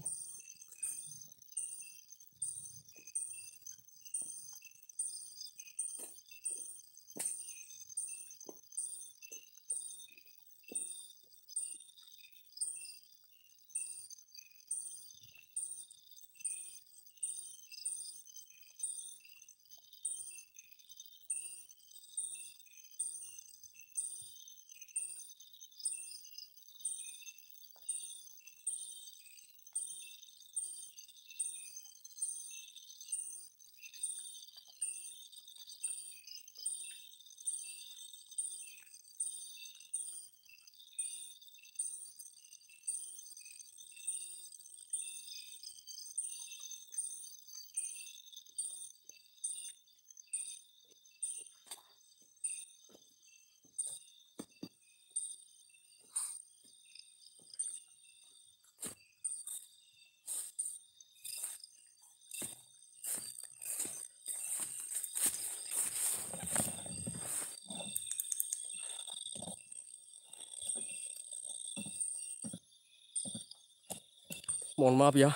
mohon maaf ya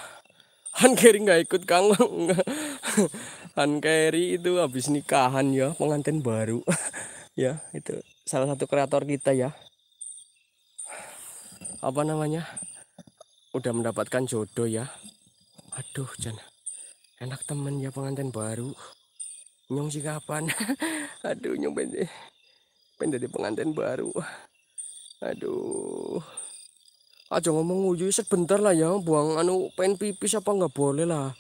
Han Kerry nggak ikut Kang Han Kerry itu habis nikahan ya pengantin baru ya itu salah satu kreator kita ya apa namanya udah mendapatkan jodoh ya aduh jana enak temen ya pengantin baru nyong sih kapan aduh nyong pendek pendek pengantin baru aduh aja ngomong uyu sebentar lah ya buang anu pengen pipis apa nggak boleh lah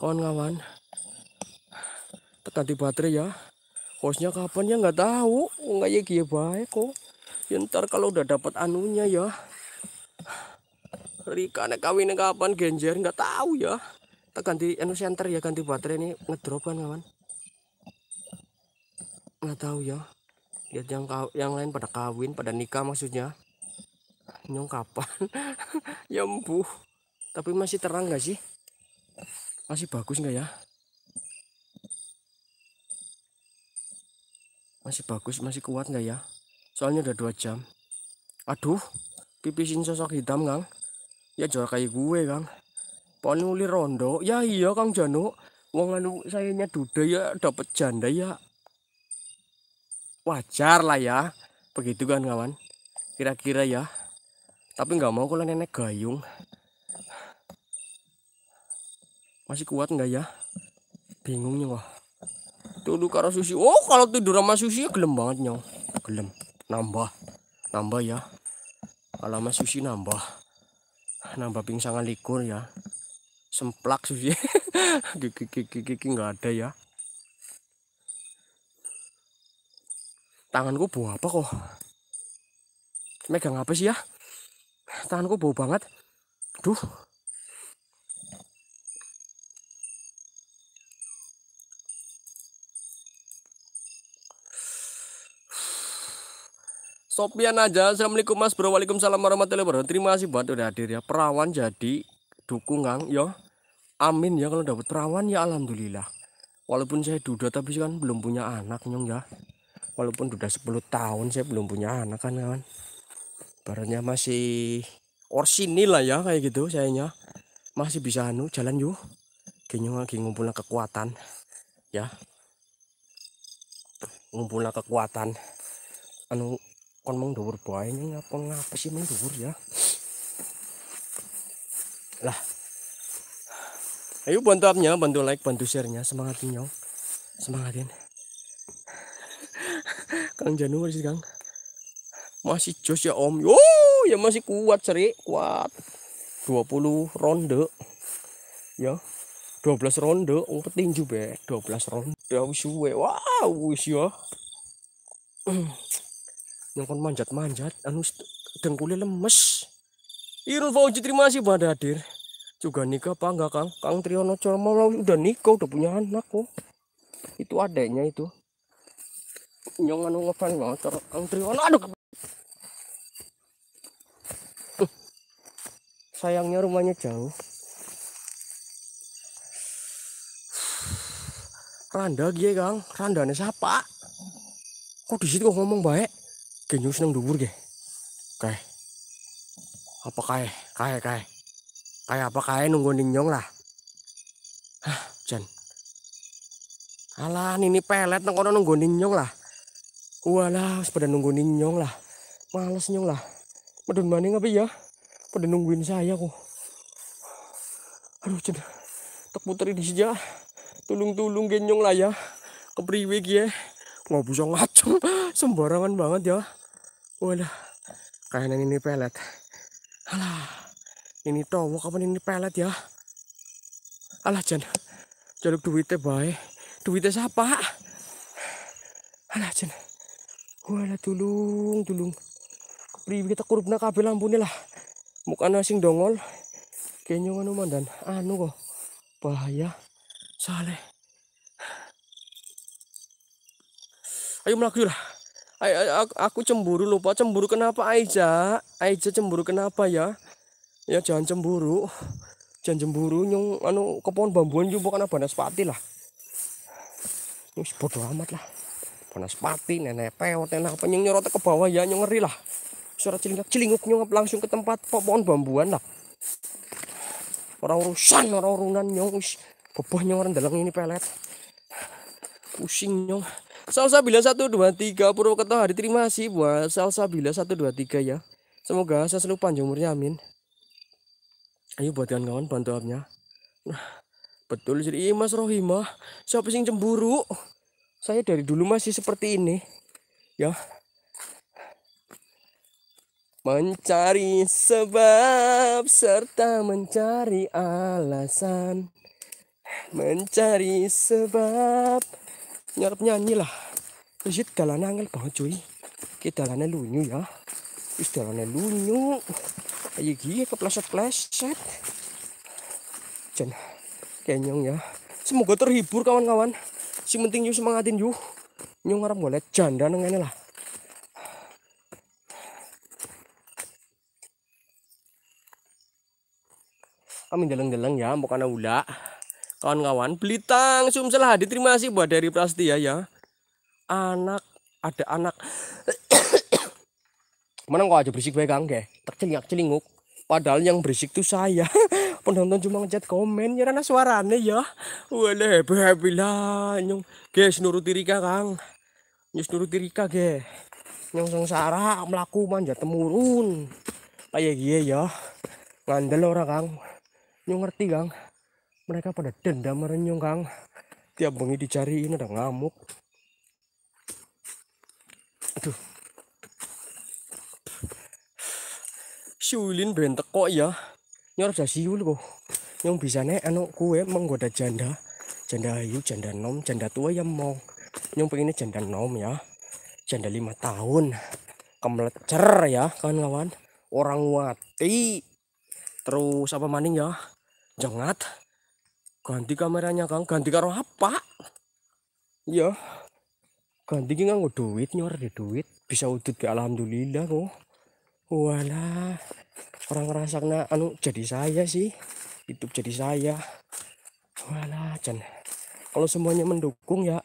kawan-kawan di baterai ya hostnya kapan ya nggak tahu nggak ya gaya baik kok ya ntar kalau udah dapat anunya ya Rika nek kawin kapan genjer nggak tahu ya tekan di anu center ya ganti baterai ini ngedrop kan kawan nggak tahu ya lihat yang yang lain pada kawin pada nikah maksudnya nyong kapan ya empuh tapi masih terang gak sih masih bagus gak ya masih bagus masih kuat gak ya soalnya udah dua jam aduh pipisin sosok hitam kang ya jual kayak gue kang ponuli rondo ya iya kang Jano wong anu sayanya duda ya dapat janda ya wajar lah ya begitu kan kawan kira-kira ya tapi nggak mau kalau nenek gayung masih kuat nggak ya bingungnya wah dulu karo susi oh kalau tidur sama susi ya gelem banget nyong gelem nambah nambah ya alamat susi nambah nambah pingsangan likur ya semplak susi gigi gigi gigi nggak ada ya tanganku buah apa kok megang apa sih ya tanganku bau banget duh Sopian aja, Assalamualaikum Mas Bro, Waalaikumsalam warahmatullahi wabarakatuh Terima kasih buat udah hadir ya, perawan jadi dukungan Yo. Ya. Amin ya kalau dapat perawan ya Alhamdulillah Walaupun saya duda tapi kan belum punya anak nyong ya Walaupun duda 10 tahun saya belum punya anak kan kawan Barunya masih orsini lah ya kayak gitu sayangnya masih bisa anu jalan yuk kayaknya lagi ngumpulnya kekuatan ya ngumpulnya kekuatan anu kon mong dhuwur bae ngapa ngapa sih mong dhuwur ya lah ayo bantu apnya, bantu like bantu share-nya. semangat nyong semangatin Kang januari sih Kang masih jos ya om yo ya masih kuat seri kuat 20 ronde ya 12 ronde oh petinju be 12 ronde wis suwe wow wis ya yang kon manjat-manjat anu dengkulnya lemes Irul Fauji terima kasih pada hadir juga nikah apa enggak Kang Kang Triyono mau udah nikah udah punya anak kok itu adanya itu nyong anu ngefans banget Kang Triono aduh sayangnya rumahnya jauh. Randa gie kang, nih siapa? Kok di situ kok ngomong baik? Kayaknya seneng dubur gie. Kayak apa kayak kayak kayak kaya apa kayak nunggu ninyong lah. Hah, jen Alah, ini pelet nang nunggu ninyong lah walah pada nunggu nyong lah males nyong lah medun maning apa ya pada nungguin saya kok aduh cedah tak puter ini saja tulung-tulung genyong lah ya ke kepriwe ya nggak bisa ngacung sembarangan banget ya walah kayaknya ini pelet alah ini towok apa ini pelet ya alah jen jaluk duitnya baik duitnya siapa alah jan Gua tulung tulung. Priwe kita kurupna lampu lampune lah. Muka nasing dongol. Kayaknya nganu mandan. Anu kok. Bahaya. Saleh. Ayo melaku lah. Ayo, aku cemburu lupa cemburu kenapa Aiza? Aiza cemburu kenapa ya? Ya jangan cemburu. Jangan cemburu Nyung anu kepon bambuan juga bukan panas pati lah. Wis bodo amat lah pati nenek peot, nenek apa yang nyorot ke bawah ya ngeri lah. Suara celingak cilinguk nyongap langsung ke tempat pohon bambuan lah. Orang urusan, orang urunan nyong us bebah nyong orang dalang ini pelet. Pusing nyong. salsa Salsabila satu dua tiga Purwokerto hari terima kasih buat bila satu dua tiga ya. Semoga saya selalu panjang umurnya amin. Ayo buat kawan-kawan bantu abnya. Nah, betul jadi Mas Rohimah. Siapa sih cemburu? saya dari dulu masih seperti ini ya mencari sebab serta mencari alasan mencari sebab nyarap nyanyi lah kalau dalan angel banget cuy kita dalane lunyu ya kita dalane lunyu ayo ke kepleset-pleset jan kenyong ya semoga terhibur kawan-kawan si penting yuk semangatin yuk yo ngarep golek janda neng ini lah kami deleng-deleng ya bukan ula kawan-kawan Belitang Sumselah diterima kasih buat dari Prastia ya anak ada anak mana kok aja berisik baik kang ke tercelingak celinguk padahal yang berisik tuh saya penonton cuma ngechat komen ya karena suarane ya wale babila nyong guys nurut Rika Kang nyus diri Rika ge nyong sengsara melaku manja temurun kayak gie iya, ya ngandel ora Kang nyong ngerti Kang mereka pada dendam merenyong Kang tiap bengi dicariin ada ngamuk aduh Syulin bentek kok ya nyor dah siul kok yang bisa nih anu kue menggoda janda janda ayu janda nom janda tua yang mau nyong pengennya janda nom ya janda lima tahun kemelecer ya kawan-kawan orang wati terus apa maning ya jengat ganti kameranya kang ganti karo apa ya ganti ki nganggo duit nyor di duit bisa udut ke alhamdulillah kok walah orang rasakna anu jadi saya sih hidup jadi saya wala Jen. kalau semuanya mendukung ya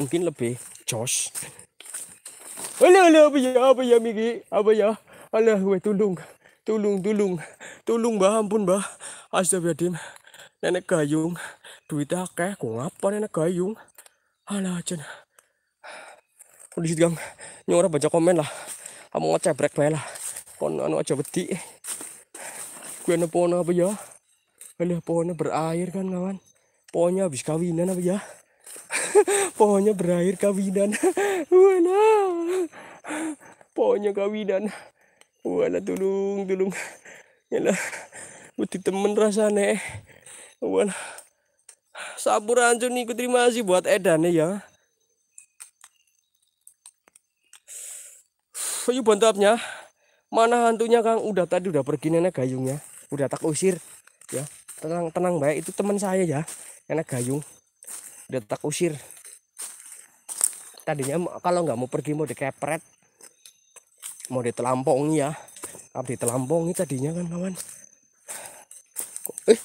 mungkin lebih jos Halo halo apa ya, apa ya, Miki? Apa ya? Allah, gue tulung. Tulung, tulung. Tulung, bah, ampun, bah. Astagfirullahaladzim. Nenek gayung. Duit akeh, kok ngapa nenek gayung? Ala jen. Udah situ, Gang. Nyora baca komen lah. Kamu ngecebrek lah kon anu aja beti gue ada anu pohon apa ya ada pohonnya berair kan kawan pohonnya habis kawinan apa ya pohonnya berair kawinan wala pohonnya kawinan wala tulung tulung ya buti temen rasane wala sabur ancur nih terima kasih buat edan ya Ayo bantu Mana hantunya Kang? Udah tadi udah pergi nenek gayungnya. Udah tak usir ya. Tenang tenang baik itu teman saya ya. Nenek gayung. Udah tak usir. Tadinya kalau nggak mau pergi mau dikepret. Mau ditelampongi ya. Abdi telampongi tadinya kan kawan. Eh.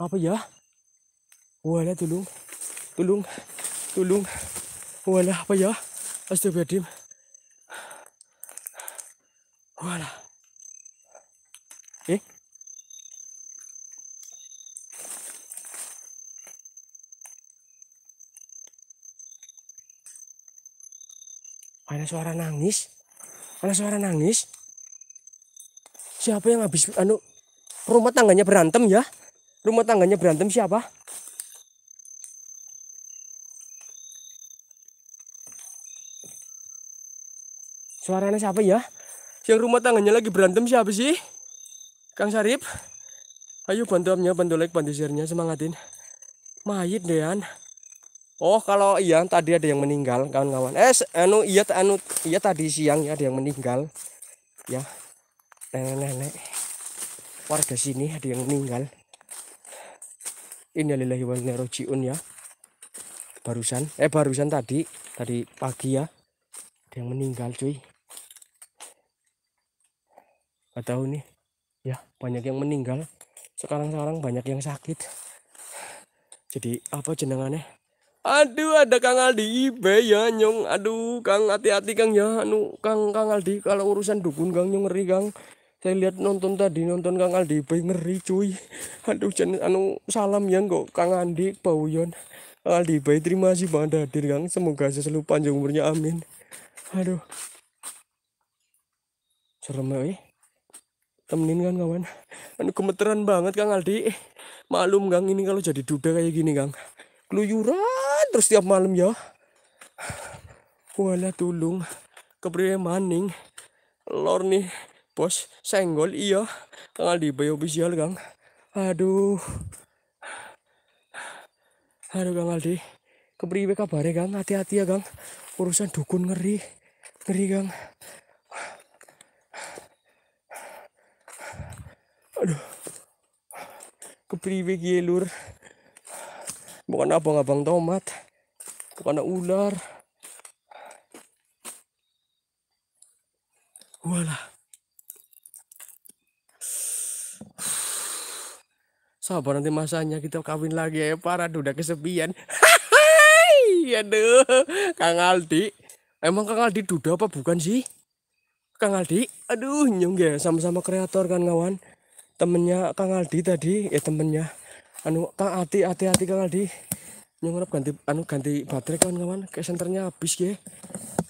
Apa ya? Wala tulung. Tulung. Tulung. Wala apa ya? Astagfirullahaladzim. Voilà. Eh Ada suara nangis. Ada suara nangis. Siapa yang habis anu rumah tangganya berantem ya? Rumah tangganya berantem siapa? Suaranya siapa ya? Yang rumah tangganya lagi berantem siapa sih? Kang Sarip? Ayo bantu amnya, bantu like, bantu share-nya, semangatin. Mayit dean. Oh, kalau iya tadi ada yang meninggal, kawan-kawan. Eh, anu iya anu iya tadi siang ya ada yang meninggal. Ya. Nenek-nenek. Warga sini ada yang meninggal. Innalillahi wa inna ya barusan eh barusan tadi tadi pagi ya ada yang meninggal cuy nggak tahu nih ya banyak yang meninggal sekarang-sekarang banyak yang sakit jadi apa jenengannya aduh ada Kang Aldi ibe ya nyong aduh Kang hati-hati Kang ya anu Kang Kang Aldi kalau urusan dukun Kang nyong ngeri Kang saya lihat nonton tadi nonton Kang Aldi ibe ngeri cuy aduh jen anu salam ya kok Kang Andi Bauyon Kang Aldi ibe terima kasih banget hadir Kang semoga selalu panjang umurnya amin aduh serem ya temenin kan kawan Ini gemeteran banget Kang Aldi malum Kang ini kalau jadi duda kayak gini Kang keluyuran terus tiap malam ya wala tulung kepriye maning lor nih bos senggol iya Kang Aldi bayo bisial Kang aduh aduh Kang Aldi kepriye kabare Kang hati-hati ya Kang urusan dukun ngeri ngeri Kang aduh kepriwe lur bukan abang-abang tomat bukan ular wala sabar nanti masanya kita kawin lagi ya parah udah kesepian deh Kang Aldi emang Kang Aldi duda apa bukan sih Kang Aldi aduh nyong ya sama-sama kreator kan kawan temennya Kang Aldi tadi ya temennya anu Kang Ati hati hati Kang Aldi nyongrap ganti anu ganti baterai kawan-kawan ke senternya habis ya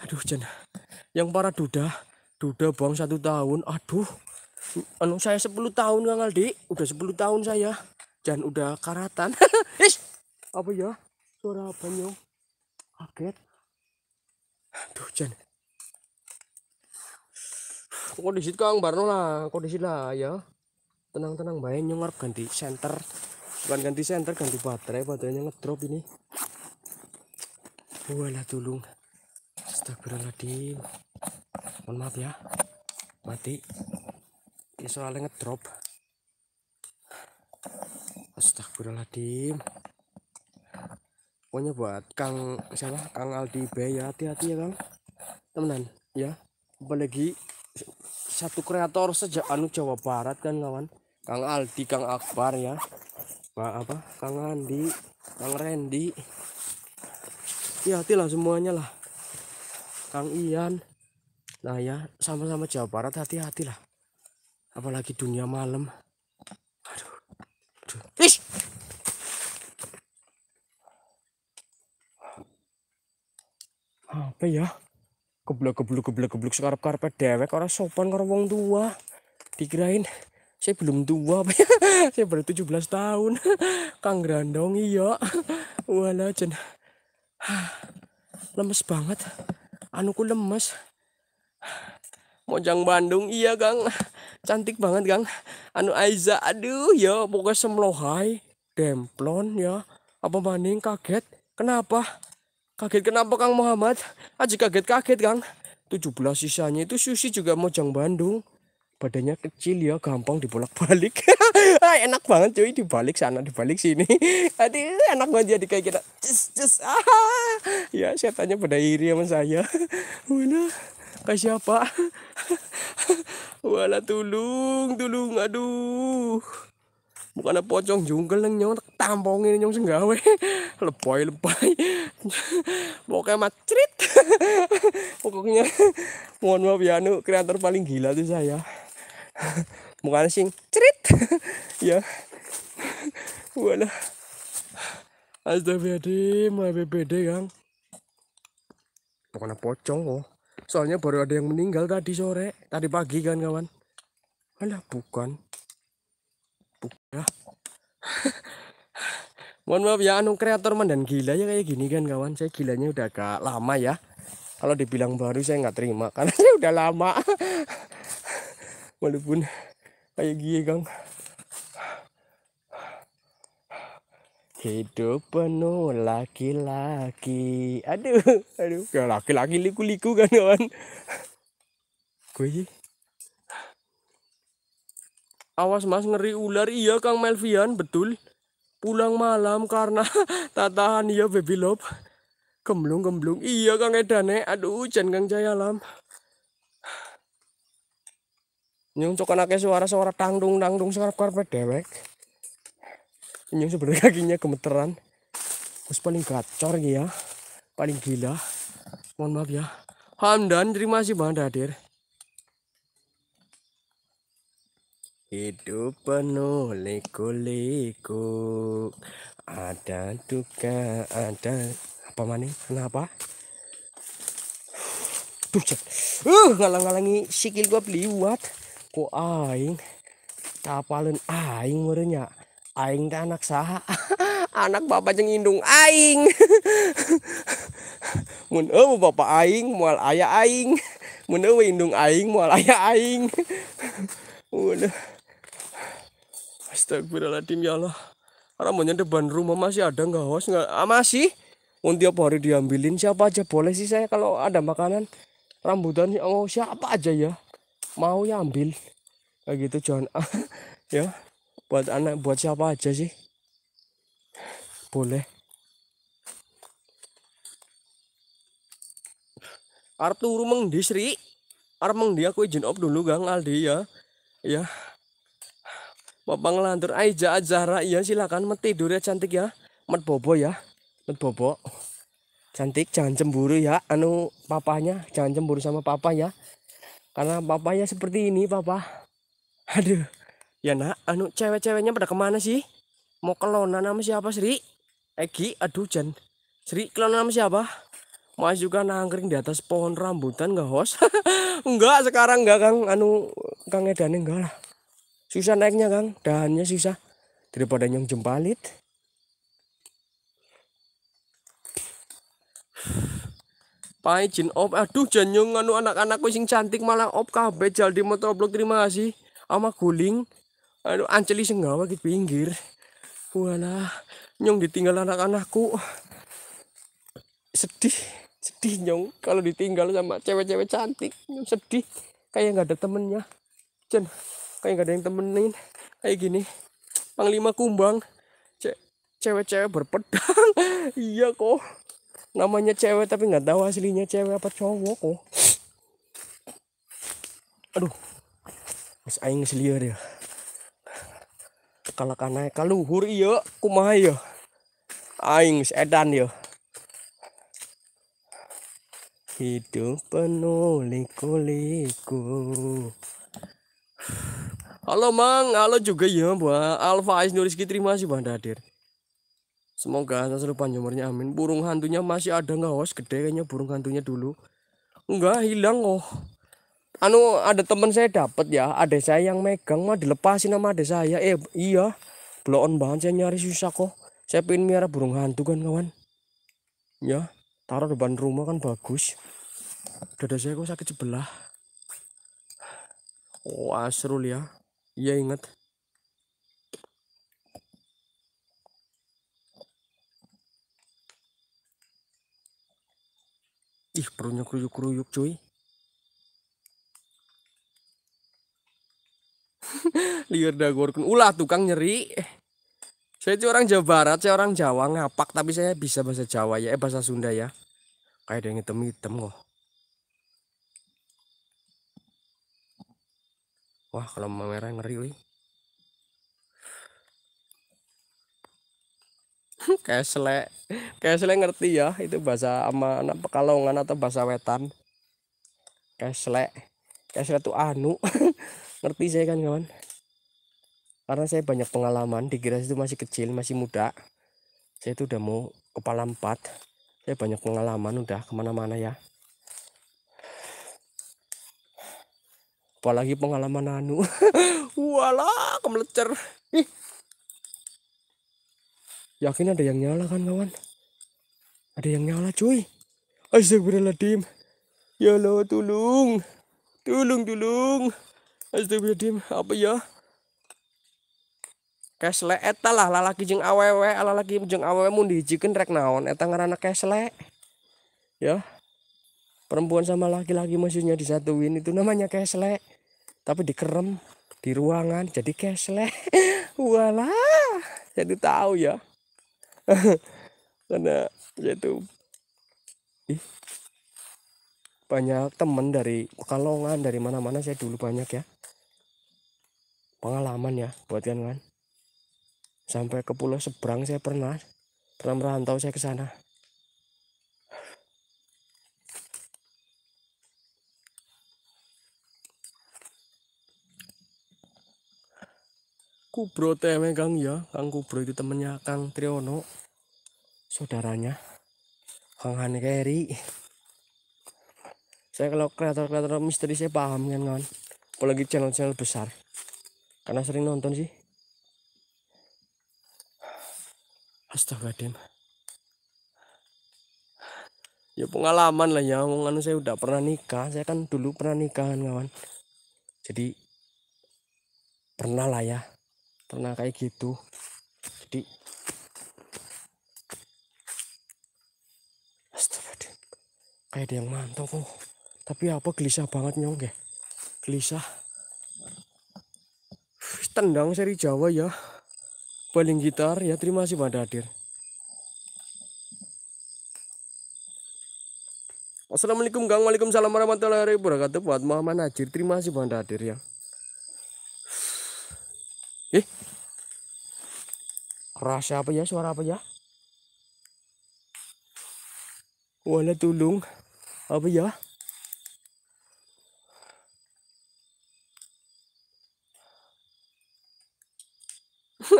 aduh jana yang para duda duda buang satu tahun aduh anu saya 10 tahun Kang Aldi udah 10 tahun saya dan udah karatan is apa ya suara apa nyong kaget aduh Jan kondisi Kang Barno lah kondisi lah ya tenang-tenang main nyungar ganti center bukan ganti center ganti baterai baterainya ngedrop ini wala tulung astagfirullahaladzim mohon maaf ya mati ini soalnya ngedrop astagfirullahaladzim pokoknya buat Kang siapa Kang Aldi Bay ya hati-hati ya Kang temenan ya apalagi satu kreator sejak anu Jawa Barat kan kawan Kang Aldi Kang Akbar ya Pak apa Kang Andi Kang Randy hati-hati lah semuanya lah Kang Ian nah ya sama-sama Jawa Barat hati-hati lah apalagi dunia malam aduh aduh Ish! apa ya keblok keblok keblok keblok sekarang karpet dewek orang sopan karo wong tua dikirain saya belum tua apa ya saya baru 17 tahun Kang Grandong iya wala jen lemes banget anuku lemes Mojang Bandung iya Kang cantik banget Kang anu Aiza aduh ya pokoknya semlohai demplon ya apa maning kaget kenapa kaget kenapa Kang Muhammad aja kaget kaget Kang 17 sisanya itu sushi juga Mojang Bandung badannya kecil ya gampang dibolak-balik ah, enak banget cuy dibalik sana dibalik sini tadi enak banget jadi kayak kita just just ah ya tanya pada iri sama saya mana ke siapa wala tulung tulung aduh bukan pocong jungkel yang nyong tampongin nyong senggawe lebay lebay pokoknya macrit pokoknya mohon maaf ya nu kreator paling gila tuh saya mukanya sing cerit ya wala astagfirullahaladzim mulai BPD kang pokoknya pocong kok oh. soalnya baru ada yang meninggal tadi sore tadi pagi kan kawan alah bukan bukan mohon maaf ya anu kreator mandan gila ya kayak gini kan kawan saya gilanya udah agak lama ya kalau dibilang baru saya nggak terima karena saya udah lama walaupun kayak gie kang hidup penuh laki-laki aduh aduh ya, laki-laki liku-liku kan kawan gue awas mas ngeri ular iya kang Melvian betul pulang malam karena tatahan iya baby love gemblung gemblung iya kang edane eh. aduh jangan kang jayalam nyung ake suara-suara tangdung tangdung suara karep dewek nyung sebenarnya kakinya gemeteran Terus paling gacor ya paling gila mohon maaf ya Hamdan terima kasih banget hadir Hidup penuh liku-liku Ada duka, ada Apa maning? Kenapa? tuh uh, ngalang-ngalangi sikil gua beliwat ku aing kapalin aing murnya aing teh anak saha anak bapak jeng indung aing mun eueuh bapak aing mual ayah aing mun eueuh indung aing mual ayah aing udah Astagfirullahaladzim ya Allah orang Ramanya depan rumah masih ada nggak was nggak ah, masih Untuk tiap hari diambilin siapa aja boleh sih saya kalau ada makanan rambutan oh siapa aja ya mau ya ambil kayak gitu jangan ya buat anak buat siapa aja sih boleh arep turu meng di Sri arep meng dia aku izin op dulu Gang Aldi ya ya Bapak ngelantur Aja Azara ya silakan tidur ya cantik ya met bobo ya met bobo cantik jangan cemburu ya anu papanya jangan cemburu sama papa ya karena papanya seperti ini papa aduh ya nak anu cewek-ceweknya pada kemana sih mau kelona nama siapa Sri Egi aduh Jan Sri kelona nama siapa Mas juga kan nangkring di atas pohon rambutan nggak hos nggak sekarang nggak Kang anu Kang Edane enggak lah susah naiknya Kang dahannya susah daripada nyong jempalit Pai jin op. Aduh janyong nganu anak-anakku sing cantik malah op kah jal di blok terima kasih. Ama guling. Aduh anceli senggawa di pinggir. Walah, nyong ditinggal anak-anakku. Sedih, sedih nyong kalau ditinggal sama cewek-cewek cantik. Nyong sedih kayak nggak ada temennya. Jen, kayak nggak ada yang temenin. Kayak gini. Panglima Kumbang cewek-cewek berpedang iya kok namanya cewek tapi nggak tahu aslinya cewek apa cowok kok aduh mas aing seliar ya kalau naik kaluhur iya kumaha iya aing sedan ya hidup penuh liku-liku halo mang halo juga ya buat Alfa Ais Nuriski terima kasih bang hadir. Semoga atas selalu panjang umurnya amin. Burung hantunya masih ada nggak host gede kayaknya burung hantunya dulu. Enggak hilang oh. Anu ada temen saya dapat ya, ada saya yang megang mah dilepasin sama ada saya. Eh iya, bloon banget saya nyari susah kok. Saya pin miara burung hantu kan kawan. Ya, taruh depan rumah kan bagus. Dada saya kok sakit sebelah. Oh, asrul ya. Iya ingat. Ih, perutnya keruyuk-keruyuk, cuy. Liar dagorkun. Ulah tukang nyeri. Saya itu orang Jawa Barat, saya orang Jawa ngapak, tapi saya bisa bahasa Jawa ya, eh bahasa Sunda ya. Kayak ada yang hitam-hitam kok. Wah, kalau merah ngeri, wih. Kesle. Kesle ngerti ya, itu bahasa ama anak Pekalongan atau bahasa wetan. Kesle. Kesle itu anu. ngerti saya kan, kawan? Karena saya banyak pengalaman, di kira itu masih kecil, masih muda. Saya itu udah mau kepala empat. Saya banyak pengalaman udah kemana-mana ya. Apalagi pengalaman anu. Walah, kemelecer. Ih, Yakin ada yang nyala kan kawan? Ada yang nyala cuy. Astagfirullahaladzim. Ya Allah tolong. Tolong tolong. Astagfirullahaladzim. Apa ya? Kesle eta lah lalaki jeng awewe. Lalaki jeng awewe mun dihijikan rek naon. Eta ngarana kesle. Ya. Perempuan sama laki-laki maksudnya disatuin itu namanya kesle. Tapi dikerem di ruangan jadi kesle. Wala, jadi tahu ya karena ya itu ih, banyak teman dari Pekalongan dari mana-mana saya dulu banyak ya pengalaman ya buat kan sampai ke pulau seberang saya pernah pernah merantau saya ke sana Kubro TW Kang ya Kang Kubro itu temennya Kang Triono saudaranya Kang Han Keri saya kalau kreator-kreator misteri saya paham kan kawan apalagi channel-channel besar karena sering nonton sih astaga dem ya pengalaman lah ya omongan saya udah pernah nikah saya kan dulu pernah nikah, kawan jadi pernah lah ya pernah kayak gitu jadi deh kayak ada yang mantau kok tapi apa gelisah banget nyong ya gelisah tendang seri Jawa ya paling gitar ya terima kasih pada hadir Assalamualaikum Kang Waalaikumsalam warahmatullahi wabarakatuh buat Muhammad Najir terima kasih pada hadir ya rasa apa ya suara apa ya wala tulung apa ya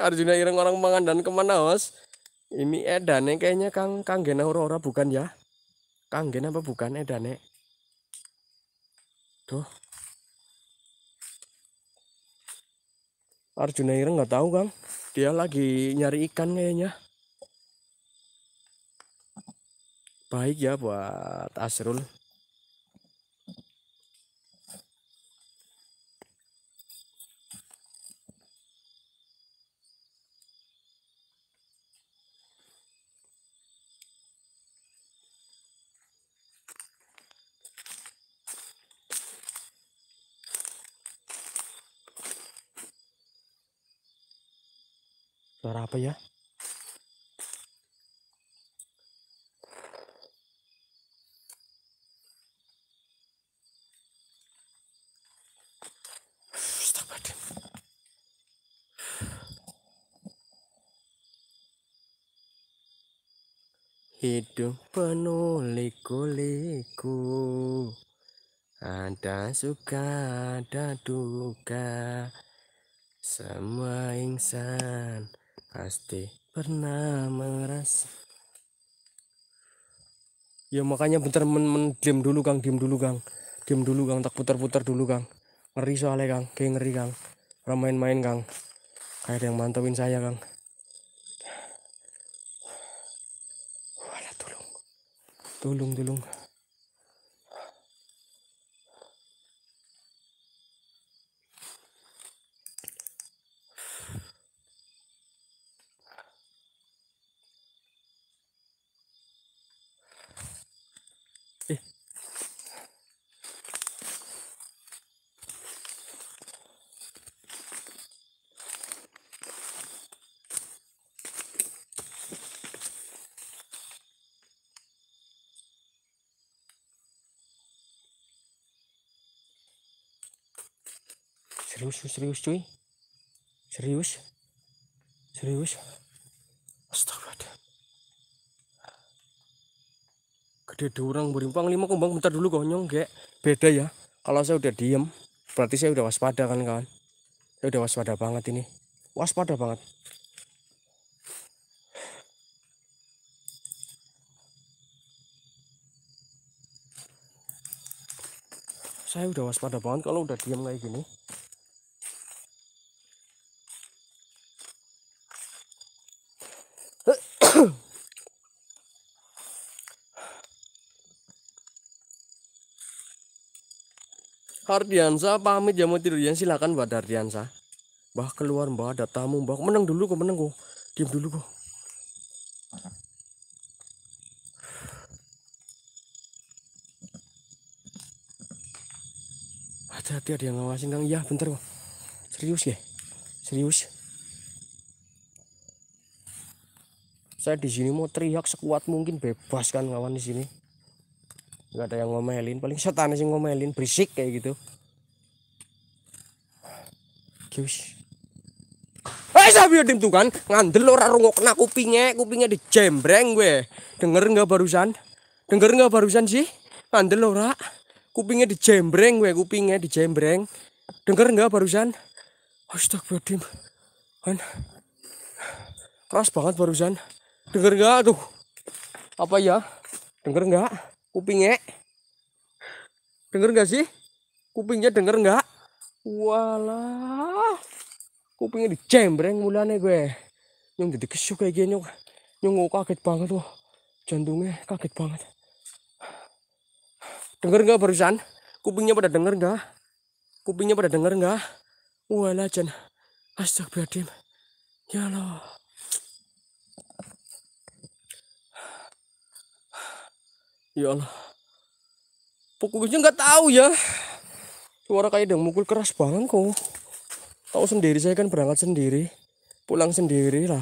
Arjuna ireng orang mangan dan kemana os ini edane kayaknya kang kang gena ora ora bukan ya kang gena apa bukan edane tuh Arjuna Ireng nggak tahu Kang. Dia lagi nyari ikan kayaknya. Baik ya buat Asrul. suara apa ya Hidup penuh liku-liku Ada suka, ada duka Semua insan pasti pernah merasa ya makanya bentar men, men diem dulu kang diem dulu kang diem dulu kang tak putar-putar dulu kang ngeri soalnya kang kayak ngeri kang orang main-main kang kayak ada yang mantauin saya kang Walah, tolong tolong tolong serius serius cuy serius serius astagfirullah gede orang berimpang lima kembang bentar dulu konyong gak beda ya kalau saya udah diem berarti saya udah waspada kan kawan saya udah waspada banget ini waspada banget saya udah waspada banget kalau udah diam kayak gini Ardiansa pamit ya mau tidur ya silakan Mbak Ardiansa. Mbah keluar Mbah ada tamu Mbah menang dulu kok menang kok. Diam dulu kok. Hati-hati ada yang ngawasin Kang. Iya bentar kok. Serius ya? Serius. Saya di sini mau teriak sekuat mungkin bebas kan kawan di sini nggak ada yang ngomelin paling setan sih ngomelin berisik kayak gitu Kius. Eh sapi tim tuh kan ngandel ora rungok kena kupingnya, kupingnya dijembreng gue. Denger nggak barusan? Denger nggak barusan sih? Ngandel rak, Kupingnya dijembreng gue, kupingnya dijembreng. Denger nggak barusan? Astagfirullahaladzim. Kan. Keras banget barusan. Denger nggak tuh? Apa ya? Denger nggak? kupingnya denger nggak sih kupingnya denger nggak walah kupingnya dijembreng mulane gue nyong jadi kesyuk kayak gini nyong nyong kaget banget tuh, jantungnya kaget banget denger nggak barusan kupingnya pada denger nggak kupingnya pada denger nggak walah jen, astagfirullahaladzim ya loh Ya Allah. Pokoknya nggak tahu ya. Suara kayak yang mukul keras banget kok. Tahu sendiri saya kan berangkat sendiri, pulang sendiri lah.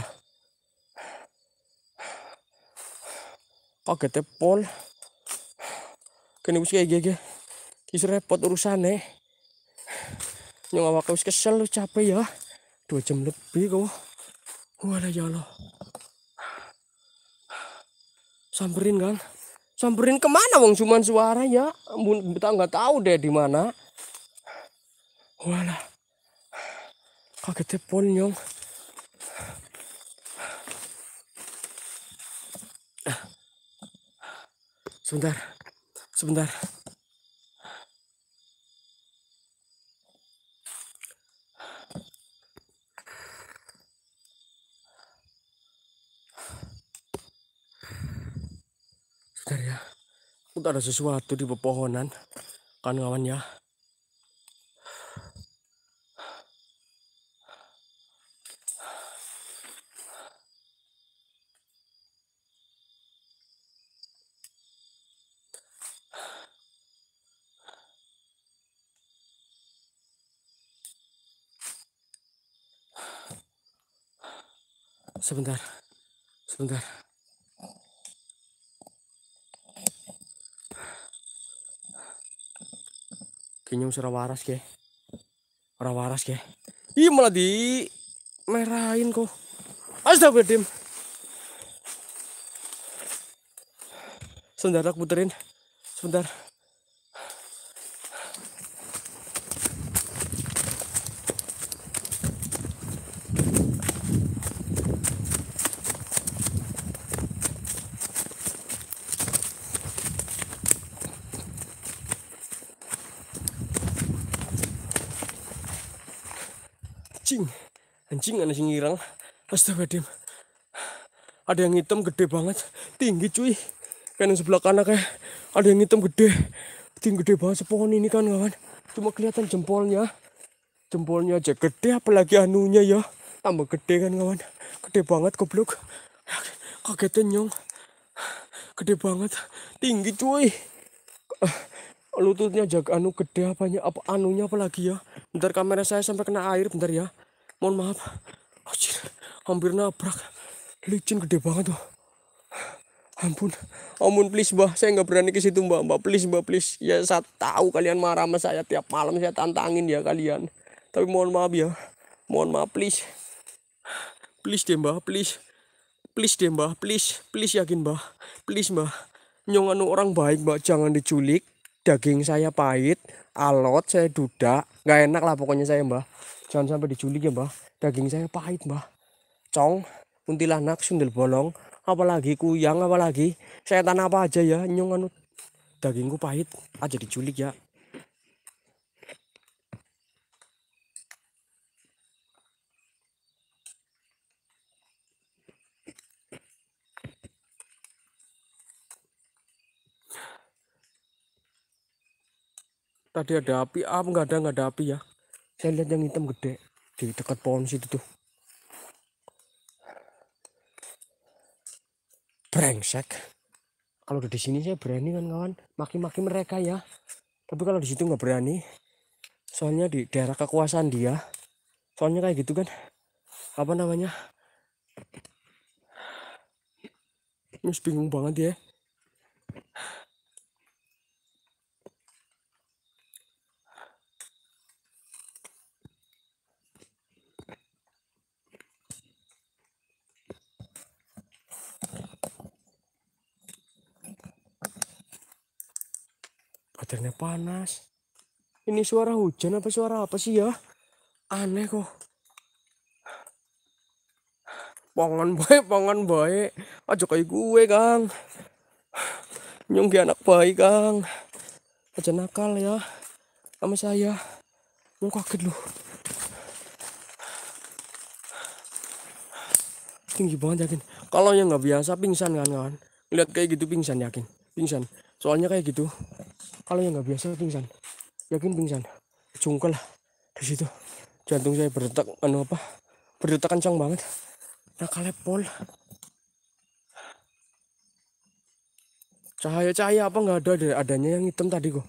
Kaget pol. Kene bus kayak gege. kis repot urusane. Nyong awak wis kesel lu capek ya. Dua jam lebih kok. Walah ya Allah. Samperin kan samperin kemana wong cuman suara ya ampun kita nggak tahu deh di mana walah kaget pon nyong sebentar sebentar takut ada sesuatu di pepohonan kan kawan ya sebentar sebentar Kayaknya usah waras ke. Ora waras ke. Ih malah di merahin kok. Astagfirullahaladzim. Sebentar aku puterin. Sebentar. anjing ada yang ngirang Dim. ada yang hitam gede banget tinggi cuy kan yang sebelah kanan kayak ada yang hitam gede tinggi gede banget sepohon ini kan kawan cuma kelihatan jempolnya jempolnya aja gede apalagi anunya ya tambah gede kan kawan gede banget goblok kagetnya nyong gede banget tinggi cuy lututnya jaga anu gede apanya apa anunya apalagi ya bentar kamera saya sampai kena air bentar ya mohon maaf Ajir, hampir nabrak licin gede banget tuh ampun ampun please mbak saya nggak berani ke situ mbak mbak please mbak please ya saya tahu kalian marah sama saya tiap malam saya tantangin ya kalian tapi mohon maaf ya mohon maaf please please deh mbak please please deh mbak please please yakin mbak please mbak nyong anu orang baik mbak jangan diculik daging saya pahit alot saya duda nggak enak lah pokoknya saya mbak jangan sampai diculik ya mbah daging saya pahit mbah cong kuntilanak sundel bolong apalagi kuyang apalagi saya tanah apa aja ya nyong anu dagingku pahit aja diculik ya tadi ada api ah nggak ada nggak ada api ya saya lihat yang hitam gede di dekat pohon situ tuh brengsek kalau udah di sini saya berani kan kawan maki-maki mereka ya tapi kalau di situ nggak berani soalnya di daerah kekuasaan dia soalnya kayak gitu kan apa namanya Mas bingung banget ya Badannya panas. Ini suara hujan apa suara apa sih ya? Aneh kok. Pongan baik, pongan baik. Aja kayak gue, Kang. Nyungki anak baik, Kang. Aja nakal ya sama saya. Mau kaget loh. tinggi banget yakin kalau yang nggak biasa pingsan kan kan lihat kayak gitu pingsan yakin pingsan soalnya kayak gitu kalau yang nggak biasa pingsan yakin pingsan jungkel lah di situ jantung saya berdetak anu apa berdetak kencang banget nah pol cahaya-cahaya apa nggak ada Ada adanya yang hitam tadi kok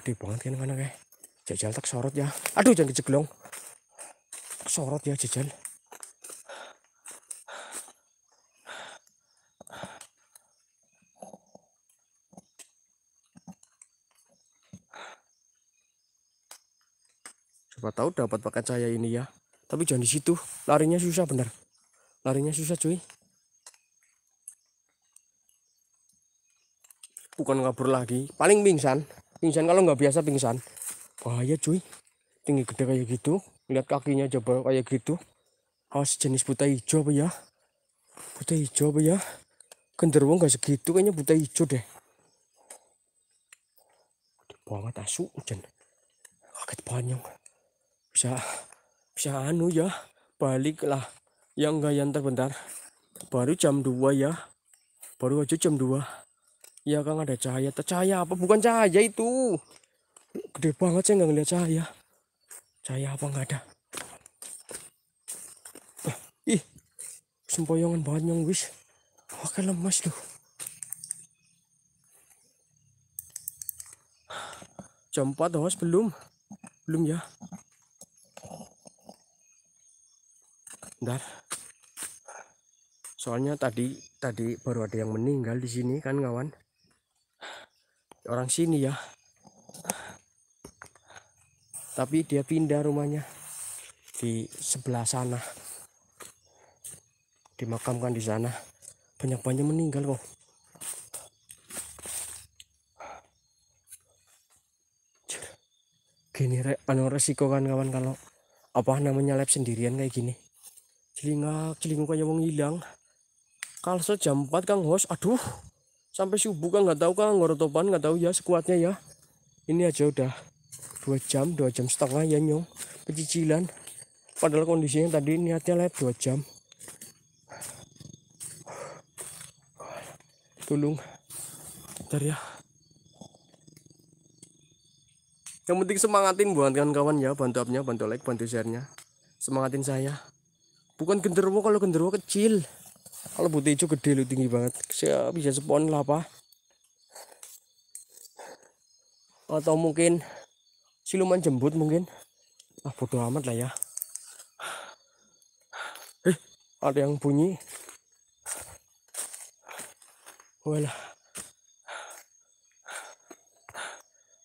gede banget kan anak kayak jajal tak sorot ya aduh jangan kejeglong sorot ya jajal Siapa tahu dapat pakai cahaya ini ya. Tapi jangan di situ, larinya susah bener. Larinya susah cuy. Bukan kabur lagi, paling pingsan. Pingsan kalau nggak biasa pingsan. Bahaya cuy. Tinggi gede kayak gitu, lihat kakinya coba kayak gitu. Awas jenis buta hijau apa ya? Buta hijau apa ya? Genderwo nggak segitu kayaknya buta hijau deh. Gede banget asu hujan. Kaget banyak bisa bisa anu ya baliklah yang enggak yang terbentar baru jam 2 ya baru aja jam 2 ya kang ada cahaya cahaya apa bukan cahaya itu gede banget saya nggak ngeliat cahaya cahaya apa nggak ada eh, ih sempoyongan banget yang wis wakil lemas tuh, jam 4 awas belum belum ya Bentar. Soalnya tadi tadi baru ada yang meninggal di sini kan kawan. Orang sini ya. Tapi dia pindah rumahnya di sebelah sana. Dimakamkan di sana. Banyak-banyak meninggal kok. Gini rek, resiko kan kawan kalau apa namanya lab sendirian kayak gini celingak celingu kayak wong hilang kalso jam 4 kang host aduh sampai subuh kang nggak tahu kang topan nggak tahu ya sekuatnya ya ini aja udah dua jam dua jam setengah ya nyong pecicilan padahal kondisinya tadi niatnya lab dua jam tulung ntar ya yang penting semangatin buat kawan-kawan ya bantu abnya, bantu like bantu sharenya semangatin saya bukan genderuwo kalau genderuwo kecil kalau putih hijau gede lu tinggi banget saya bisa spawn lah apa atau mungkin siluman jembut mungkin ah bodoh amat lah ya eh ada yang bunyi walah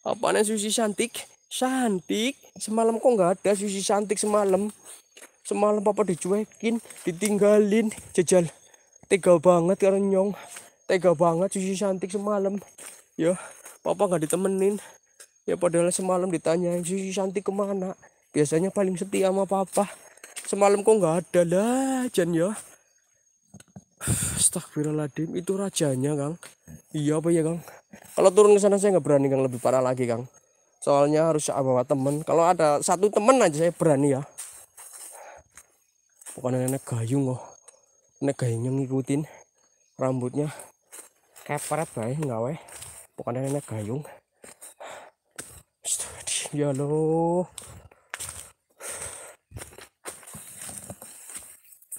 apaan susi cantik cantik semalam kok nggak ada susi cantik semalam semalam papa dicuekin ditinggalin jajal tega banget karena nyong tega banget cuci cantik semalam ya papa nggak ditemenin ya padahal semalam ditanyain cuci cantik kemana biasanya paling setia sama papa semalam kok nggak ada lah jen ya Astagfirullahaladzim itu rajanya Kang iya apa ya Kang kalau turun ke sana saya nggak berani Kang lebih parah lagi Kang soalnya harus bawa temen kalau ada satu temen aja saya berani ya pokoknya nenek gayung kok oh. nenek gayungnya ngikutin rambutnya keperet nggak weh pokoknya nenek gayung ya lo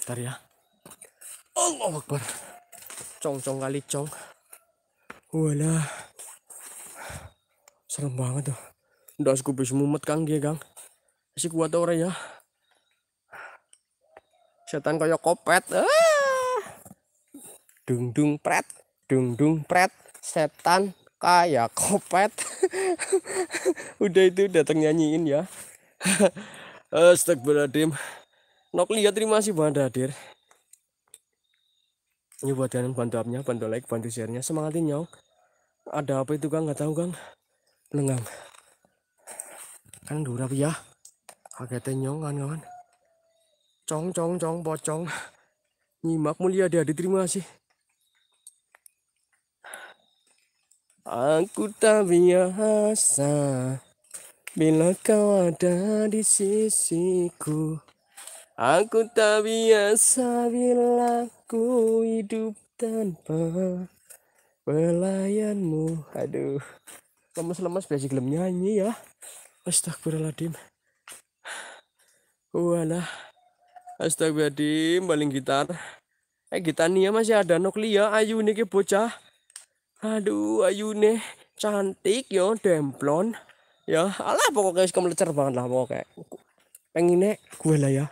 bentar ya Allah Akbar cong cong kali cong wala serem banget tuh oh. udah bisa mumet kang dia kang masih kuat orang ya setan kaya kopet ah. dung dung pret dung dung pret setan kaya kopet udah itu datang nyanyiin ya Astagfirullahaladzim nok lihat terima kasih banget hadir ini buat kalian bantu upnya bantu like bantu nya semangatin nyong ada apa itu kang nggak tahu kang lengang kan durap ya kagetnya nyong kan kawan, -kawan. Cong cong cong pocong. Nyimak mulia dia diterima sih. Aku tak biasa bila kau ada di sisiku. Aku tak biasa bila ku hidup tanpa pelayanmu. Aduh, lemes-lemes biasa gelem nyanyi ya. Astagfirullahaladzim. Walah. Astagfirullahaladzim, paling gitar. Eh, gitar nih ya masih ada nuklia. Ayu nih ke bocah. Aduh, ayu nih cantik yo, demplon. Ya, alah pokoknya kamu lecer banget lah pokoknya. nih, gue lah ya.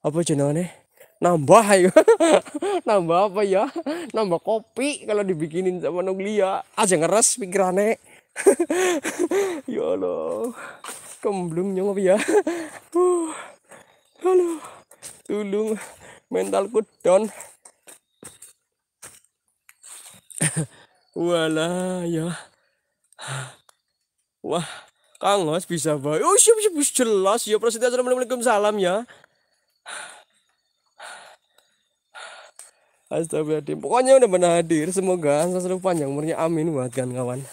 Apa jenenge? Nambah ayo. nambah apa ya? Nambah kopi kalau dibikinin sama nuklia. Aja ngeres pikirane. ya Allah. Kemblungnya ngopi ya. uh. Halo tulung mentalku down wala ya wah kangos bisa baik oh siap siap jelas ya Prasetya Assalamualaikum salam ya Astagfirullahaladzim pokoknya udah benar hadir semoga selalu panjang umurnya amin buat kan kawan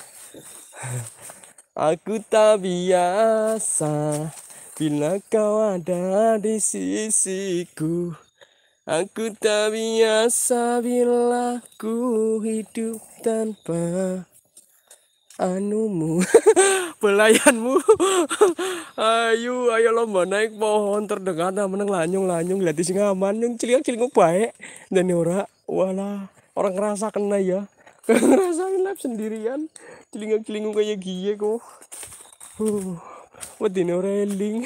aku tak biasa Bila kau ada di sisiku Aku tak biasa bila ku hidup tanpa anumu pelayanmu ayo ayo lomba naik pohon terdekat ah, menang lanyung lanyung lihat sini aman yang cilik-cilik baik dan ora wala orang ngerasa kena ya ngerasain live sendirian celing celing kayak gie kok Wedine ini railing.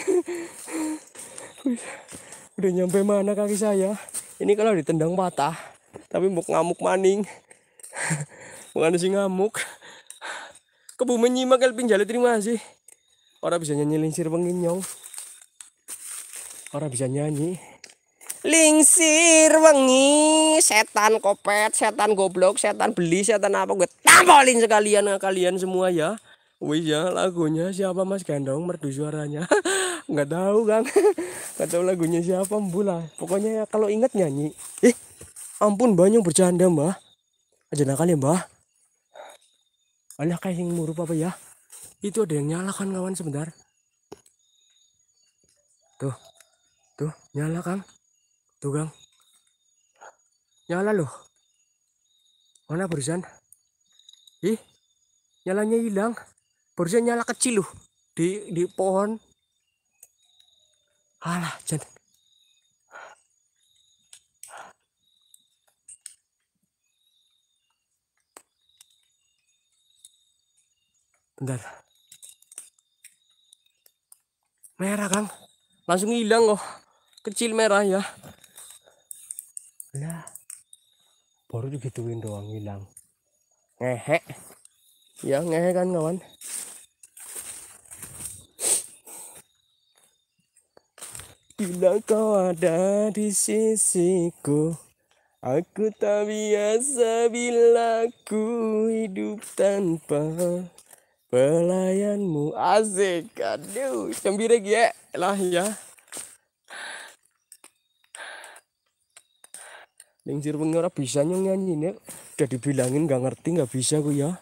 Udah nyampe mana kaki saya? Ini kalau ditendang patah, tapi mau ngamuk maning. Bukan sih ngamuk. Kebu nyimak elping jale terima kasih. Orang bisa nyanyi lingsir penginyong. Orang bisa nyanyi. Lingsir wengi, setan kopet, setan goblok, setan beli, setan apa gue tampolin sekalian kalian semua ya. Wih oh iya, lagunya siapa Mas gendong merdu suaranya. nggak tahu kan. nggak tahu lagunya siapa Mbula. Pokoknya ya, kalau ingat nyanyi. Eh, ampun banyak bercanda, Mbah. Aja nakal ya, Mbah. Alah kayak yang murup apa ya? Itu ada yang nyala kan kawan sebentar. Tuh. Tuh, nyala Kang. Tuh, Kang. Nyala loh. Mana barusan? Ih, nyalanya hilang. Barusan nyala kecil loh di di pohon. Alah, jangan. Bentar. Merah, Kang. Langsung hilang kok. Oh. Kecil merah ya. Lah. Baru digituin doang hilang. Ngehek. Ya, ngehek kan kawan. Bila kau ada di sisiku Aku tak biasa bila ku hidup tanpa pelayanmu Asik, aduh, sembira ya eh. lah ya Lingjir pengen orang bisa nyanyi nih Udah dibilangin gak ngerti gak bisa gue ya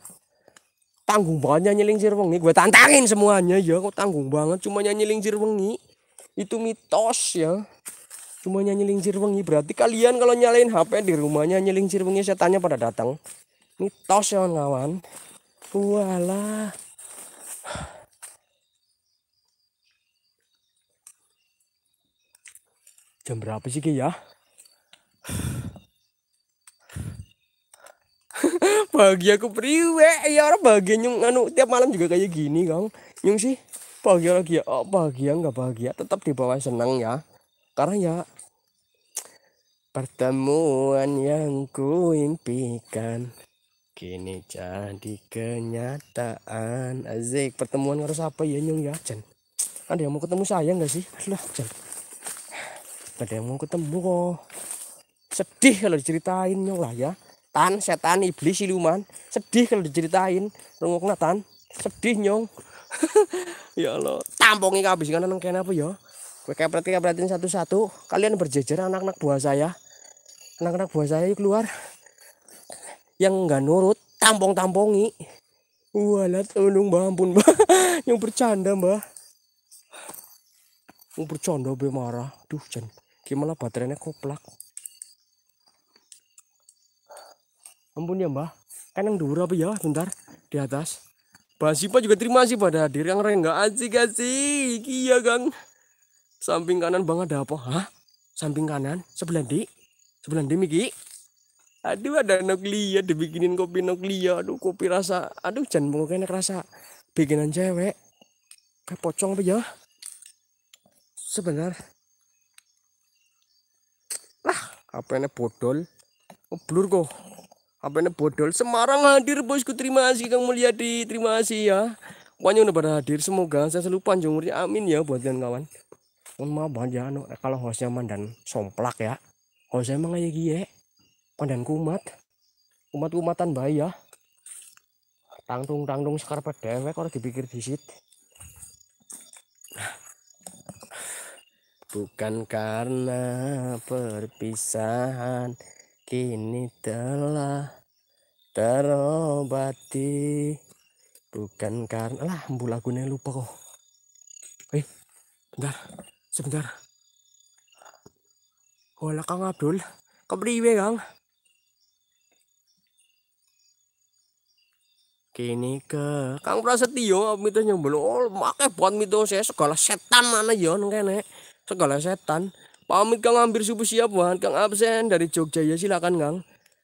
Tanggung banget nyanyi lingsir wengi Gue tantangin semuanya ya Kok tanggung banget cuma nyanyi lingsir wengi itu mitos ya cuma rumahnya nyelincir wengi berarti kalian kalau nyalain HP di rumahnya nyelincir wengi tanya pada datang mitos ya kawan walah jam berapa sih ya bahagia aku priwe ya orang bahagia nyung anu tiap malam juga kayak gini kang nyung sih bahagia lagi ya oh, bahagia nggak bahagia tetap di bawah senang ya karena ya pertemuan yang kuimpikan kini jadi kenyataan azik pertemuan harus apa ya nyong ya Jan ada yang mau ketemu saya nggak sih aduh Jan ada yang mau ketemu kok sedih kalau diceritain nyung lah ya tan setan iblis siluman sedih kalau diceritain rungok tan sedih nyong ya Allah tampung kabis kan nang kena apa ya gue kepret kepretin satu-satu kalian berjejer anak-anak buah saya anak-anak buah saya keluar yang nggak nurut tampung-tampungi. walah tolong mbak ampun mbak yang bercanda mbak yang bercanda be marah duh jan gimana baterainya koplak ampun ya mbak kan yang dulu apa ya bentar di atas Basipa juga terima sih pada hadir yang rengga asik asik. Iya Gang. Samping kanan Bang ada apa? Hah? Samping kanan? Sebelah di? Sebelah di Miki? Aduh ada nuklia dibikinin kopi nuklia. Aduh kopi rasa. Aduh jangan mau kena rasa bikinan cewek. Kayak pocong apa ya? Sebentar. Lah, apa ini bodol? Ngeblur oh, kok apa ini bodol Semarang hadir bosku terima kasih Kang Mulyadi terima kasih ya banyak udah pada hadir semoga saya selalu panjang umurnya amin ya buat kalian kawan mohon maaf banget eh, ya kalau hostnya mandan somplak ya hostnya emang kayak gie ya. mandan kumat kumat kumatan ya. tangtung tangtung sekarpet dewek kalau dipikir disit bukan karena perpisahan kini telah terobati bukan karena lah bu lagunya lupa kok eh bentar sebentar wala kang Abdul kepriwe kang kini ke kang prasetyo mitosnya belum oh makai buat mitos ya segala setan mana ya kene segala setan Pamit Kang hampir subuh siap wan Kang absen dari Jogja ya silakan Kang.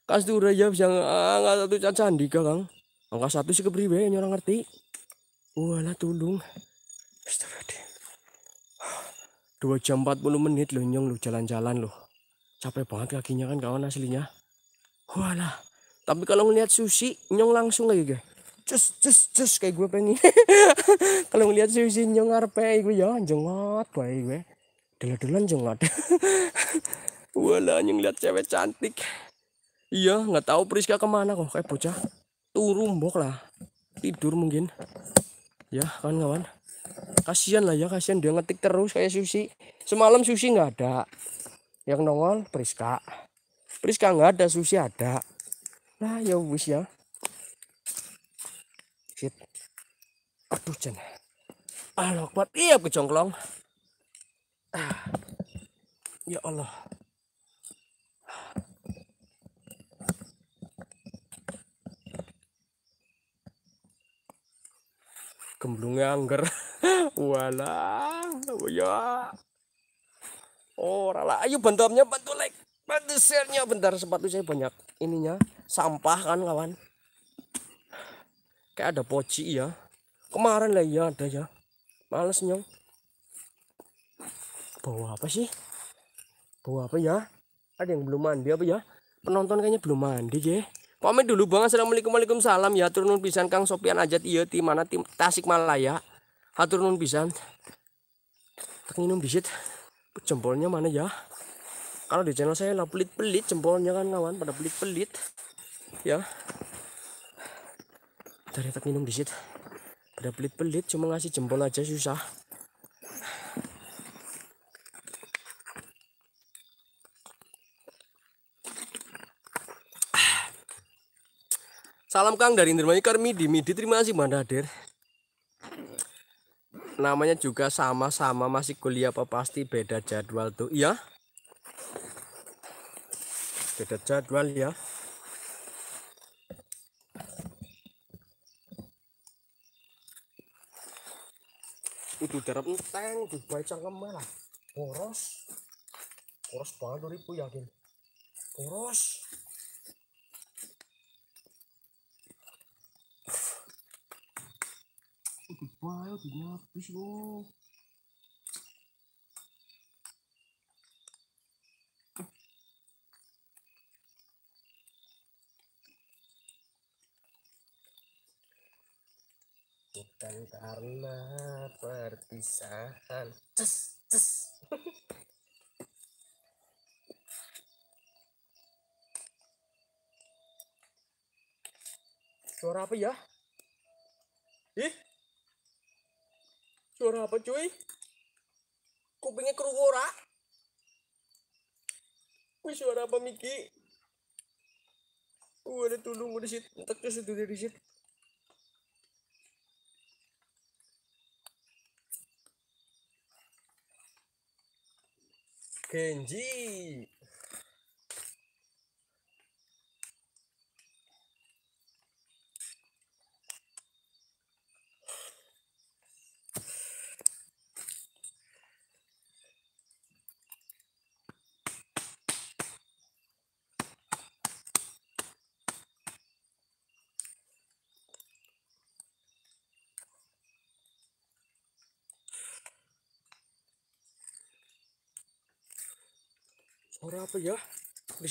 Kastura ya bisa nggak satu cat sandika Kang. Angka satu sih kepriwe orang ngerti. Wala tulung. Dua jam empat puluh menit lo nyong lo jalan-jalan lo. Capek banget kakinya kan kawan aslinya. Wala. Tapi kalau ngelihat sushi, nyong langsung lagi guys cus cus cus kayak gue pengen kalau ngeliat sushi nyong ngarepe gue ya jengot gue dolan juga ada wala anjing lihat cewek cantik iya nggak tahu Priska kemana kok kayak bocah turun bok lah tidur mungkin ya kawan kawan kasihan lah ya kasihan dia ngetik terus kayak Susi semalam Susi nggak ada yang nongol Priska Priska nggak ada Susi ada nah ya wis ya shit aduh jen alok buat iya kejongklong Ya Allah. Gemblungnya angger. wala, ya. oh, rala, ayo bantuannya bantu like, bantu share-nya bentar sepatu saya banyak ininya sampah kan kawan. Kayak ada poci ya. Kemarin lah ya ada ya. Males nyong bawa apa sih bawa apa ya ada yang belum mandi apa ya penonton kayaknya belum mandi ya pamit dulu bang assalamualaikum salam ya turun pisan kang sopian aja iya di mana tim tasik malaya hatur nun pisan tak bisit jempolnya mana ya kalau di channel saya lah pelit-pelit jempolnya kan kawan pada pelit-pelit ya dari tak bisit pada pelit-pelit cuma ngasih jempol aja susah Salam Kang dari Indramayu di Midi terima kasih Bang Nadir. Namanya juga sama-sama masih kuliah apa pasti beda jadwal tuh. Iya. Beda jadwal ya. Udah darap enteng, dibawa cangkem malah. Boros. Boros banget 2000 yakin. Boros. Udah banyak, udah habis loh. bukan karena perpisahan ces ces suara apa ya ih Suara apa cuy? Kupingnya kerugora? Wih suara apa Miki? Uh ada tulung udah situ, entah ke situ dari situ. Kenji. berapa ya di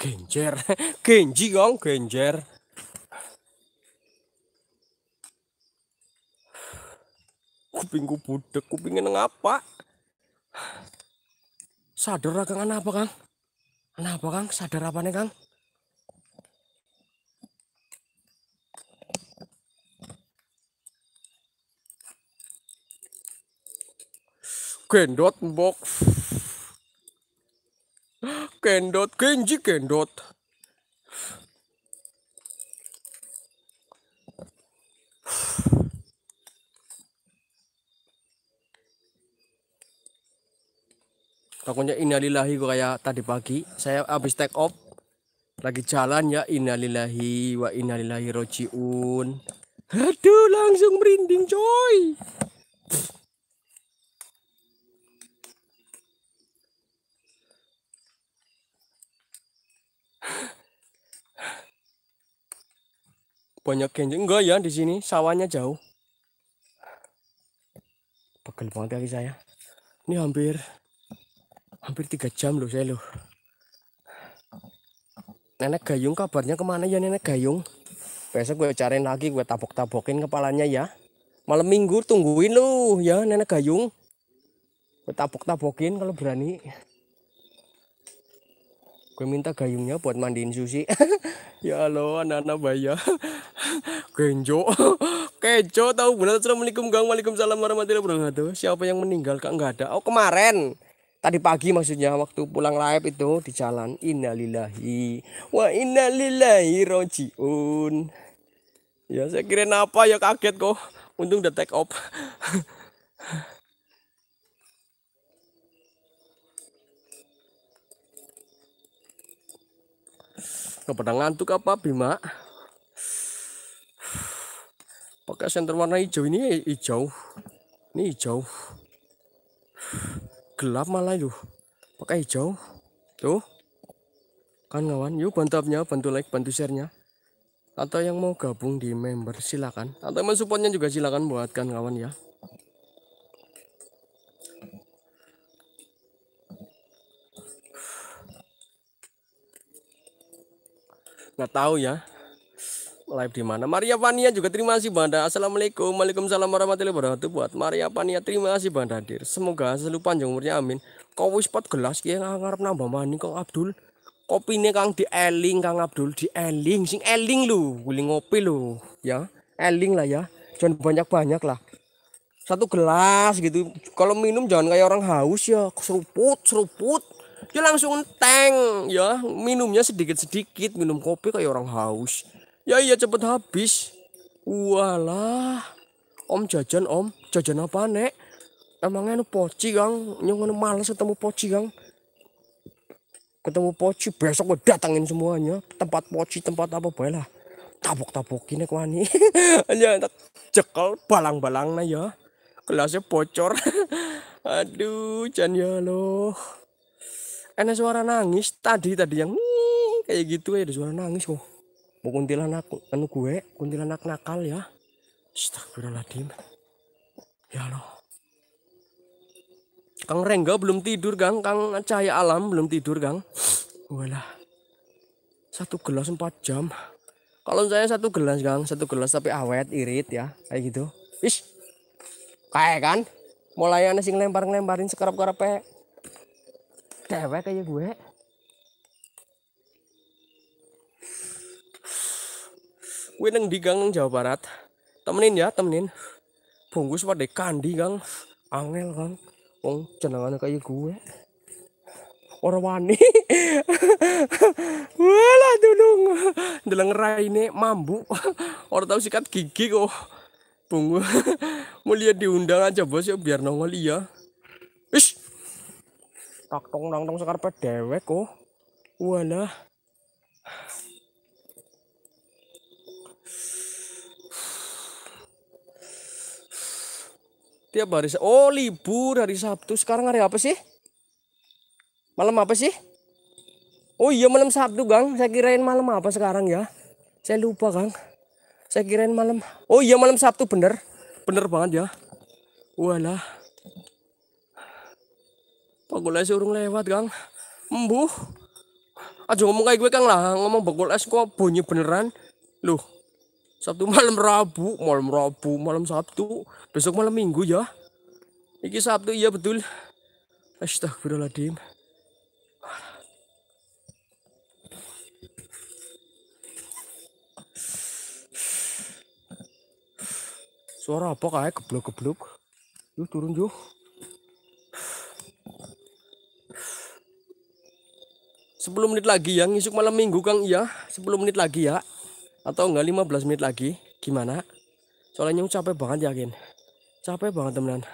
genjer genji kong genjer kupingku budek kupingnya ngapa sadar lah kang apa kang kenapa kang sadar apa nih kang gendot mbok gendot genji gendot takutnya innalillahi gue kayak tadi pagi saya habis take off lagi jalan ya innalillahi wa innalillahi rojiun aduh langsung merinding coy banyak genjing enggak ya di sini sawahnya jauh pegel banget kaki saya ini hampir hampir tiga jam loh saya loh oh, oh. nenek gayung kabarnya kemana ya nenek gayung besok gue cariin lagi gue tabok-tabokin kepalanya ya malam minggu tungguin lu ya nenek gayung gue tabok-tabokin kalau berani gue minta gayungnya buat mandiin Susi ya lo anak-anak baya genjo kejo tahu bulan assalamualaikum gang waalaikumsalam warahmatullahi wabarakatuh siapa yang meninggal kak nggak ada oh kemarin tadi pagi maksudnya waktu pulang live itu di jalan innalillahi wa innalillahi rojiun ya saya kira apa ya kaget kok untung udah take off Gak pernah ngantuk apa Bima pakai senter warna hijau ini hijau ini hijau gelap malah yuk pakai hijau tuh kan kawan yuk bantapnya bantu like bantu sharenya atau yang mau gabung di member silakan atau mensupportnya juga silakan buatkan kawan ya nggak tahu ya live di mana. Maria Pania juga terima kasih Banda. Assalamualaikum. Waalaikumsalam warahmatullahi wabarakatuh buat Maria Pania. Terima kasih Banda hadir. Semoga selalu panjang umurnya amin. Kau wis pot gelas nggak ngarep nambah mani kau Abdul. ini Kang di eling Kang Abdul di eling sing eling lu, guling ngopi lu ya. Eling lah ya. Jangan banyak-banyak lah. Satu gelas gitu. Kalau minum jangan kayak orang haus ya, seruput seruput Ya langsung teng ya minumnya sedikit-sedikit minum kopi kayak orang haus Ya iya cepet habis. Walah. Om jajan om. Jajan apa nek? Emangnya nu poci kang. Yang males ketemu poci kang. Ketemu poci besok gue datangin semuanya. Tempat poci tempat apa boleh lah. tabok tabok ini Aja ya cekel balang-balang nah ya. Kelasnya bocor. Aduh, Jan ya loh. Enak suara nangis tadi tadi yang kayak gitu ya ada suara nangis kok. Oh kuntilanak anu gue kuntilanak nakal ya Astagfirullahaladzim ya loh Kang Rengga belum tidur gang, Kang Cahaya Alam belum tidur Gang. walah satu gelas empat jam kalau saya satu gelas gang, satu gelas tapi awet irit ya kayak gitu ish kayak kan mulai ada lempar ngelemparin sekarap-karapnya dewek kayak gue gue neng di Gang Jawa Barat. Temenin ya, temenin. Bungkus pada kandi, gang, Angel, kan Wong jenengane kayak gue. Orang wani. Wala dalam rai ini mambu. Orang tahu sikat gigi kok. Bungu. Mau lihat ya diundang aja bos ya biar nongol iya. Ish. Tak tong nang tong sekarpet dewek kok. Walah. Tiap hari oh libur hari Sabtu. Sekarang hari apa sih? Malam apa sih? Oh iya malam Sabtu, Gang. Saya kirain malam apa sekarang ya? Saya lupa, Gang Saya kirain malam. Oh iya malam Sabtu bener. Bener banget ya. Walah. Bakul es urung lewat, Gang Embuh. Aja ngomong kayak gue, Kang lah. Ngomong bakul es kok bunyi beneran. Loh, Sabtu malam Rabu, malam Rabu, malam Sabtu, besok malam Minggu ya. Ini Sabtu iya betul. Astagfirullahaladzim. Suara apa kayak keblok-keblok? Yuk turun yuk. Sepuluh menit lagi ya, ngisuk malam minggu Kang iya. Sepuluh menit lagi ya atau enggak 15 menit lagi gimana soalnya capek banget ya Gen capek banget teman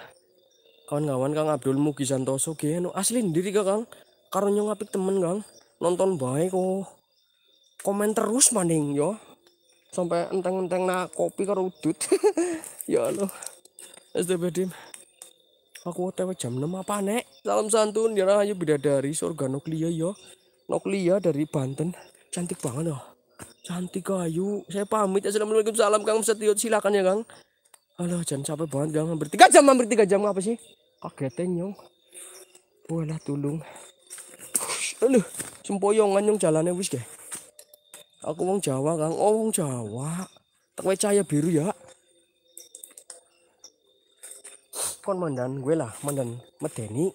kawan-kawan Kang Abdul Mugi Santoso geno asli sendiri Kang karena ngapik temen Kang nonton baik kok komen terus maning yo sampai enteng-enteng nak kopi karo udut ya lo SDB dim aku otw jam 6 apa nek salam santun ya rahayu bidadari surga nuklia yo nuklia dari Banten cantik banget loh Cantik kayu. Saya pamit. Ya. Assalamualaikum salam Kang Setio. Silakan ya Kang. Halo, jangan capek banget Kang. Hampir tiga jam, hampir tiga jam apa sih? Kagetin nyong. boleh tulung. Aduh, sempoyongan nyong jalannya wis deh. Aku wong Jawa Kang. Oh wong Jawa. Tak cahaya biru ya. Kon mandan gue lah, mandan medeni.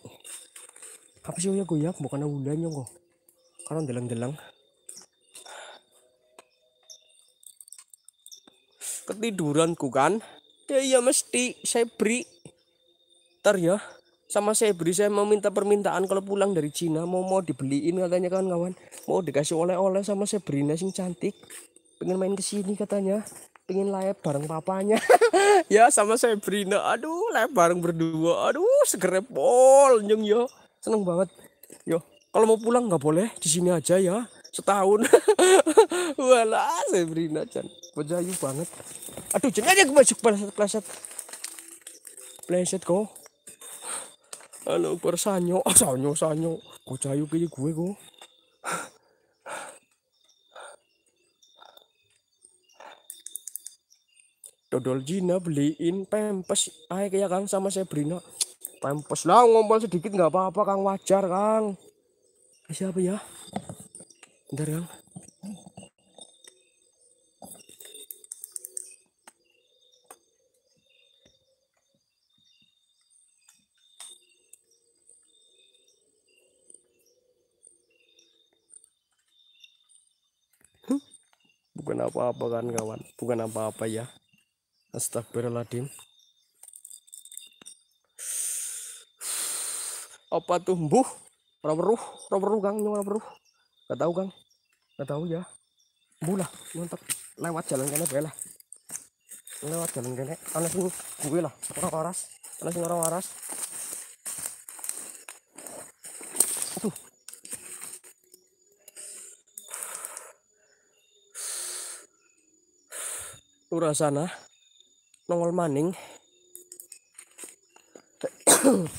Apa sih ya goyak bukan udah nyong kok. Karena deleng-deleng. ketiduranku kan ya iya mesti saya beri ntar ya sama saya beri saya meminta permintaan kalau pulang dari Cina mau mau dibeliin katanya kan kawan mau dikasih oleh-oleh sama saya beri sing cantik pengen main ke sini katanya pengen layap bareng papanya ya sama saya beri aduh layap bareng berdua aduh pol nyeng yo seneng banget yo kalau mau pulang nggak boleh di sini aja ya setahun wala saya beri Chan banget Aduh, jangan aja masuk pleset pleset. Pleset kok. Halo, gue sanyo, ah, sanyo, sanyo. Kok cayu kayak gue kok. Dodol Jina beliin pempes ayo ya Kang sama Sabrina. Pempes lah ngomong sedikit nggak apa-apa Kang wajar Kang. Siapa ya? Bentar Kang. bukan apa-apa kan kawan bukan apa-apa ya astagfirullahaladzim apa tuh tumbuh roh romeruh kang nyuruh romeruh gak tahu kang gak tahu ya bula mantap lewat jalan kene lah lewat jalan kene aneh sini gue lah orang waras aneh sini orang waras sana nongol maning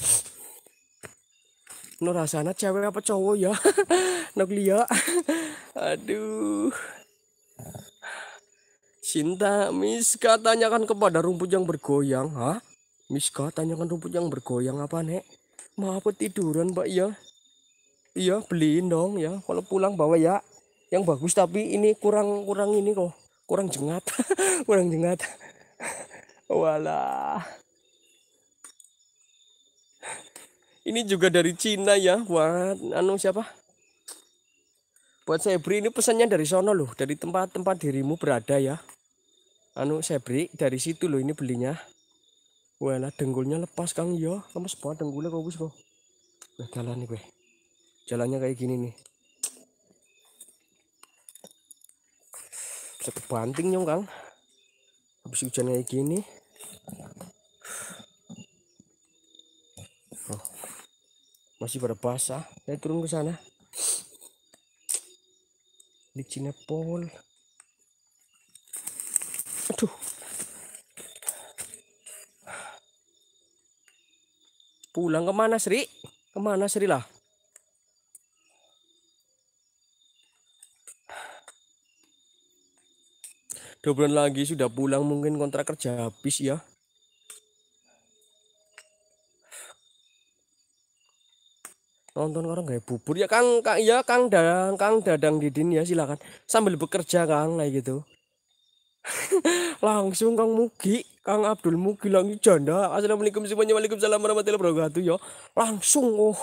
Nurasana cewek apa cowok ya Noglia aduh Cinta Miska tanyakan kepada rumput yang bergoyang ha Miska tanyakan rumput yang bergoyang apa nek maaf tiduran mbak ya iya beliin dong ya kalau pulang bawa ya yang bagus tapi ini kurang kurang ini kok kurang jengat kurang jengat wala ini juga dari Cina ya buat anu siapa buat Sebri ini pesannya dari sono loh dari tempat-tempat dirimu berada ya anu Sebri dari situ loh ini belinya wala dengkulnya lepas Kang yo iya, lemes banget dengkulnya kok bisa kok jalan nih gue jalannya kayak gini nih bisa kebanting nyong kang habis hujan kayak gini oh, masih pada basah saya turun ke sana di cinepol, aduh pulang kemana Sri kemana Sri lah dua bulan lagi sudah pulang mungkin kontrak kerja habis ya nonton orang kayak bubur ya kang kang ya kang dadang kang dadang didin ya silakan sambil bekerja kang kayak gitu langsung kang mugi kang abdul mugi lagi janda assalamualaikum semuanya waalaikumsalam warahmatullahi wabarakatuh ya langsung oh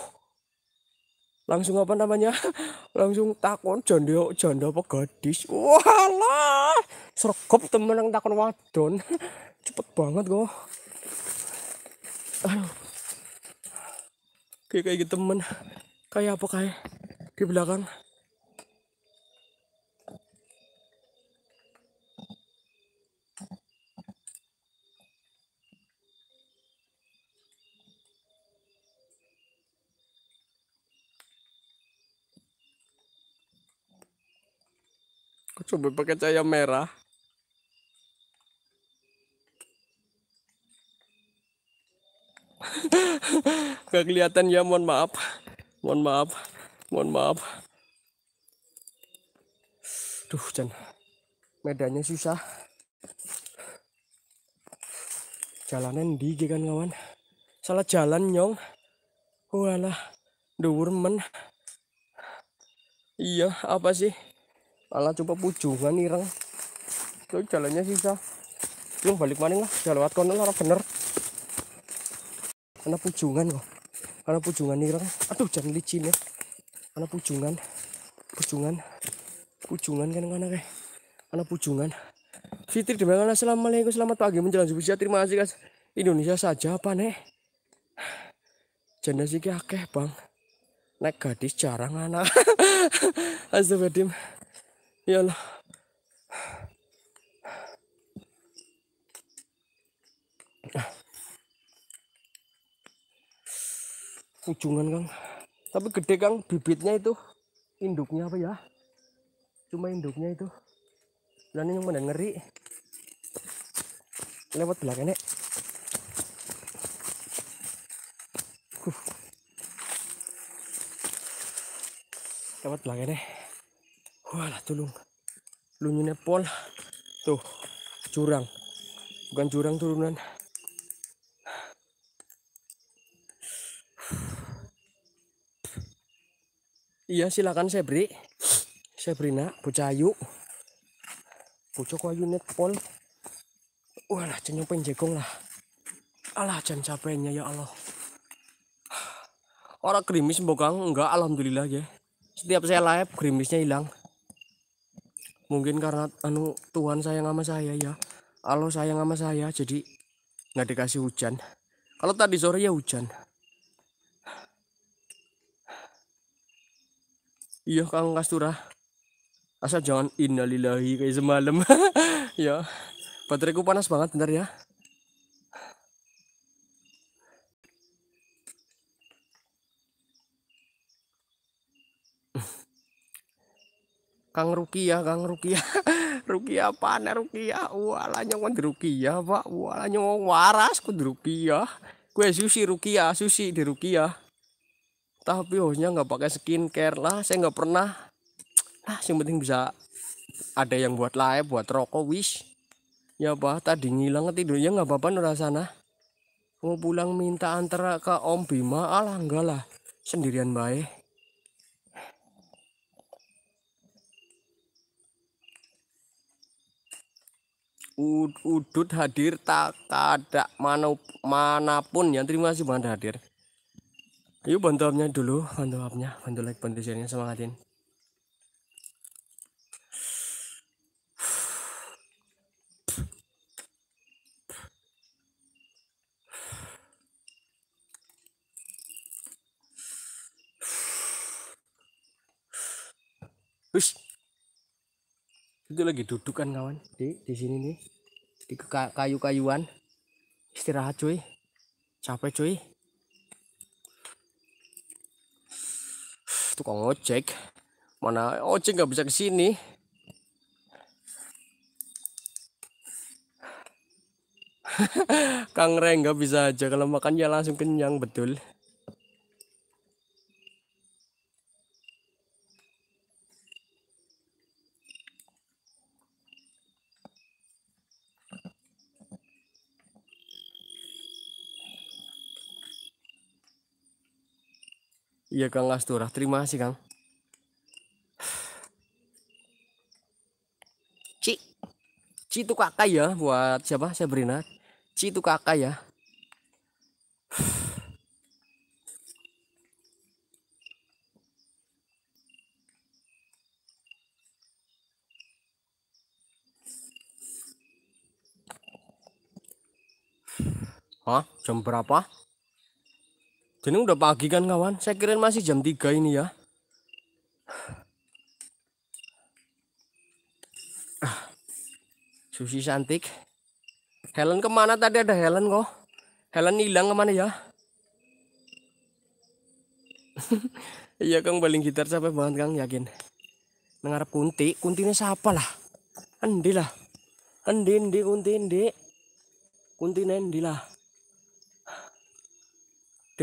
langsung apa namanya langsung takon janda janda apa gadis walah sergap temen yang takon wadon cepet banget kok aduh kayak kayak gitu, temen kayak apa kayak di belakang Aku coba pakai cahaya merah. Gak kelihatan ya, mohon maaf. Mohon maaf. Mohon maaf. Duh, Jan. Medannya susah. Jalanan di kan kawan. Salah jalan, Nyong. Walah, oh, duwur men. Iya, apa sih? malah coba pujungan nih ireng itu jalannya sisa lu balik maning lah jalan lewat kono lah bener karena pujungan kok karena pujungan ireng aduh jangan licin ya karena pujungan pujungan pujungan kan karena kayak karena pujungan Fitri lah assalamualaikum selamat pagi menjelang subuh terima kasih guys Indonesia saja apa nih janda sih akeh bang naik gadis jarang anak astagfirullahaladzim Ya Ujungan Kang. Tapi gede Kang bibitnya itu induknya apa ya? Cuma induknya itu. Dan yang mana ngeri. Lewat belakangnya. Huh. Lewat belakangnya walah tulung lunyune pol tuh curang bukan curang turunan iya silakan Sebri Sebrina Bocayu Bocok wayu net pol walah cenyopeng penjegong lah alah jangan capeknya ya Allah orang krimis bokang enggak alhamdulillah ya setiap saya live krimisnya hilang mungkin karena anu Tuhan sayang sama saya ya Allah sayang sama saya jadi nggak dikasih hujan kalau tadi sore ya hujan iya Kang Kastura asal jangan innalillahi kayak semalam ya bateraiku panas banget bentar ya Kang Rukia, Kang Rukia Rukia apaan walah Walanya di Rukia, Pak. Walanya wong waras di Rukia. Kue ya Susi Rukia, Susi di Rukia. Tapi hostnya oh, nggak pakai skincare lah, saya nggak pernah. Nah, yang penting bisa ada yang buat live, buat rokok, wish. Ya bah, tadi ngilang tidurnya nggak apa-apa nora sana. Mau pulang minta antara ke Om Bima, alah enggak lah. Sendirian baik. udut hadir tak ada mana manapun yang terima kasih banget hadir yuk bantu upnya dulu bantu upnya bantu like bantu share semangatin Wish itu lagi duduk kan kawan di di sini nih di kayu-kayuan istirahat cuy capek cuy tukang ojek mana ojek nggak bisa kesini sini Kang Reng nggak bisa aja kalau makannya langsung kenyang betul Iya Kang Astura, terima kasih Kang. Ci, Ci itu kakak ya buat siapa? Sabrina. Ci itu kakak ya. Hah? Jam berapa? Ini udah pagi kan kawan? Saya kirain masih jam 3 ini ya. Ah, Susi cantik. Helen kemana tadi ada Helen kok? Helen hilang kemana ya? iya Kang baling gitar capek banget Kang yakin. Mengharap kunti, kuntinya siapa lah? Andi lah. Andi, andi, kunti andi Kunti andi lah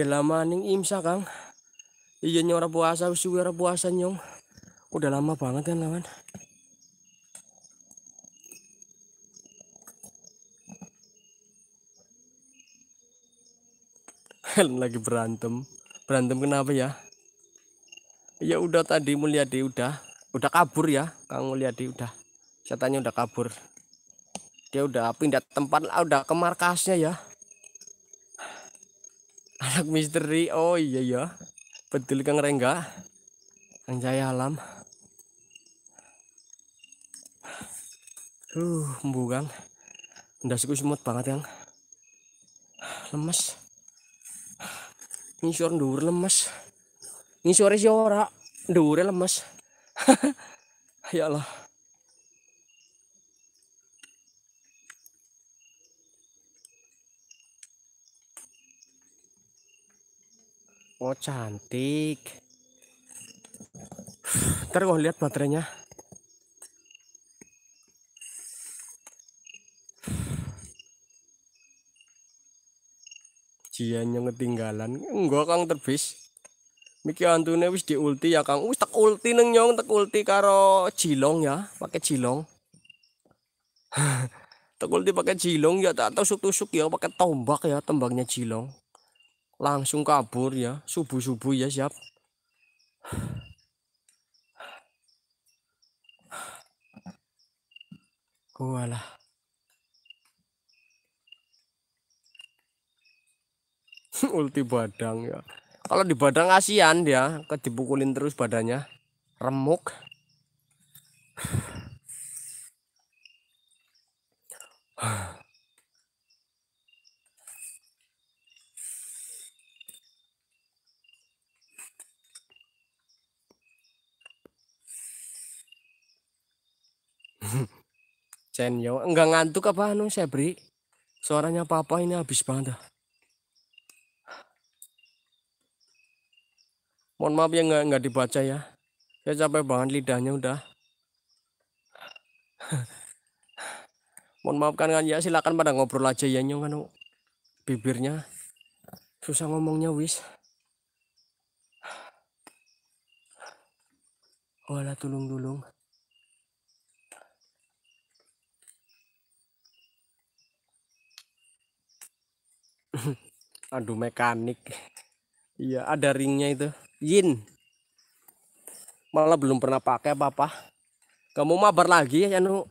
maning imsa kang iya nyora puasa wis ora puasa nyong udah lama banget kan lawan lagi berantem berantem kenapa ya ya udah tadi Mulyadi udah udah kabur ya Kang Mulyadi udah Saya tanya udah kabur dia udah pindah tempat udah ke markasnya ya anak misteri oh iya iya, betul kang rengga kang jaya alam uh bukan kang ndasku semut banget yang, lemes ngisor ndur lemes ngisor si ora ndure lemes ya Allah Oh cantik. Ntar gue lihat baterainya. Jiannya ketinggalan. Enggak kang terbis. Miki antune wis di ulti ya kang. Wis tak ulti neng nyong tak ulti karo cilong ya. Pakai cilong. tak ulti pakai cilong ya tak tusuk tusuk ya pakai tombak ya tembaknya cilong langsung kabur ya subuh-subuh ya siap gua lah ulti badang ya kalau di badang kasihan dia ke dipukulin terus badannya remuk Cenyo, enggak ngantuk apa anu Sebri? Suaranya papa ini habis banget. Dah. Mohon maaf ya enggak, enggak dibaca ya. Saya capek banget lidahnya udah. Mohon maaf kan, kan ya silakan pada ngobrol aja ya nyong anu bibirnya susah ngomongnya wis. Wala tulung-tulung. aduh mekanik iya ada ringnya itu yin malah belum pernah pakai apa-apa kamu mabar lagi ya anu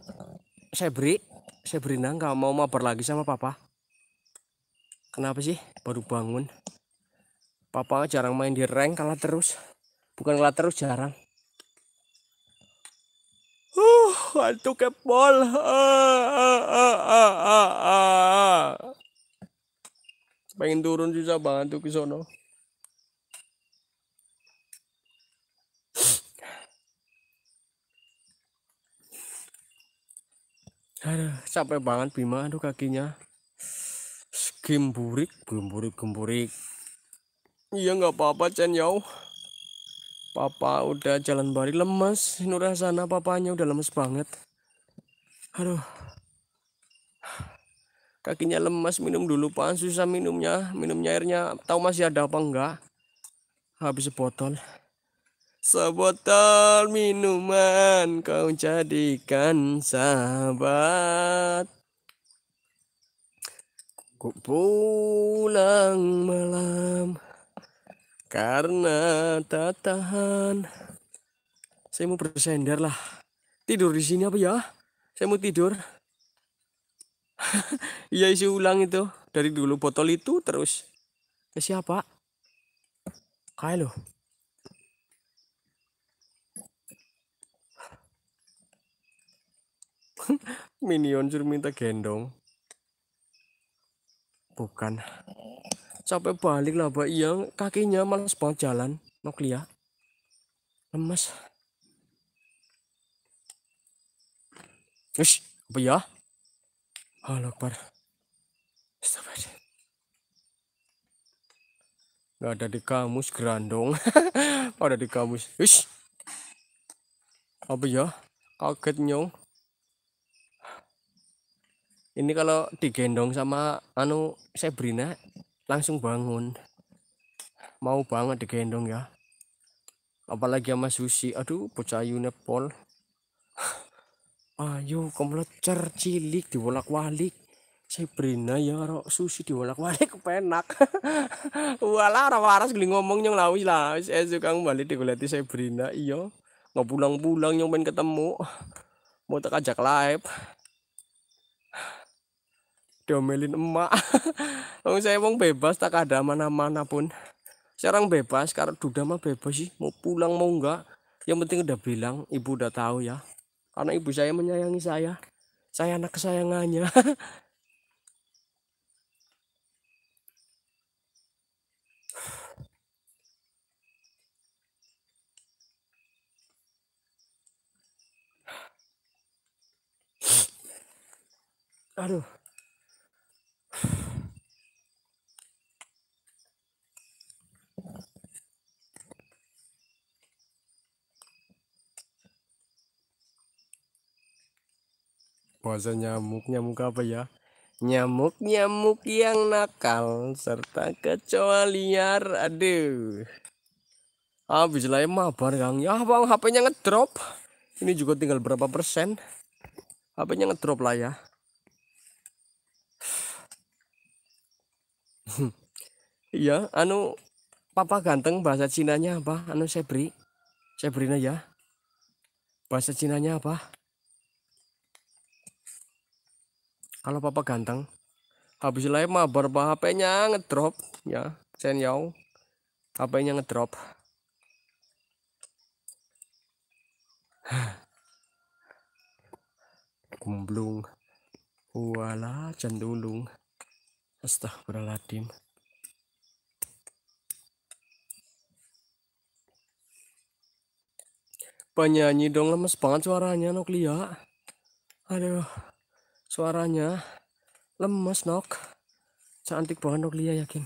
saya beri saya beri nggak mau mabar lagi sama papa kenapa sih baru bangun papa jarang main di rank kalah terus bukan kalah terus jarang uh ngantuk kepol ah, ah, ah, ah, ah, ah. ah. Pengen turun susah banget tuh ke sono. Aduh, capek banget Bima, aduh kakinya. Gemburik, gemburik, gemburik. Iya nggak apa-apa Chen Yao. Papa udah jalan bari lemes, Nurah sana papanya udah lemes banget. Aduh kakinya lemas minum dulu pan susah minumnya minumnya airnya tahu masih ada apa enggak habis sebotol sebotol minuman kau jadikan sahabat ku pulang malam karena tak tahan saya mau bersender lah tidur di sini apa ya saya mau tidur Iya isi ulang itu dari dulu botol itu terus ke siapa? Kayak lo Minion suruh minta gendong. Bukan. capek balik lah Pak yang kakinya malas banget jalan. Noklia. lemas Ush, apa ya? Allah Akbar. Gak ada di kamus gerandong. ada di kamus. Ish. Apa ya? Kaget nyong. Ini kalau digendong sama anu Sabrina langsung bangun. Mau banget digendong ya. Apalagi sama Susi. Aduh, bocah Unipol. ayo kemlecer cilik diwolak-walik saya berina ya karo susi diwolak-walik kepenak wala ora waras geli ngomong yang lawi lah wis eh, di kang bali saya berina iya nggak pulang-pulang yang pengen ketemu mau tak ajak live domelin emak wong saya wong bebas tak ada mana-mana pun sekarang bebas karena duda mah bebas sih mau pulang mau enggak yang penting udah bilang ibu udah tahu ya karena ibu saya menyayangi saya saya anak kesayangannya aduh masa nyamuk nyamuk apa ya nyamuk nyamuk yang nakal serta kecoa liar aduh habis ah, lah mabar kang ya bang hpnya ngedrop ini juga tinggal berapa persen hpnya ngedrop lah ya iya anu papa ganteng bahasa Cinanya apa anu Sebri Sebrina ya bahasa Cinanya apa kalau papa ganteng habis live mabar HP-nya ngedrop ya Chen Yao HP-nya ngedrop kumblung wala cendulung astagfirullahaladzim penyanyi dong lemes banget suaranya Noklia aduh suaranya lemes nok cantik banget nok Lia yakin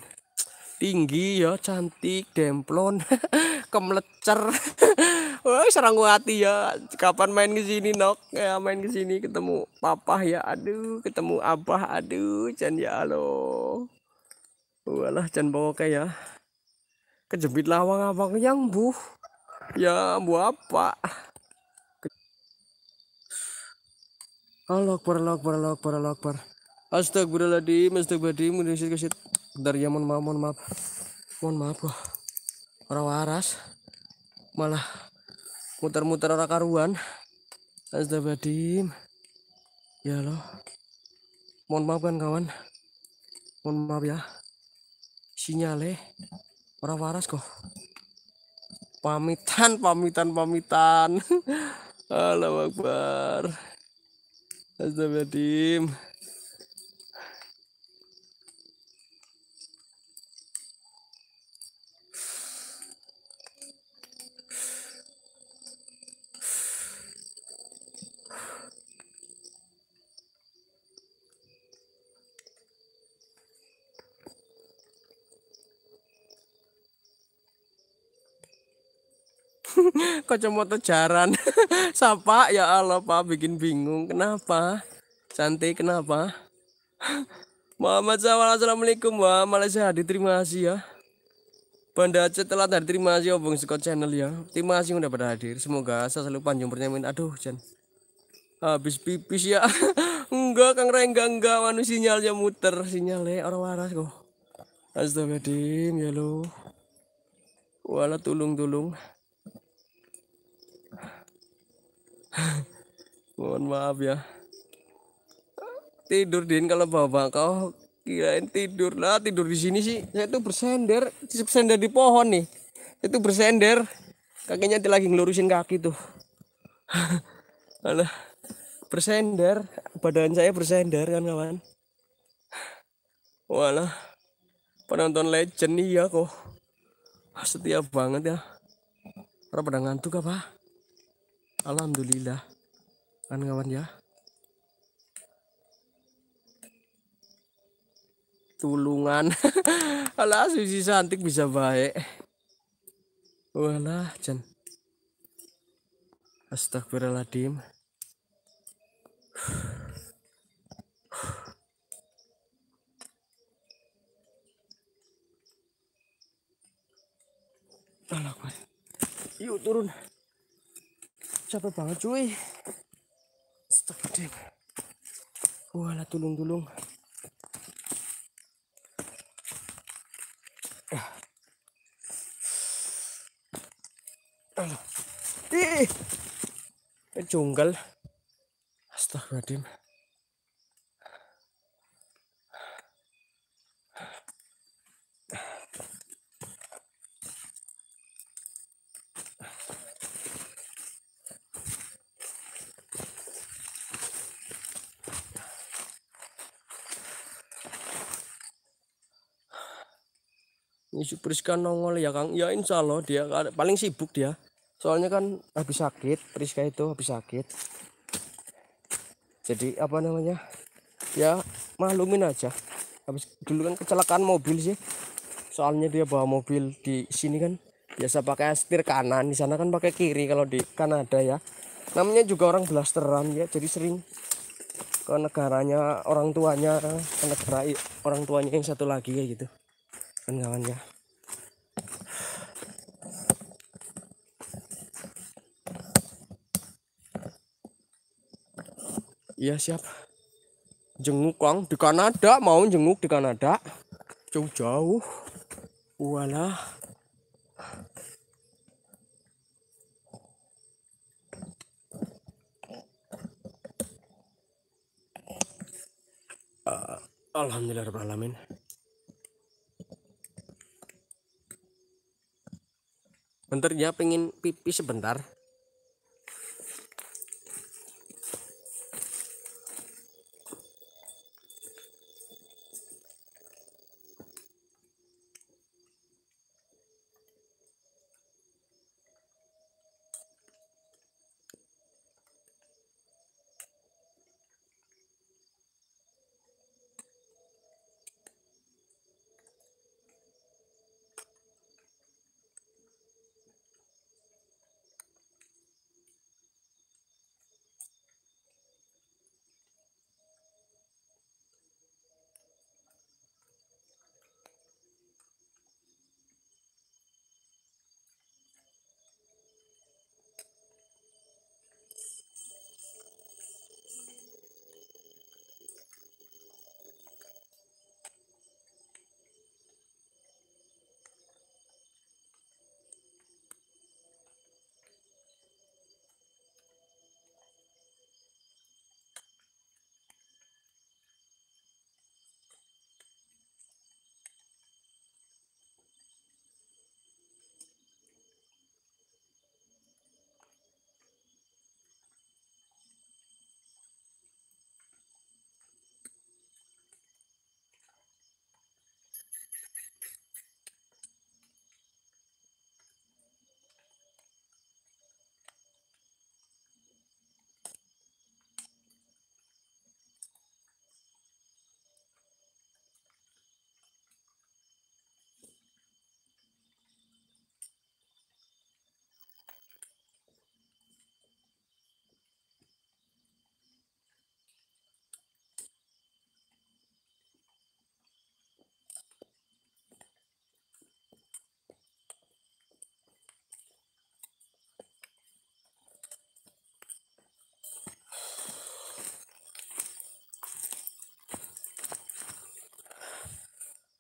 tinggi ya cantik demplon kemlecer woi serang hati ya kapan main ke sini nok ya main ke sini ketemu papa ya aduh ketemu abah aduh Chan ya lo walah bawa bawa ya kejepit lawang abang yang buh, ya bu apa Allah akbar, Allah akbar, Allah akbar, Allah akbar. Astagfirullahaladzim, astagfirullahaladzim, sih kasih. Bentar ya, mohon maaf, mohon maaf. Mohon maaf, wah. Orang waras. Malah muter-muter orang karuan. Astagfirullahaladzim. Ya lo, Mohon maaf kan kawan. Mohon maaf ya. Sinyale. Orang waras kok. Pamitan, pamitan, pamitan. Allah Akbar. Hasta a team. kacamata jaran. Sapa ya Allah Pak bikin bingung. Kenapa? Cantik kenapa? Muhammad Sawal Assalamualaikum Wah Malaysia diterima terima kasih ya Banda Aceh telat hadir terima kasih Obong Scott Channel ya Terima kasih udah pada hadir Semoga saya selalu panjang pernyamain Aduh Jan Habis pipis ya Enggak Kang Rengga enggak Manu sinyalnya muter Sinyalnya orang waras kok Astagfirullahaladzim ya lo Walau tulung-tulung mohon maaf ya tidur Din kalau bawa kau kirain tidur lah tidur di sini sih saya tuh bersender bersender di pohon nih itu bersender kakinya dia lagi ngelurusin kaki tuh Alah, bersender badan saya bersender kan kawan walah penonton legend nih ya kok setia banget ya orang pada ngantuk apa Alhamdulillah kawan-kawan ya tulungan alah susi cantik bisa baik walah jen astagfirullahaladzim Alah, yuk turun capek banget cuy Astagfirullah wah lah tulung-tulung ah. Aduh. Ih. Eh, Junggal. Astagfirullahaladzim. ngisi Priska nongol ya Kang ya insya Allah dia paling sibuk dia soalnya kan habis sakit Priska itu habis sakit jadi apa namanya ya maklumin aja habis dulu kan kecelakaan mobil sih soalnya dia bawa mobil di sini kan biasa pakai setir kanan di sana kan pakai kiri kalau di Kanada ya namanya juga orang blasteran ya jadi sering ke negaranya orang tuanya kan, ke negara orang tuanya yang satu lagi ya gitu kan kawan ya iya siap jenguk kang di Kanada mau jenguk di Kanada jauh-jauh walah ah, Alhamdulillah Alamin bentar ya pengen pipi sebentar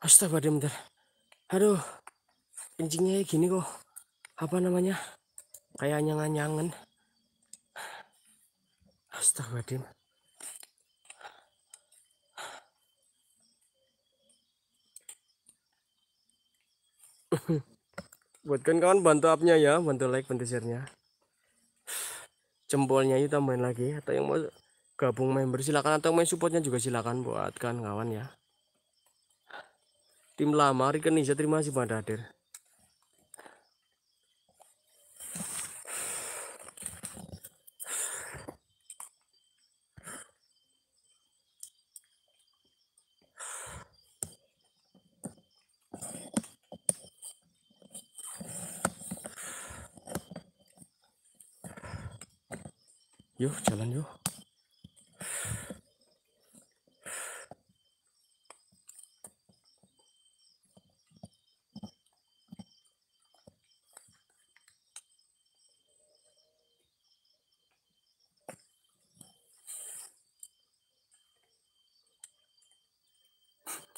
astaga bentar aduh kencingnya ya gini kok apa namanya kayak nyangan nyangan Astagfirullahaladzim. Buat kawan-kawan bantu upnya ya, bantu like, bantu share-nya. Jempolnya itu tambahin lagi atau yang mau gabung member silakan atau main supportnya juga silakan buatkan kawan ya tim lama rekening Ninja terima kasih pada hadir yuk jalan yuk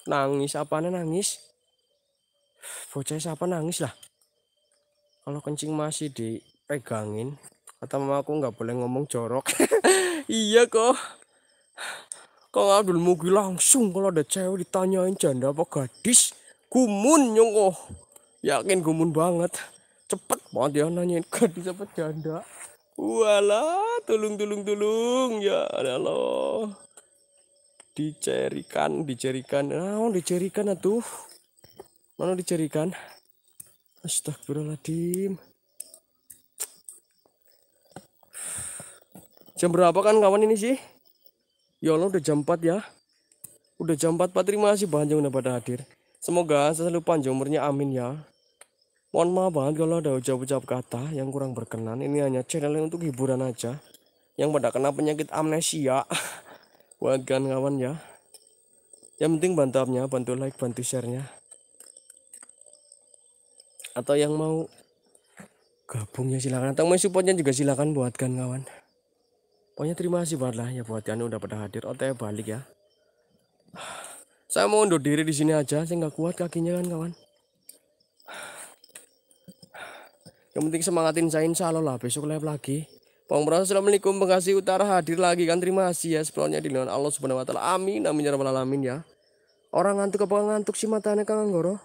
nangis apanya nangis bocah siapa nangis lah kalau kencing masih dipegangin atau mama aku nggak boleh ngomong jorok iya kok kok Abdul Mugi langsung kalau ada cewek ditanyain janda apa gadis gumun nyongko yakin gumun banget cepet banget dia ya nanyain gadis apa janda Wala, tulung tulung tulung ya Allah dicerikan dicerikan nah, oh dicerikan atuh mana dicerikan astagfirullahaladzim jam berapa kan kawan ini sih ya Allah udah jam 4 ya udah jam 4 Pak terima kasih banyak udah pada hadir semoga selalu panjang umurnya amin ya mohon maaf banget kalau ada ucap-ucap kata yang kurang berkenan ini hanya channel untuk hiburan aja yang pada kena penyakit amnesia buat kawan-kawan ya yang penting bantu upnya bantu like bantu sharenya atau yang mau gabungnya silakan, silahkan atau mau supportnya juga silahkan buat kawan-kawan pokoknya terima kasih banget lah ya buat kalian udah pada hadir otw balik ya saya mau undur diri di sini aja saya nggak kuat kakinya kan kawan yang penting semangatin saya insya Allah lah besok live lagi Bro, Assalamualaikum Bekasi Utara hadir lagi kan terima kasih ya sebelumnya di lindungan Allah Subhanahu wa taala. Amin amin ya rabbal alamin ya. Orang ngantuk apa ngantuk sih matanya Kang Goro?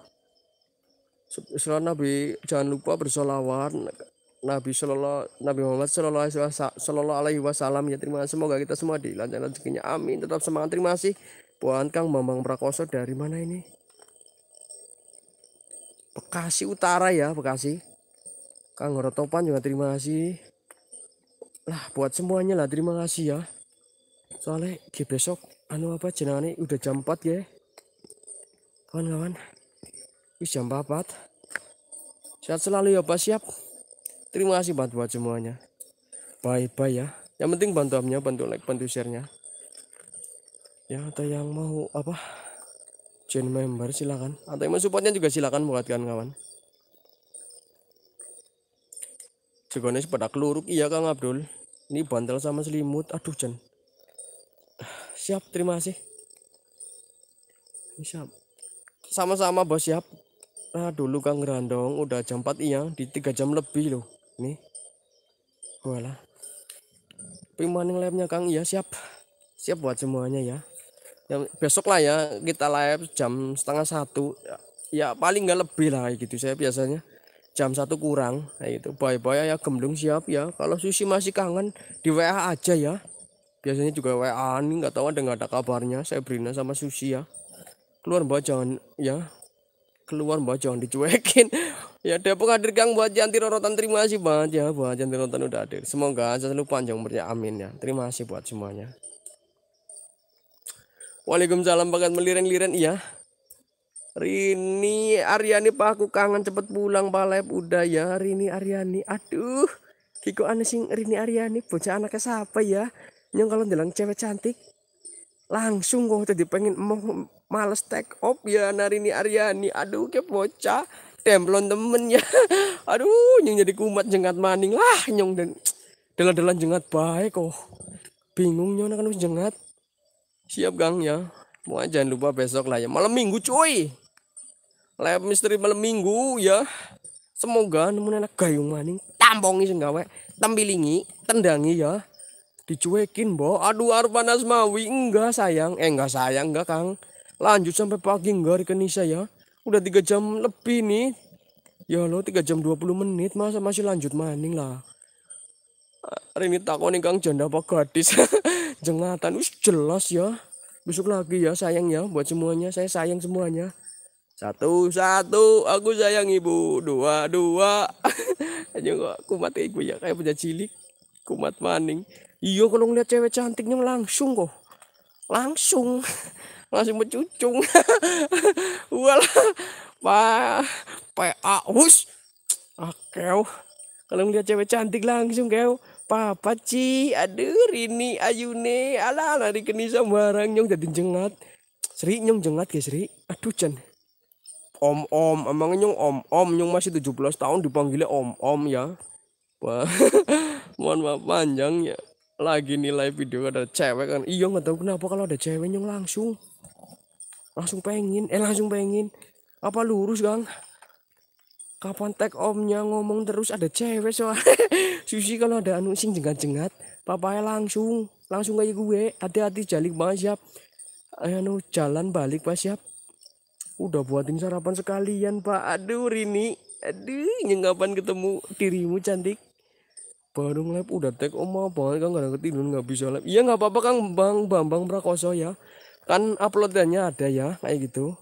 Setelah Nabi jangan lupa bersolawat Nabi Shallallahu Nabi Muhammad Shallallahu Alaihi Wasallam ya terima kasih semoga kita semua dilancarkan rezekinya amin tetap semangat terima kasih buat Kang Bambang Prakoso dari mana ini Bekasi Utara ya Bekasi Kang Rotopan juga terima kasih lah buat semuanya lah terima kasih ya soalnya ke besok anu apa ini udah jam 4 ya kawan-kawan wis jam 4 sehat selalu ya Pak siap terima kasih buat buat semuanya bye bye ya yang penting bantu amnya bantu like bantu share nya ya atau yang mau apa join member silakan atau yang mau supportnya juga silakan buat kawan-kawan Jagoannya sepeda keluruk iya Kang Abdul. Ini bantal sama selimut. Aduh Jan. Siap, terima kasih. Siap. Sama-sama Bos siap. Nah, dulu Kang Randong udah jam 4 iya, di 3 jam lebih loh. Nih. Wala Pemaning live-nya Kang iya siap. Siap buat semuanya ya. Yang besok lah ya kita live jam setengah satu. Ya, ya paling nggak lebih lah gitu saya biasanya jam satu kurang nah itu bye bye ya gemblung siap ya kalau susi masih kangen di WA aja ya biasanya juga WA nih nggak tahu ada nggak ada kabarnya saya berina sama susi ya keluar mbak jangan ya keluar mbak jangan dicuekin ya Depok hadir Kang buat Janti Rorotan terima kasih banget ya buat Janti Rorotan udah hadir semoga selalu panjang umurnya amin ya terima kasih buat semuanya Waalaikumsalam bakat meliren-liren iya Rini Aryani pak aku kangen cepet pulang pak Lep udah ya Rini Aryani aduh Kiko aneh sing Rini Aryani bocah anaknya siapa ya nyong kalau bilang cewek cantik langsung kok tadi pengen mau males take off ya Narini Aryani aduh ke bocah templon temen ya aduh nyong jadi kumat jengat maning lah nyong dan dalam dalam jengat baik kok bingung nyong kan jengat siap gang ya mau jangan lupa besok lah ya malam minggu cuy lab misteri malam minggu ya semoga nemu enak gayung maning tampongi senggawe tembilingi tendangi ya dicuekin bo aduh Arfan Asmawi enggak sayang eh enggak sayang enggak Kang lanjut sampai pagi enggak kenisa ya udah tiga jam lebih nih ya lo tiga jam dua puluh menit masa masih lanjut maning lah hari eh, ini takon Kang janda apa gadis jengatan us jelas ya besok lagi ya sayang ya buat semuanya saya sayang semuanya satu, satu, aku sayang ibu. Dua, dua. Aja kok kumat ibu ya kayak punya cilik. Kumat maning. Iya kalau ngeliat cewek cantiknya langsung kok. Langsung. Langsung mencucung. Walah. Pa PA aus Ah, kau. Kalau ngeliat cewek cantik langsung kau. Papa Ci, aduh Rini, Ayune, ala ala dikeni barang nyong jadi jengat. Sri nyong jengat guys, ya, Sri. Aduh, Jan om-om emangnya nyung om-om nyung masih 17 tahun dipanggilnya om-om ya wah mohon maaf panjang ya lagi nilai video ada cewek kan iya nggak tahu kenapa kalau ada cewek nyung langsung langsung pengin, eh langsung pengin, apa lurus gang kapan tag omnya ngomong terus ada cewek soalnya susi kalau ada anu sing jengat-jengat papaya langsung langsung kayak gue hati-hati jalik banget siap eh, anu jalan balik pas siap Udah buatin sarapan sekalian pak. Aduh Rini. Aduh nyengapan ketemu dirimu cantik. Baru ngelap udah tag oma banget kan kadang ketiduran nggak bisa lap Iya nggak apa-apa kang bang Bambang Prakoso ya. Kan uploadannya ada ya kayak gitu.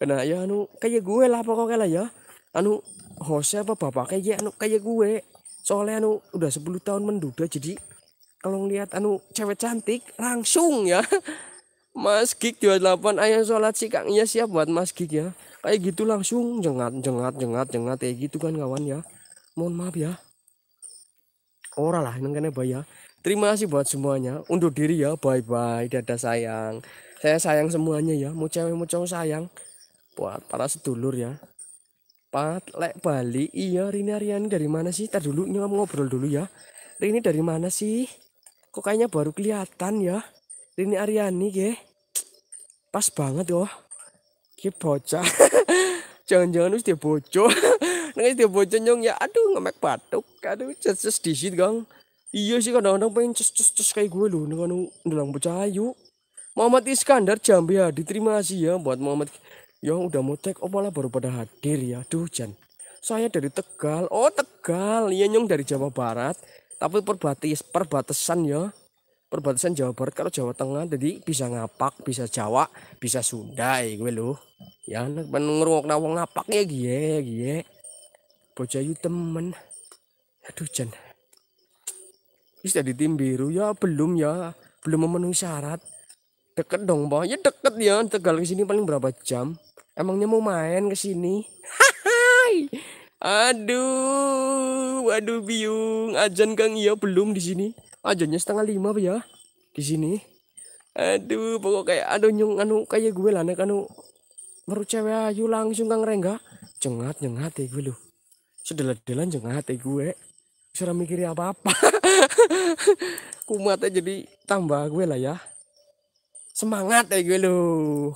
Kena ya anu kayak gue lah pokoknya lah ya. Anu hostnya apa bapak kayak iya, anu kayak gue. Soalnya anu udah 10 tahun menduda jadi kalau ngeliat anu cewek cantik langsung ya Mas Gig 28 ayo sholat sih Kang Iya siap buat Mas Gig ya kayak gitu langsung jengat jengat jengat jengat kayak gitu kan kawan ya mohon maaf ya ora lah ini kena bayar terima kasih buat semuanya untuk diri ya bye bye dadah sayang saya sayang semuanya ya mau cewek mau cowok sayang buat para sedulur ya Pat lek Bali iya Rini Ariani dari mana sih Tadi dulu ini ngobrol dulu ya Rini dari mana sih kok kayaknya baru kelihatan ya Rini Ariani ge pas banget loh ki bocah jangan-jangan wis dia bocor nangis dia bocor nyong ya aduh ngemek batuk aduh ces di disit gang iya sih kadang-kadang pengen ces ces kayak gue loh nang ndulang bocah ayu Muhammad Iskandar Jambi ya diterima sih ya buat Muhammad yang udah mau take off malah baru pada hadir ya aduh Jan saya dari Tegal oh Tegal iya nyong dari Jawa Barat tapi perbatis perbatasan ya perbatasan Jawa Barat kalau Jawa Tengah jadi bisa ngapak bisa Jawa bisa Sunda ya gue loh ya anak ngerungok nawang ngapak ya gie gie bojayu temen aduh jan bisa di tim biru ya belum ya belum memenuhi syarat deket dong bah ya deket ya tegal ke sini paling berapa jam emangnya mau main ke sini aduh aduh biung ajan kang iya belum di sini ajanya setengah lima ya di sini aduh pokok kayak aduh nyung anu kayak gue lah nek anu baru cewek ayu langsung kang rengga jengat jengat ya gue lu sedelan jengat ya gue sudah mikir apa-apa kumatnya jadi tambah gue lah ya semangat ya gue lu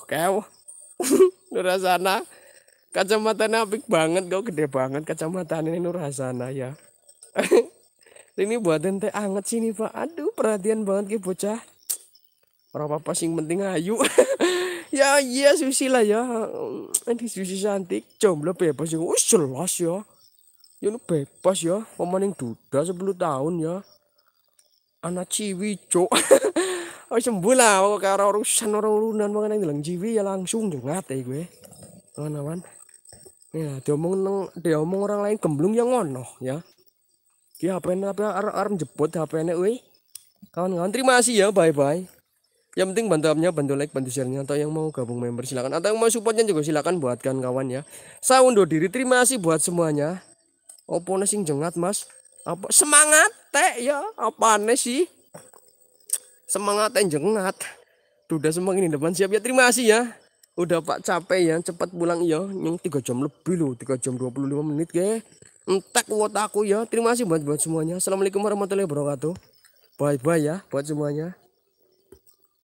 kau nurasana kacamata apik banget kau gede banget kacamata ini nurasana ya ini buat ente anget sini pak aduh perhatian banget ke bocah orang apa sing penting ayu ya iya susi lah ya ini susi cantik jomblo bebas ya oh jelas ya ya lu bebas ya pemaning duda 10 tahun ya anak ciwi cok oh sembuh lah kok orang urusan orang urunan mangan yang ciwi ya langsung jengat ya gue kawan-kawan ya diomong neng diomong orang lain gemblung yang ngono ya Ki HP tapi arem jebot HP-ne woi. Kawan-kawan terima kasih ya, bye bye. Yang penting bantu abnya, bantu like, bantu share-nya atau yang mau gabung member silakan atau yang mau supportnya juga silakan buatkan kawan ya. Saya undur diri. Terima kasih buat semuanya. Opo sing jengat, Mas? Apa semangat teh ya? Apane sih? Semangat teh jengat. Udah semua ini depan siap ya. Terima kasih ya udah pak capek ya cepat pulang ya yang tiga jam lebih loh tiga jam 25 menit ge entek kuat aku ya terima kasih buat buat semuanya assalamualaikum warahmatullahi wabarakatuh bye bye ya buat semuanya